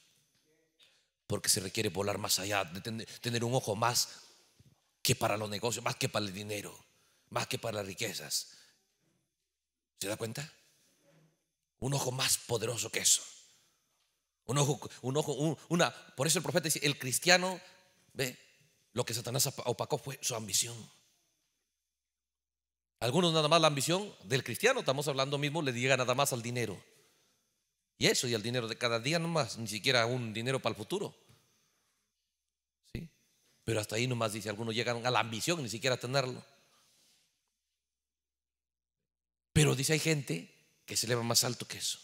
Porque se requiere volar más allá, de tener un ojo más que para los negocios, más que para el dinero, más que para las riquezas. ¿Se da cuenta? Un ojo más poderoso que eso. Un ojo, un ojo, una. Por eso el profeta dice: el cristiano ve lo que Satanás opacó fue su ambición. Algunos nada más la ambición del cristiano, estamos hablando mismo, le llega nada más al dinero. Y eso, y al dinero de cada día nomás, ni siquiera un dinero para el futuro. ¿Sí? Pero hasta ahí nomás dice, algunos llegan a la ambición, ni siquiera a tenerlo. Pero dice, hay gente que se eleva más alto que eso.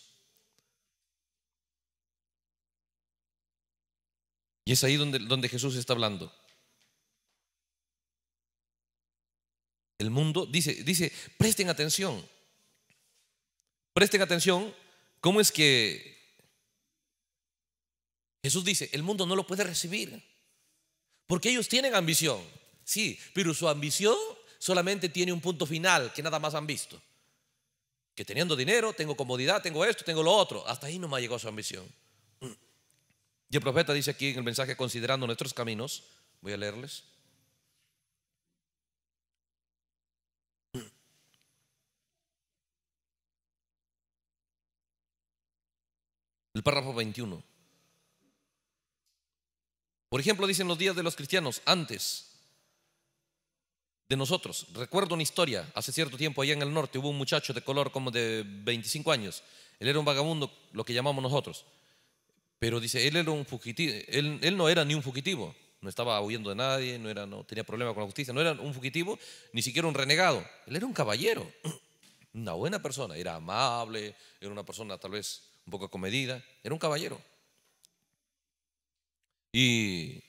Y es ahí donde, Jesús está hablando. El mundo dice, dice, presten atención. Presten atención, ¿cómo es que Jesús dice, el mundo no lo puede recibir? Porque ellos tienen ambición, sí, pero su ambición solamente tiene un punto final que nada más han visto. Que teniendo dinero, tengo comodidad, tengo esto, tengo lo otro. Hasta ahí no me llegó su ambición. Y el profeta dice aquí en el mensaje, considerando nuestros caminos, voy a leerles. El párrafo 21. Por ejemplo, dicen los días de los cristianos, antes de nosotros. Recuerdo una historia, hace cierto tiempo allá en el norte hubo un muchacho de color como de 25 años. Él era un vagabundo, lo que llamamos nosotros. Pero dice, él era un fugitivo, él, no era ni un fugitivo, no estaba huyendo de nadie, no, tenía problema con la justicia, no era un fugitivo, ni siquiera un renegado, él era un caballero, una buena persona, era amable, era una persona tal vez un poco comedida, era un caballero. Y,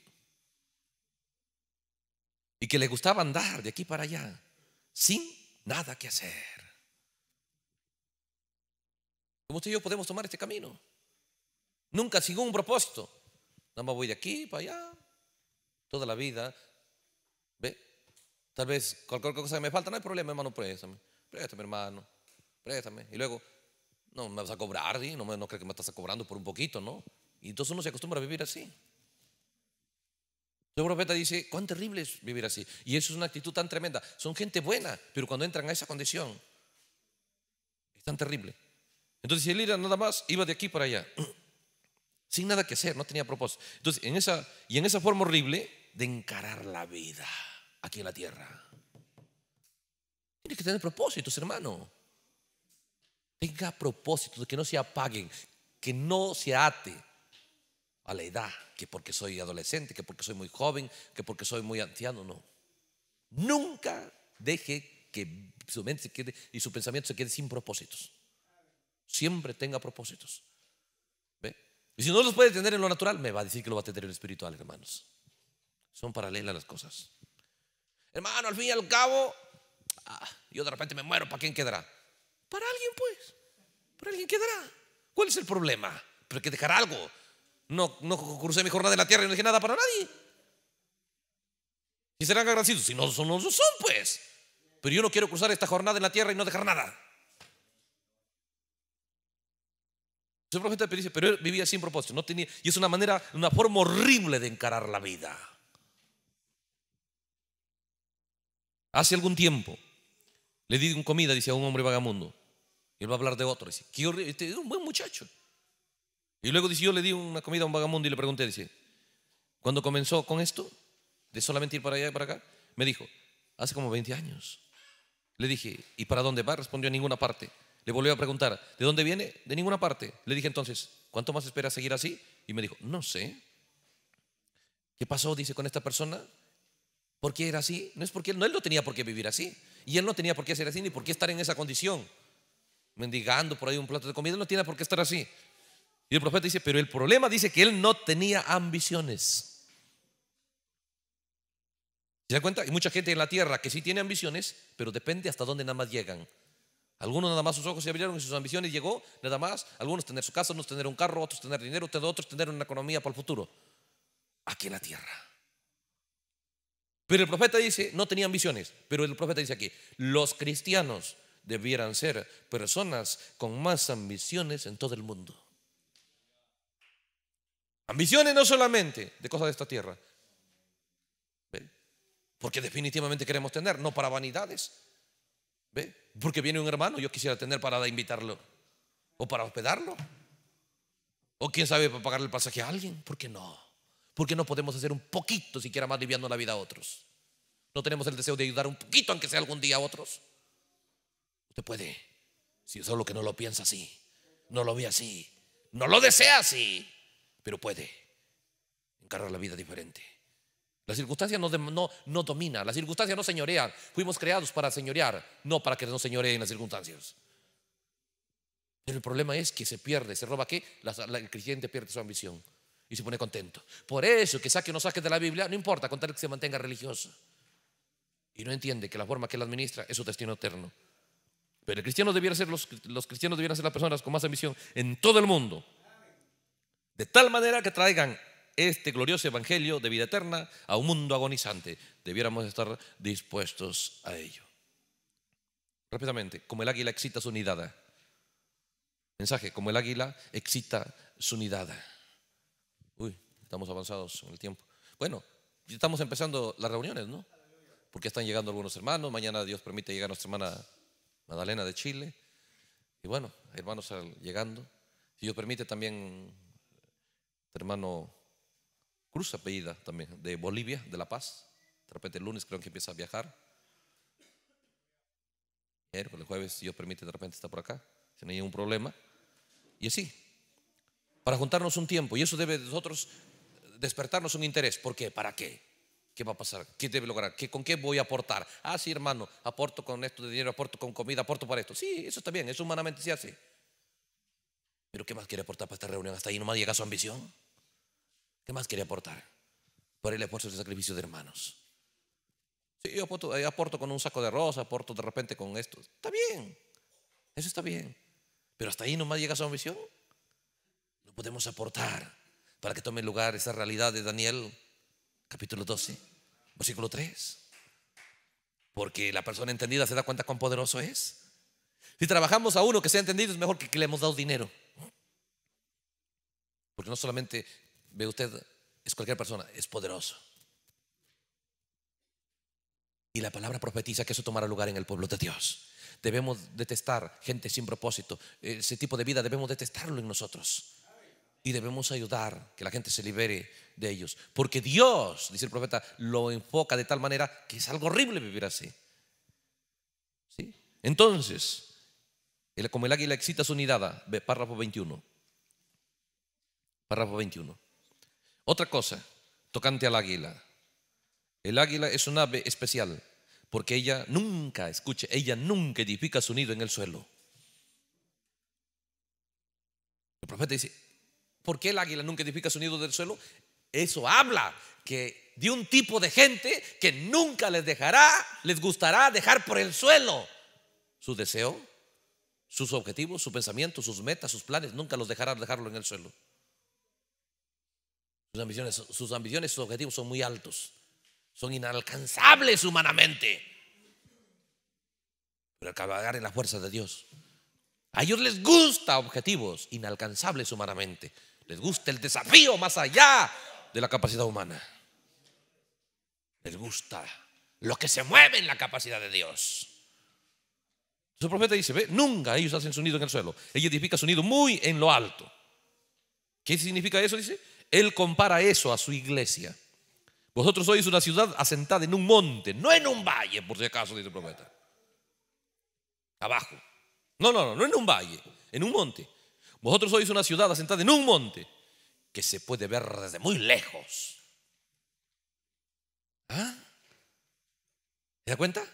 y que le gustaba andar de aquí para allá, sin nada que hacer. Como usted y yo podemos tomar este camino. Nunca sin un propósito. Nada más voy de aquí para allá. Toda la vida. ¿Ve? Tal vez cualquier cosa que me falta, no hay problema, hermano, préstame. Préstame, hermano. Préstame. Y luego, no me vas a cobrar, ¿sí? no, me, no creo que me estás cobrando por un poquito, ¿no? Y entonces uno se acostumbra a vivir así. El profeta dice, cuán terrible es vivir así. Y eso es una actitud tan tremenda. Son gente buena, pero cuando entran a esa condición, es tan terrible. Entonces, si él nada más, iba de aquí para allá sin nada que hacer, no tenía propósito. Entonces, en esa, y en esa forma horrible de encarar la vida aquí en la tierra. Tienes que tener propósitos, hermano. Tenga propósitos que no se apaguen, que no se ate a la edad, que porque soy adolescente, que porque soy muy joven, que porque soy muy anciano, no. Nunca deje que su mente se quede y su pensamiento se quede sin propósitos. Siempre tenga propósitos. Y si no los puede tener en lo natural, me va a decir que lo va a tener en lo espiritual, hermanos. Son paralelas las cosas. Hermano, al fin y al cabo, ah, yo de repente me muero, ¿para quién quedará? Para alguien, pues. Para alguien quedará. ¿Cuál es el problema? Pero que dejar algo. No, no crucé mi jornada en la tierra y no dejé nada para nadie. Y serán agradecidos. Si no son, no son, pues. Pero yo no quiero cruzar esta jornada en la tierra y no dejar nada. El profeta dice, pero él vivía sin propósito, no tenía, y es una manera, una forma horrible de encarar la vida. Hace algún tiempo le di un comida, dice a un hombre vagamundo, y él va a hablar de otro, dice, qué este, un buen muchacho. Y luego dice, yo le di una comida a un vagamundo y le pregunté, dice, cuando comenzó con esto, de solamente ir para allá y para acá, me dijo, hace como 20 años. Le dije, ¿y para dónde va? Respondió, a ninguna parte. Le volví a preguntar, ¿de dónde viene? De ninguna parte. Le dije entonces, ¿cuánto más espera seguir así? Y me dijo, no sé. ¿Qué pasó, dice, con esta persona? ¿Por qué era así? No es porque él no, él no tenía por qué vivir así. Y él no tenía por qué ser así ni por qué estar en esa condición. Mendigando por ahí un plato de comida, él no tiene por qué estar así. Y el profeta dice, pero el problema dice que él no tenía ambiciones. ¿Se da cuenta? Hay mucha gente en la tierra que sí tiene ambiciones, pero depende hasta dónde nada más llegan. Algunos nada más sus ojos se abrieron y sus ambiciones llegó, nada más. Algunos tener su casa, otros tener un carro, otros tener dinero, otros tener una economía para el futuro. Aquí en la tierra. Pero el profeta dice, no tenía ambiciones pero el profeta dice aquí, los cristianos debieran ser personas con más ambiciones en todo el mundo. Ambiciones no solamente de cosas de esta tierra, ¿ve? porque definitivamente queremos tener, no para vanidades. ¿Ve? porque viene un hermano, yo quisiera tener para e invitarlo o para hospedarlo. O quién sabe para pagarle el pasaje a alguien, ¿por qué no? Porque no podemos hacer un poquito siquiera más viviendo la vida a otros? No tenemos el deseo de ayudar un poquito, aunque sea algún día a otros. Usted puede, si es solo que no lo piensa así, no lo ve así, no lo desea así, pero puede encargar la vida diferente. Las circunstancias no, no, no dominan, las circunstancias no señorea, Fuimos creados para señorear, no para que nos señoreen las circunstancias. Pero el problema es que se pierde, se roba qué? el creyente pierde su ambición y se pone contento. Por eso, que saque o no saque de la Biblia, no importa, contar que se mantenga religioso. Y no entiende que la forma que él administra es su destino eterno. Pero el cristiano ser los, los cristianos debieran ser las personas con más ambición en todo el mundo. De tal manera que traigan este glorioso evangelio de vida eterna a un mundo agonizante. Debiéramos estar dispuestos a ello. Rápidamente, como el águila excita su nidada. Mensaje, como el águila excita su nidada. Uy, estamos avanzados en el tiempo. Bueno, estamos empezando las reuniones, ¿no? Porque están llegando algunos hermanos. Mañana, Dios permite, llegar a nuestra hermana Magdalena de Chile. Y bueno, hermanos llegando. Si Dios permite, también hermano Cruz apellida también, de Bolivia, de La Paz. De repente el lunes creo que empieza a viajar. El jueves, si Dios permite, de repente está por acá. Si no hay un problema. Y así. Para juntarnos un tiempo. Y eso debe de nosotros despertarnos un interés. ¿Por qué? ¿Para qué? ¿Qué va a pasar? ¿Qué debe lograr? ¿Con qué voy a aportar? Ah, sí, hermano, aporto con esto de dinero, aporto con comida, aporto para esto. Sí, eso está bien, eso humanamente se hace. Pero ¿qué más quiere aportar para esta reunión? Hasta ahí no nomás llega su ambición. ¿Qué más quería aportar? Por el esfuerzo de sacrificio de hermanos. Sí, yo aporto, eh, aporto con un saco de arroz, aporto de repente con esto. Está bien, eso está bien. Pero hasta ahí nomás llega su ambición. No podemos aportar para que tome lugar esa realidad de Daniel, capítulo 12, versículo 3. Porque la persona entendida se da cuenta cuán poderoso es. Si trabajamos a uno que sea entendido, es mejor que, que le hemos dado dinero. Porque no solamente ve usted, es cualquier persona, es poderoso. Y la palabra profetiza que eso tomará lugar en el pueblo de Dios. Debemos detestar gente sin propósito. Ese tipo de vida debemos detestarlo en nosotros. Y debemos ayudar que la gente se libere de ellos. Porque Dios, dice el profeta, lo enfoca de tal manera que es algo horrible vivir así. ¿Sí? Entonces, como el águila excita su nidada, párrafo 21. Párrafo 21. Otra cosa, tocante al águila. El águila es un ave especial porque ella nunca, escuche, ella nunca edifica su nido en el suelo. El profeta dice, ¿por qué el águila nunca edifica su nido del suelo? Eso habla que de un tipo de gente que nunca les dejará, les gustará dejar por el suelo su deseo, sus objetivos, sus pensamiento, sus metas, sus planes, nunca los dejará dejarlo en el suelo. Sus ambiciones, sus ambiciones, sus objetivos son muy altos. Son inalcanzables humanamente. Pero cabalgar en las fuerzas de Dios. A ellos les gusta objetivos inalcanzables humanamente. Les gusta el desafío más allá de la capacidad humana. Les gusta lo que se mueve en la capacidad de Dios. Su profeta dice, ve, nunca ellos hacen nido en el suelo. Ella edifica nido muy en lo alto. ¿Qué significa eso? Dice, él compara eso a su iglesia. Vosotros sois una ciudad asentada en un monte, no en un valle, por si acaso, dice el profeta. Abajo. No, no, no, no en un valle, en un monte. Vosotros sois una ciudad asentada en un monte que se puede ver desde muy lejos. ¿Ah? ¿Te cuenta?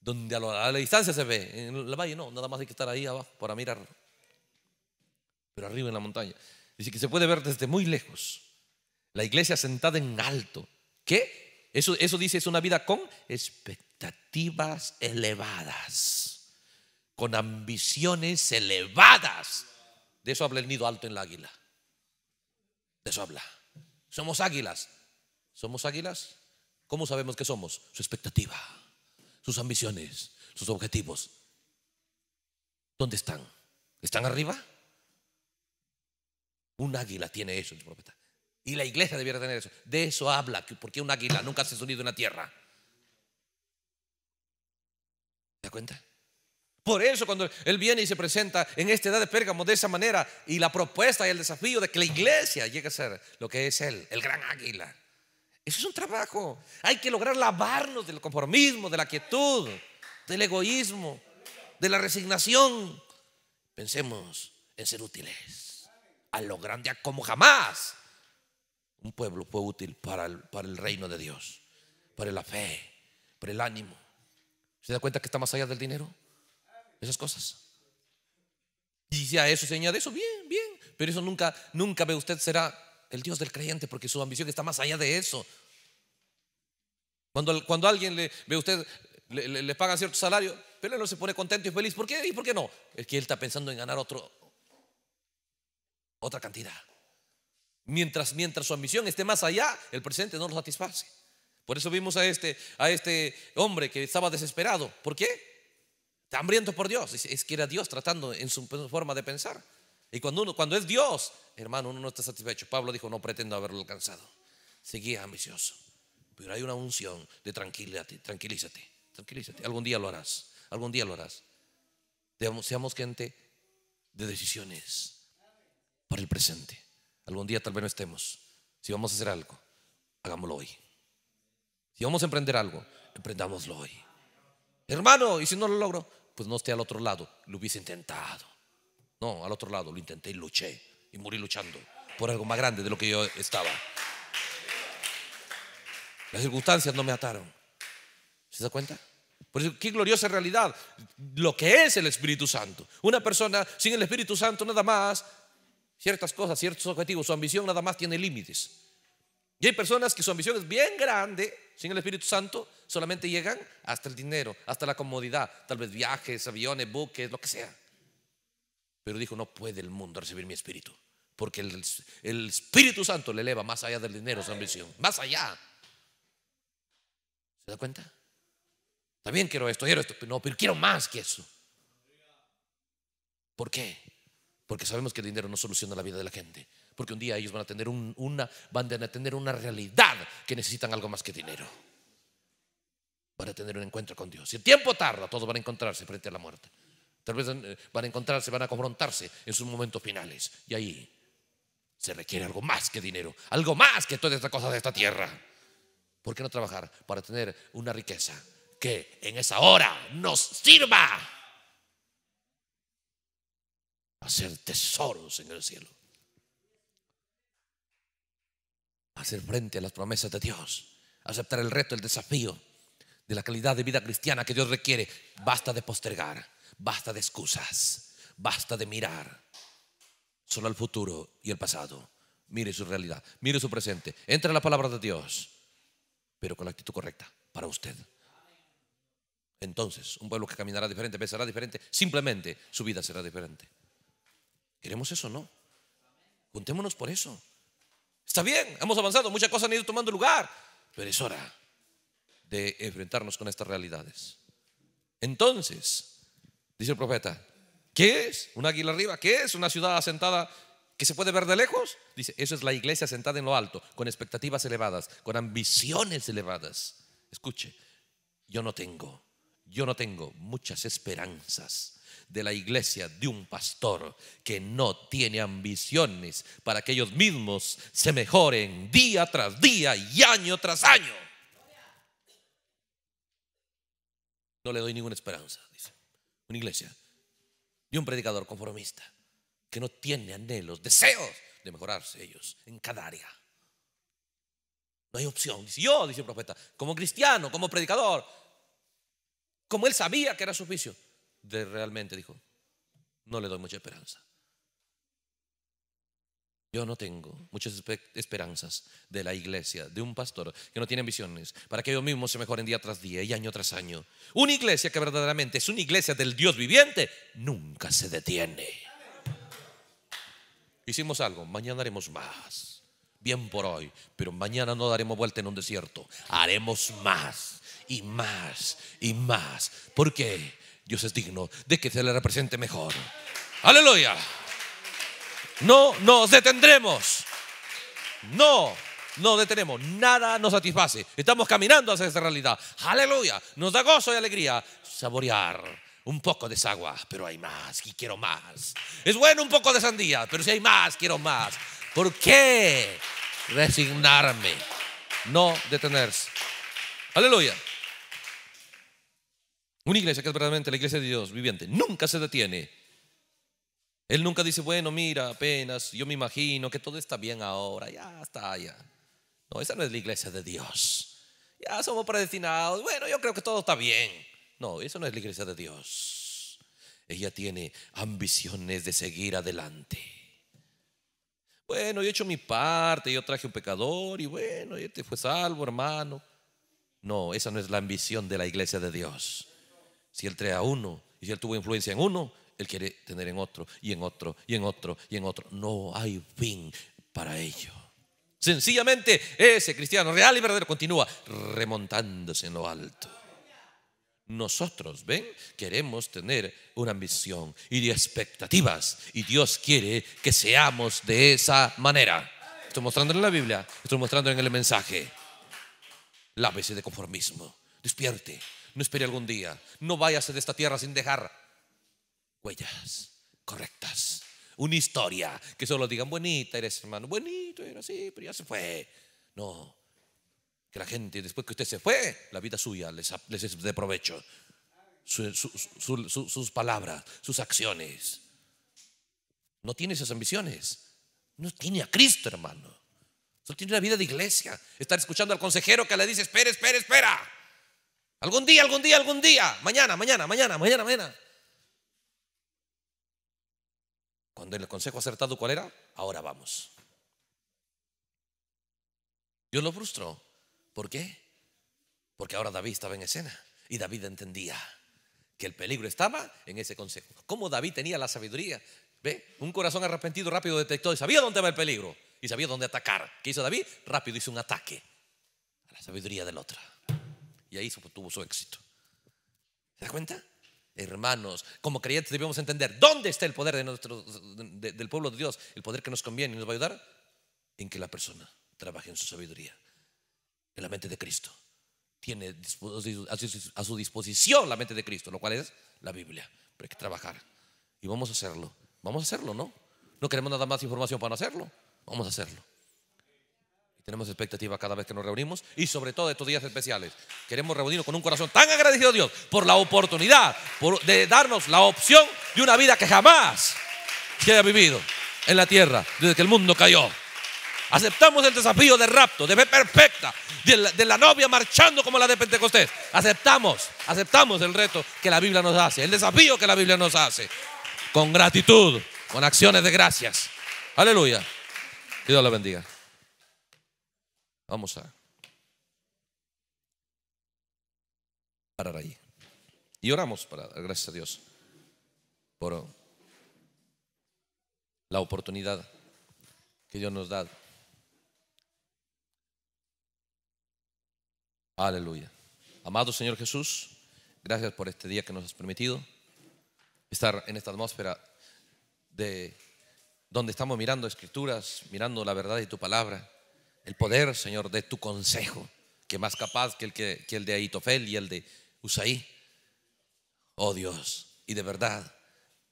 Donde a la, distancia se ve. En el valle no, nada más hay que estar ahí abajo para mirar. Pero arriba en la montaña. Dice que se puede ver desde muy lejos. La iglesia sentada en alto. ¿Qué? Eso, eso dice, es una vida con expectativas elevadas, con ambiciones elevadas. De eso habla el nido alto en la águila. De eso habla. Somos águilas. ¿Somos águilas? ¿Cómo sabemos que somos? Su expectativa, sus ambiciones, sus objetivos. ¿Dónde están? ¿Están arriba? Un águila tiene eso su propiedad. Y la iglesia debiera tener eso. De eso habla, porque un águila nunca se ha sonido en la tierra. ¿Te das cuenta? Por eso cuando Él viene y se presenta en esta edad de Pérgamo de esa manera y la propuesta y el desafío de que la iglesia llegue a ser lo que es Él, el gran águila. Eso es un trabajo. Hay que lograr lavarnos del conformismo, de la quietud, del egoísmo, de la resignación. Pensemos en ser útiles a lo grande como jamás. Un pueblo fue útil para el, para el reino de Dios, para la fe, para el ánimo. ¿Se da cuenta que está más allá del dinero? Esas cosas. Y si a eso se añade eso, bien, bien. Pero eso nunca, nunca ve usted será el Dios del creyente porque su ambición está más allá de eso. Cuando, cuando alguien le ve usted, le, paga cierto salario, pero él no se pone contento y feliz. ¿Por qué? ¿Y por qué no? Es que él está pensando en ganar otro, otra cantidad. Mientras, mientras su ambición esté más allá, el presente no lo satisface. Por eso vimos a este, a este hombre que estaba desesperado. ¿Por qué? hambriento por Dios. Es, que era Dios tratando en su forma de pensar. Y cuando, uno, cuando es Dios, hermano, uno no está satisfecho. Pablo dijo, no pretendo haberlo alcanzado. Seguía ambicioso. Pero hay una unción de tranquilidad. tranquilízate, tranquilízate. Algún día lo harás, algún día lo harás. Seamos gente de decisiones el presente. Algún día tal vez no estemos. Si vamos a hacer algo, hagámoslo hoy. Si vamos a emprender algo, emprendámoslo hoy. Hermano, y si no lo logro, pues no esté al otro lado. Lo hubiese intentado. No, al otro lado, lo intenté y luché. Y morí luchando por algo más grande de lo que yo estaba. Las circunstancias no me ataron. ¿Se da cuenta? Por eso, qué gloriosa realidad lo que es el Espíritu Santo. Una persona sin el Espíritu Santo nada más ciertas cosas, ciertos objetivos. Su ambición nada más tiene límites. Y hay personas que su ambición es bien grande, sin el Espíritu Santo, solamente llegan hasta el dinero, hasta la comodidad, tal vez viajes, aviones, buques, lo que sea. Pero dijo, no puede el mundo recibir mi espíritu, porque el, Espíritu Santo le eleva más allá del dinero su ambición, más allá. ¿Se da cuenta? También quiero esto, quiero esto, no, pero quiero más que eso. ¿Por qué? Porque sabemos que el dinero no soluciona la vida de la gente. Porque un día ellos van a tener, una, van a tener una realidad que necesitan algo más que dinero. Van a tener un encuentro con Dios. Si el tiempo tarda, todos van a encontrarse frente a la muerte. Tal vez eh, van a encontrarse, van a confrontarse en sus momentos finales. Y ahí se requiere algo más que dinero, algo más que todas estas cosas de esta tierra. ¿Por qué no trabajar para tener una riqueza que en esa hora nos sirva? hacer tesoros en el cielo, hacer frente a las promesas de Dios, aceptar el reto, el desafío de la calidad de vida cristiana que Dios requiere. Basta de postergar, basta de excusas, basta de mirar solo al futuro y el pasado. Mire su realidad, mire su presente. en la palabra de Dios, pero con la actitud correcta para usted. Entonces, un pueblo que caminará diferente, pensará diferente, simplemente su vida será diferente. ¿Queremos eso o no? Juntémonos por eso. Está bien, hemos avanzado, muchas cosas han ido tomando lugar, pero es hora de enfrentarnos con estas realidades. Entonces, dice el profeta, ¿qué es? ¿Un águila arriba? ¿Qué es? ¿Una ciudad asentada que se puede ver de lejos? Dice, eso es la iglesia sentada en lo alto, con expectativas elevadas, con ambiciones elevadas. Escuche, yo no tengo, yo no tengo muchas esperanzas de la iglesia de un pastor que no tiene ambiciones para que ellos mismos se mejoren día tras día y año tras año. No le doy ninguna esperanza, dice. Una iglesia de un predicador conformista que no tiene anhelos, deseos de mejorarse ellos en cada área. No hay opción. Dice yo, dice el profeta, como cristiano, como predicador, como él sabía que era su oficio, de realmente dijo, no le doy mucha esperanza. Yo no tengo muchas esperanzas de la iglesia, de un pastor que no tiene visiones, para que ellos mismos se mejoren día tras día y año tras año. Una iglesia que verdaderamente es una iglesia del Dios viviente, nunca se detiene. Hicimos algo, mañana haremos más. Bien por hoy, pero mañana no daremos vuelta en un desierto. Haremos más y más y más. ¿Por qué? Dios es digno de que se le represente mejor. Aleluya. No nos detendremos. No no detenemos, nada nos satisface. Estamos caminando hacia esa realidad. Aleluya, nos da gozo y alegría saborear un poco de agua, pero hay más y quiero más. Es bueno un poco de sandía, pero si hay más, quiero más. ¿Por qué resignarme? No detenerse. Aleluya. Una iglesia que es verdaderamente la iglesia de Dios viviente nunca se detiene. Él nunca dice, bueno, mira, apenas, yo me imagino que todo está bien ahora, ya está, ya. No, esa no es la iglesia de Dios. Ya somos predestinados, bueno, yo creo que todo está bien. No, eso no es la iglesia de Dios. Ella tiene ambiciones de seguir adelante. Bueno, yo he hecho mi parte, yo traje un pecador y bueno, yo te fue salvo, hermano. No, esa no es la ambición de la iglesia de Dios. Si él trae a uno y si él tuvo influencia en uno, él quiere tener en otro y en otro y en otro y en otro. No hay fin para ello. Sencillamente ese cristiano real y verdadero continúa remontándose en lo alto. Nosotros, ven, queremos tener una ambición y de expectativas y Dios quiere que seamos de esa manera. Estoy mostrando en la Biblia, estoy mostrando en el mensaje. Lávese de conformismo, despierte, no espere algún día. No váyase de esta tierra sin dejar huellas correctas. Una historia que solo digan, bonita eres hermano, bonito era así, pero ya se fue. No, que la gente, después que usted se fue, la vida suya les, de provecho. sus palabras, sus acciones. No tiene esas ambiciones. No tiene a Cristo, hermano. Solo tiene una vida de iglesia. Estar escuchando al consejero que le dice, espera, espera, espera. Algún día, algún día, algún día. Mañana, mañana, mañana, mañana, mañana. Cuando el consejo acertado, ¿cuál era? Ahora vamos. Dios lo frustró. ¿Por qué? Porque ahora David estaba en escena y David entendía que el peligro estaba en ese consejo. ¿Cómo David tenía la sabiduría? ¿Ve? Un corazón arrepentido rápido detectó y sabía dónde va el peligro y sabía dónde atacar. ¿Qué hizo David? Rápido hizo un ataque a la sabiduría del otro. Y ahí tuvo su éxito. ¿Se da cuenta? Hermanos, como creyentes debemos entender dónde está el poder de nuestro, del pueblo de Dios, el poder que nos conviene y nos va a ayudar en que la persona trabaje en su sabiduría, en la mente de Cristo. Tiene a su disposición la mente de Cristo, lo cual es la Biblia. Pero hay que trabajar y vamos a hacerlo. Vamos a hacerlo, ¿no? No queremos nada más información para no hacerlo. Vamos a hacerlo. Tenemos expectativa cada vez que nos reunimos y sobre todo estos días especiales. Queremos reunirnos con un corazón tan agradecido a Dios por la oportunidad por, de darnos la opción de una vida que jamás se haya vivido en la tierra desde que el mundo cayó. Aceptamos el desafío del rapto, de fe perfecta, de la, novia marchando como la de Pentecostés. Aceptamos, aceptamos el reto que la Biblia nos hace, el desafío que la Biblia nos hace, con gratitud, con acciones de gracias. Aleluya. Dios la bendiga. Vamos a parar ahí. Y oramos para dar gracias a Dios por la oportunidad que Dios nos da. Aleluya. Amado Señor Jesús, gracias por este día que nos has permitido estar en esta atmósfera de donde estamos mirando escrituras, mirando la verdad y tu palabra el poder, Señor, de tu consejo, que más capaz que el, que, el de Aitofel y el de Usaí. Oh Dios, y de verdad,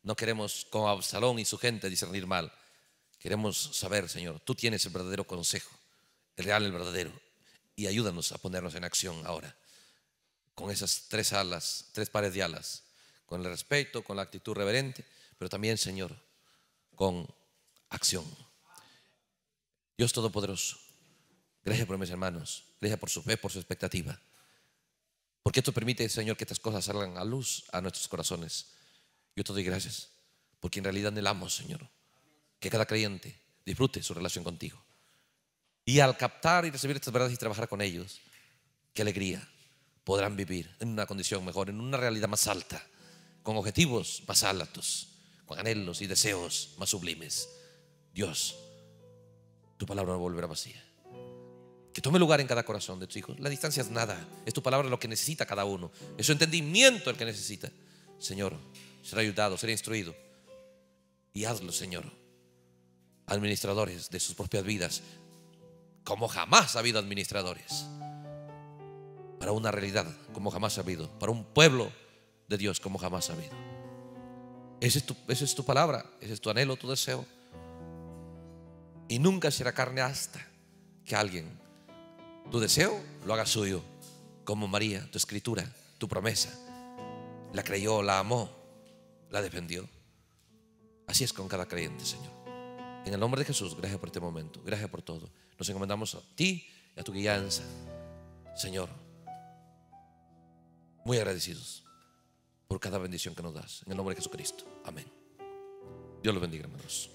no queremos con Absalón y su gente discernir mal. Queremos saber, Señor, tú tienes el verdadero consejo, el real, el verdadero. Y ayúdanos a ponernos en acción ahora, con esas tres alas, tres pares de alas, con el respeto, con la actitud reverente, pero también, Señor, con acción. Dios Todopoderoso, Gracias por mis hermanos. Gracias por su fe, por su expectativa. Porque esto permite, Señor, que estas cosas salgan a luz a nuestros corazones. Yo te doy gracias. Porque en realidad anhelamos, Señor, que cada creyente disfrute su relación contigo. Y al captar y recibir estas verdades y trabajar con ellos, qué alegría podrán vivir en una condición mejor, en una realidad más alta, con objetivos más altos, con anhelos y deseos más sublimes. Dios, tu palabra no volverá vacía que tome lugar en cada corazón de tus hijos. La distancia es nada, es tu palabra lo que necesita cada uno, es su entendimiento el que necesita. Señor, será ayudado, será instruido. Y hazlo, Señor, administradores de sus propias vidas, como jamás ha habido administradores, para una realidad como jamás ha habido, para un pueblo de Dios como jamás ha habido. Esa es tu, esa es tu palabra, ese es tu anhelo, tu deseo. Y nunca será carne hasta que alguien tu deseo lo haga suyo, como María, tu escritura, tu promesa. La creyó, la amó, la defendió. Así es con cada creyente, Señor. En el nombre de Jesús, gracias por este momento, gracias por todo. Nos encomendamos a ti y a tu guianza, Señor. Muy agradecidos por cada bendición que nos das. En el nombre de Jesucristo. Amén. Dios los bendiga, hermanos.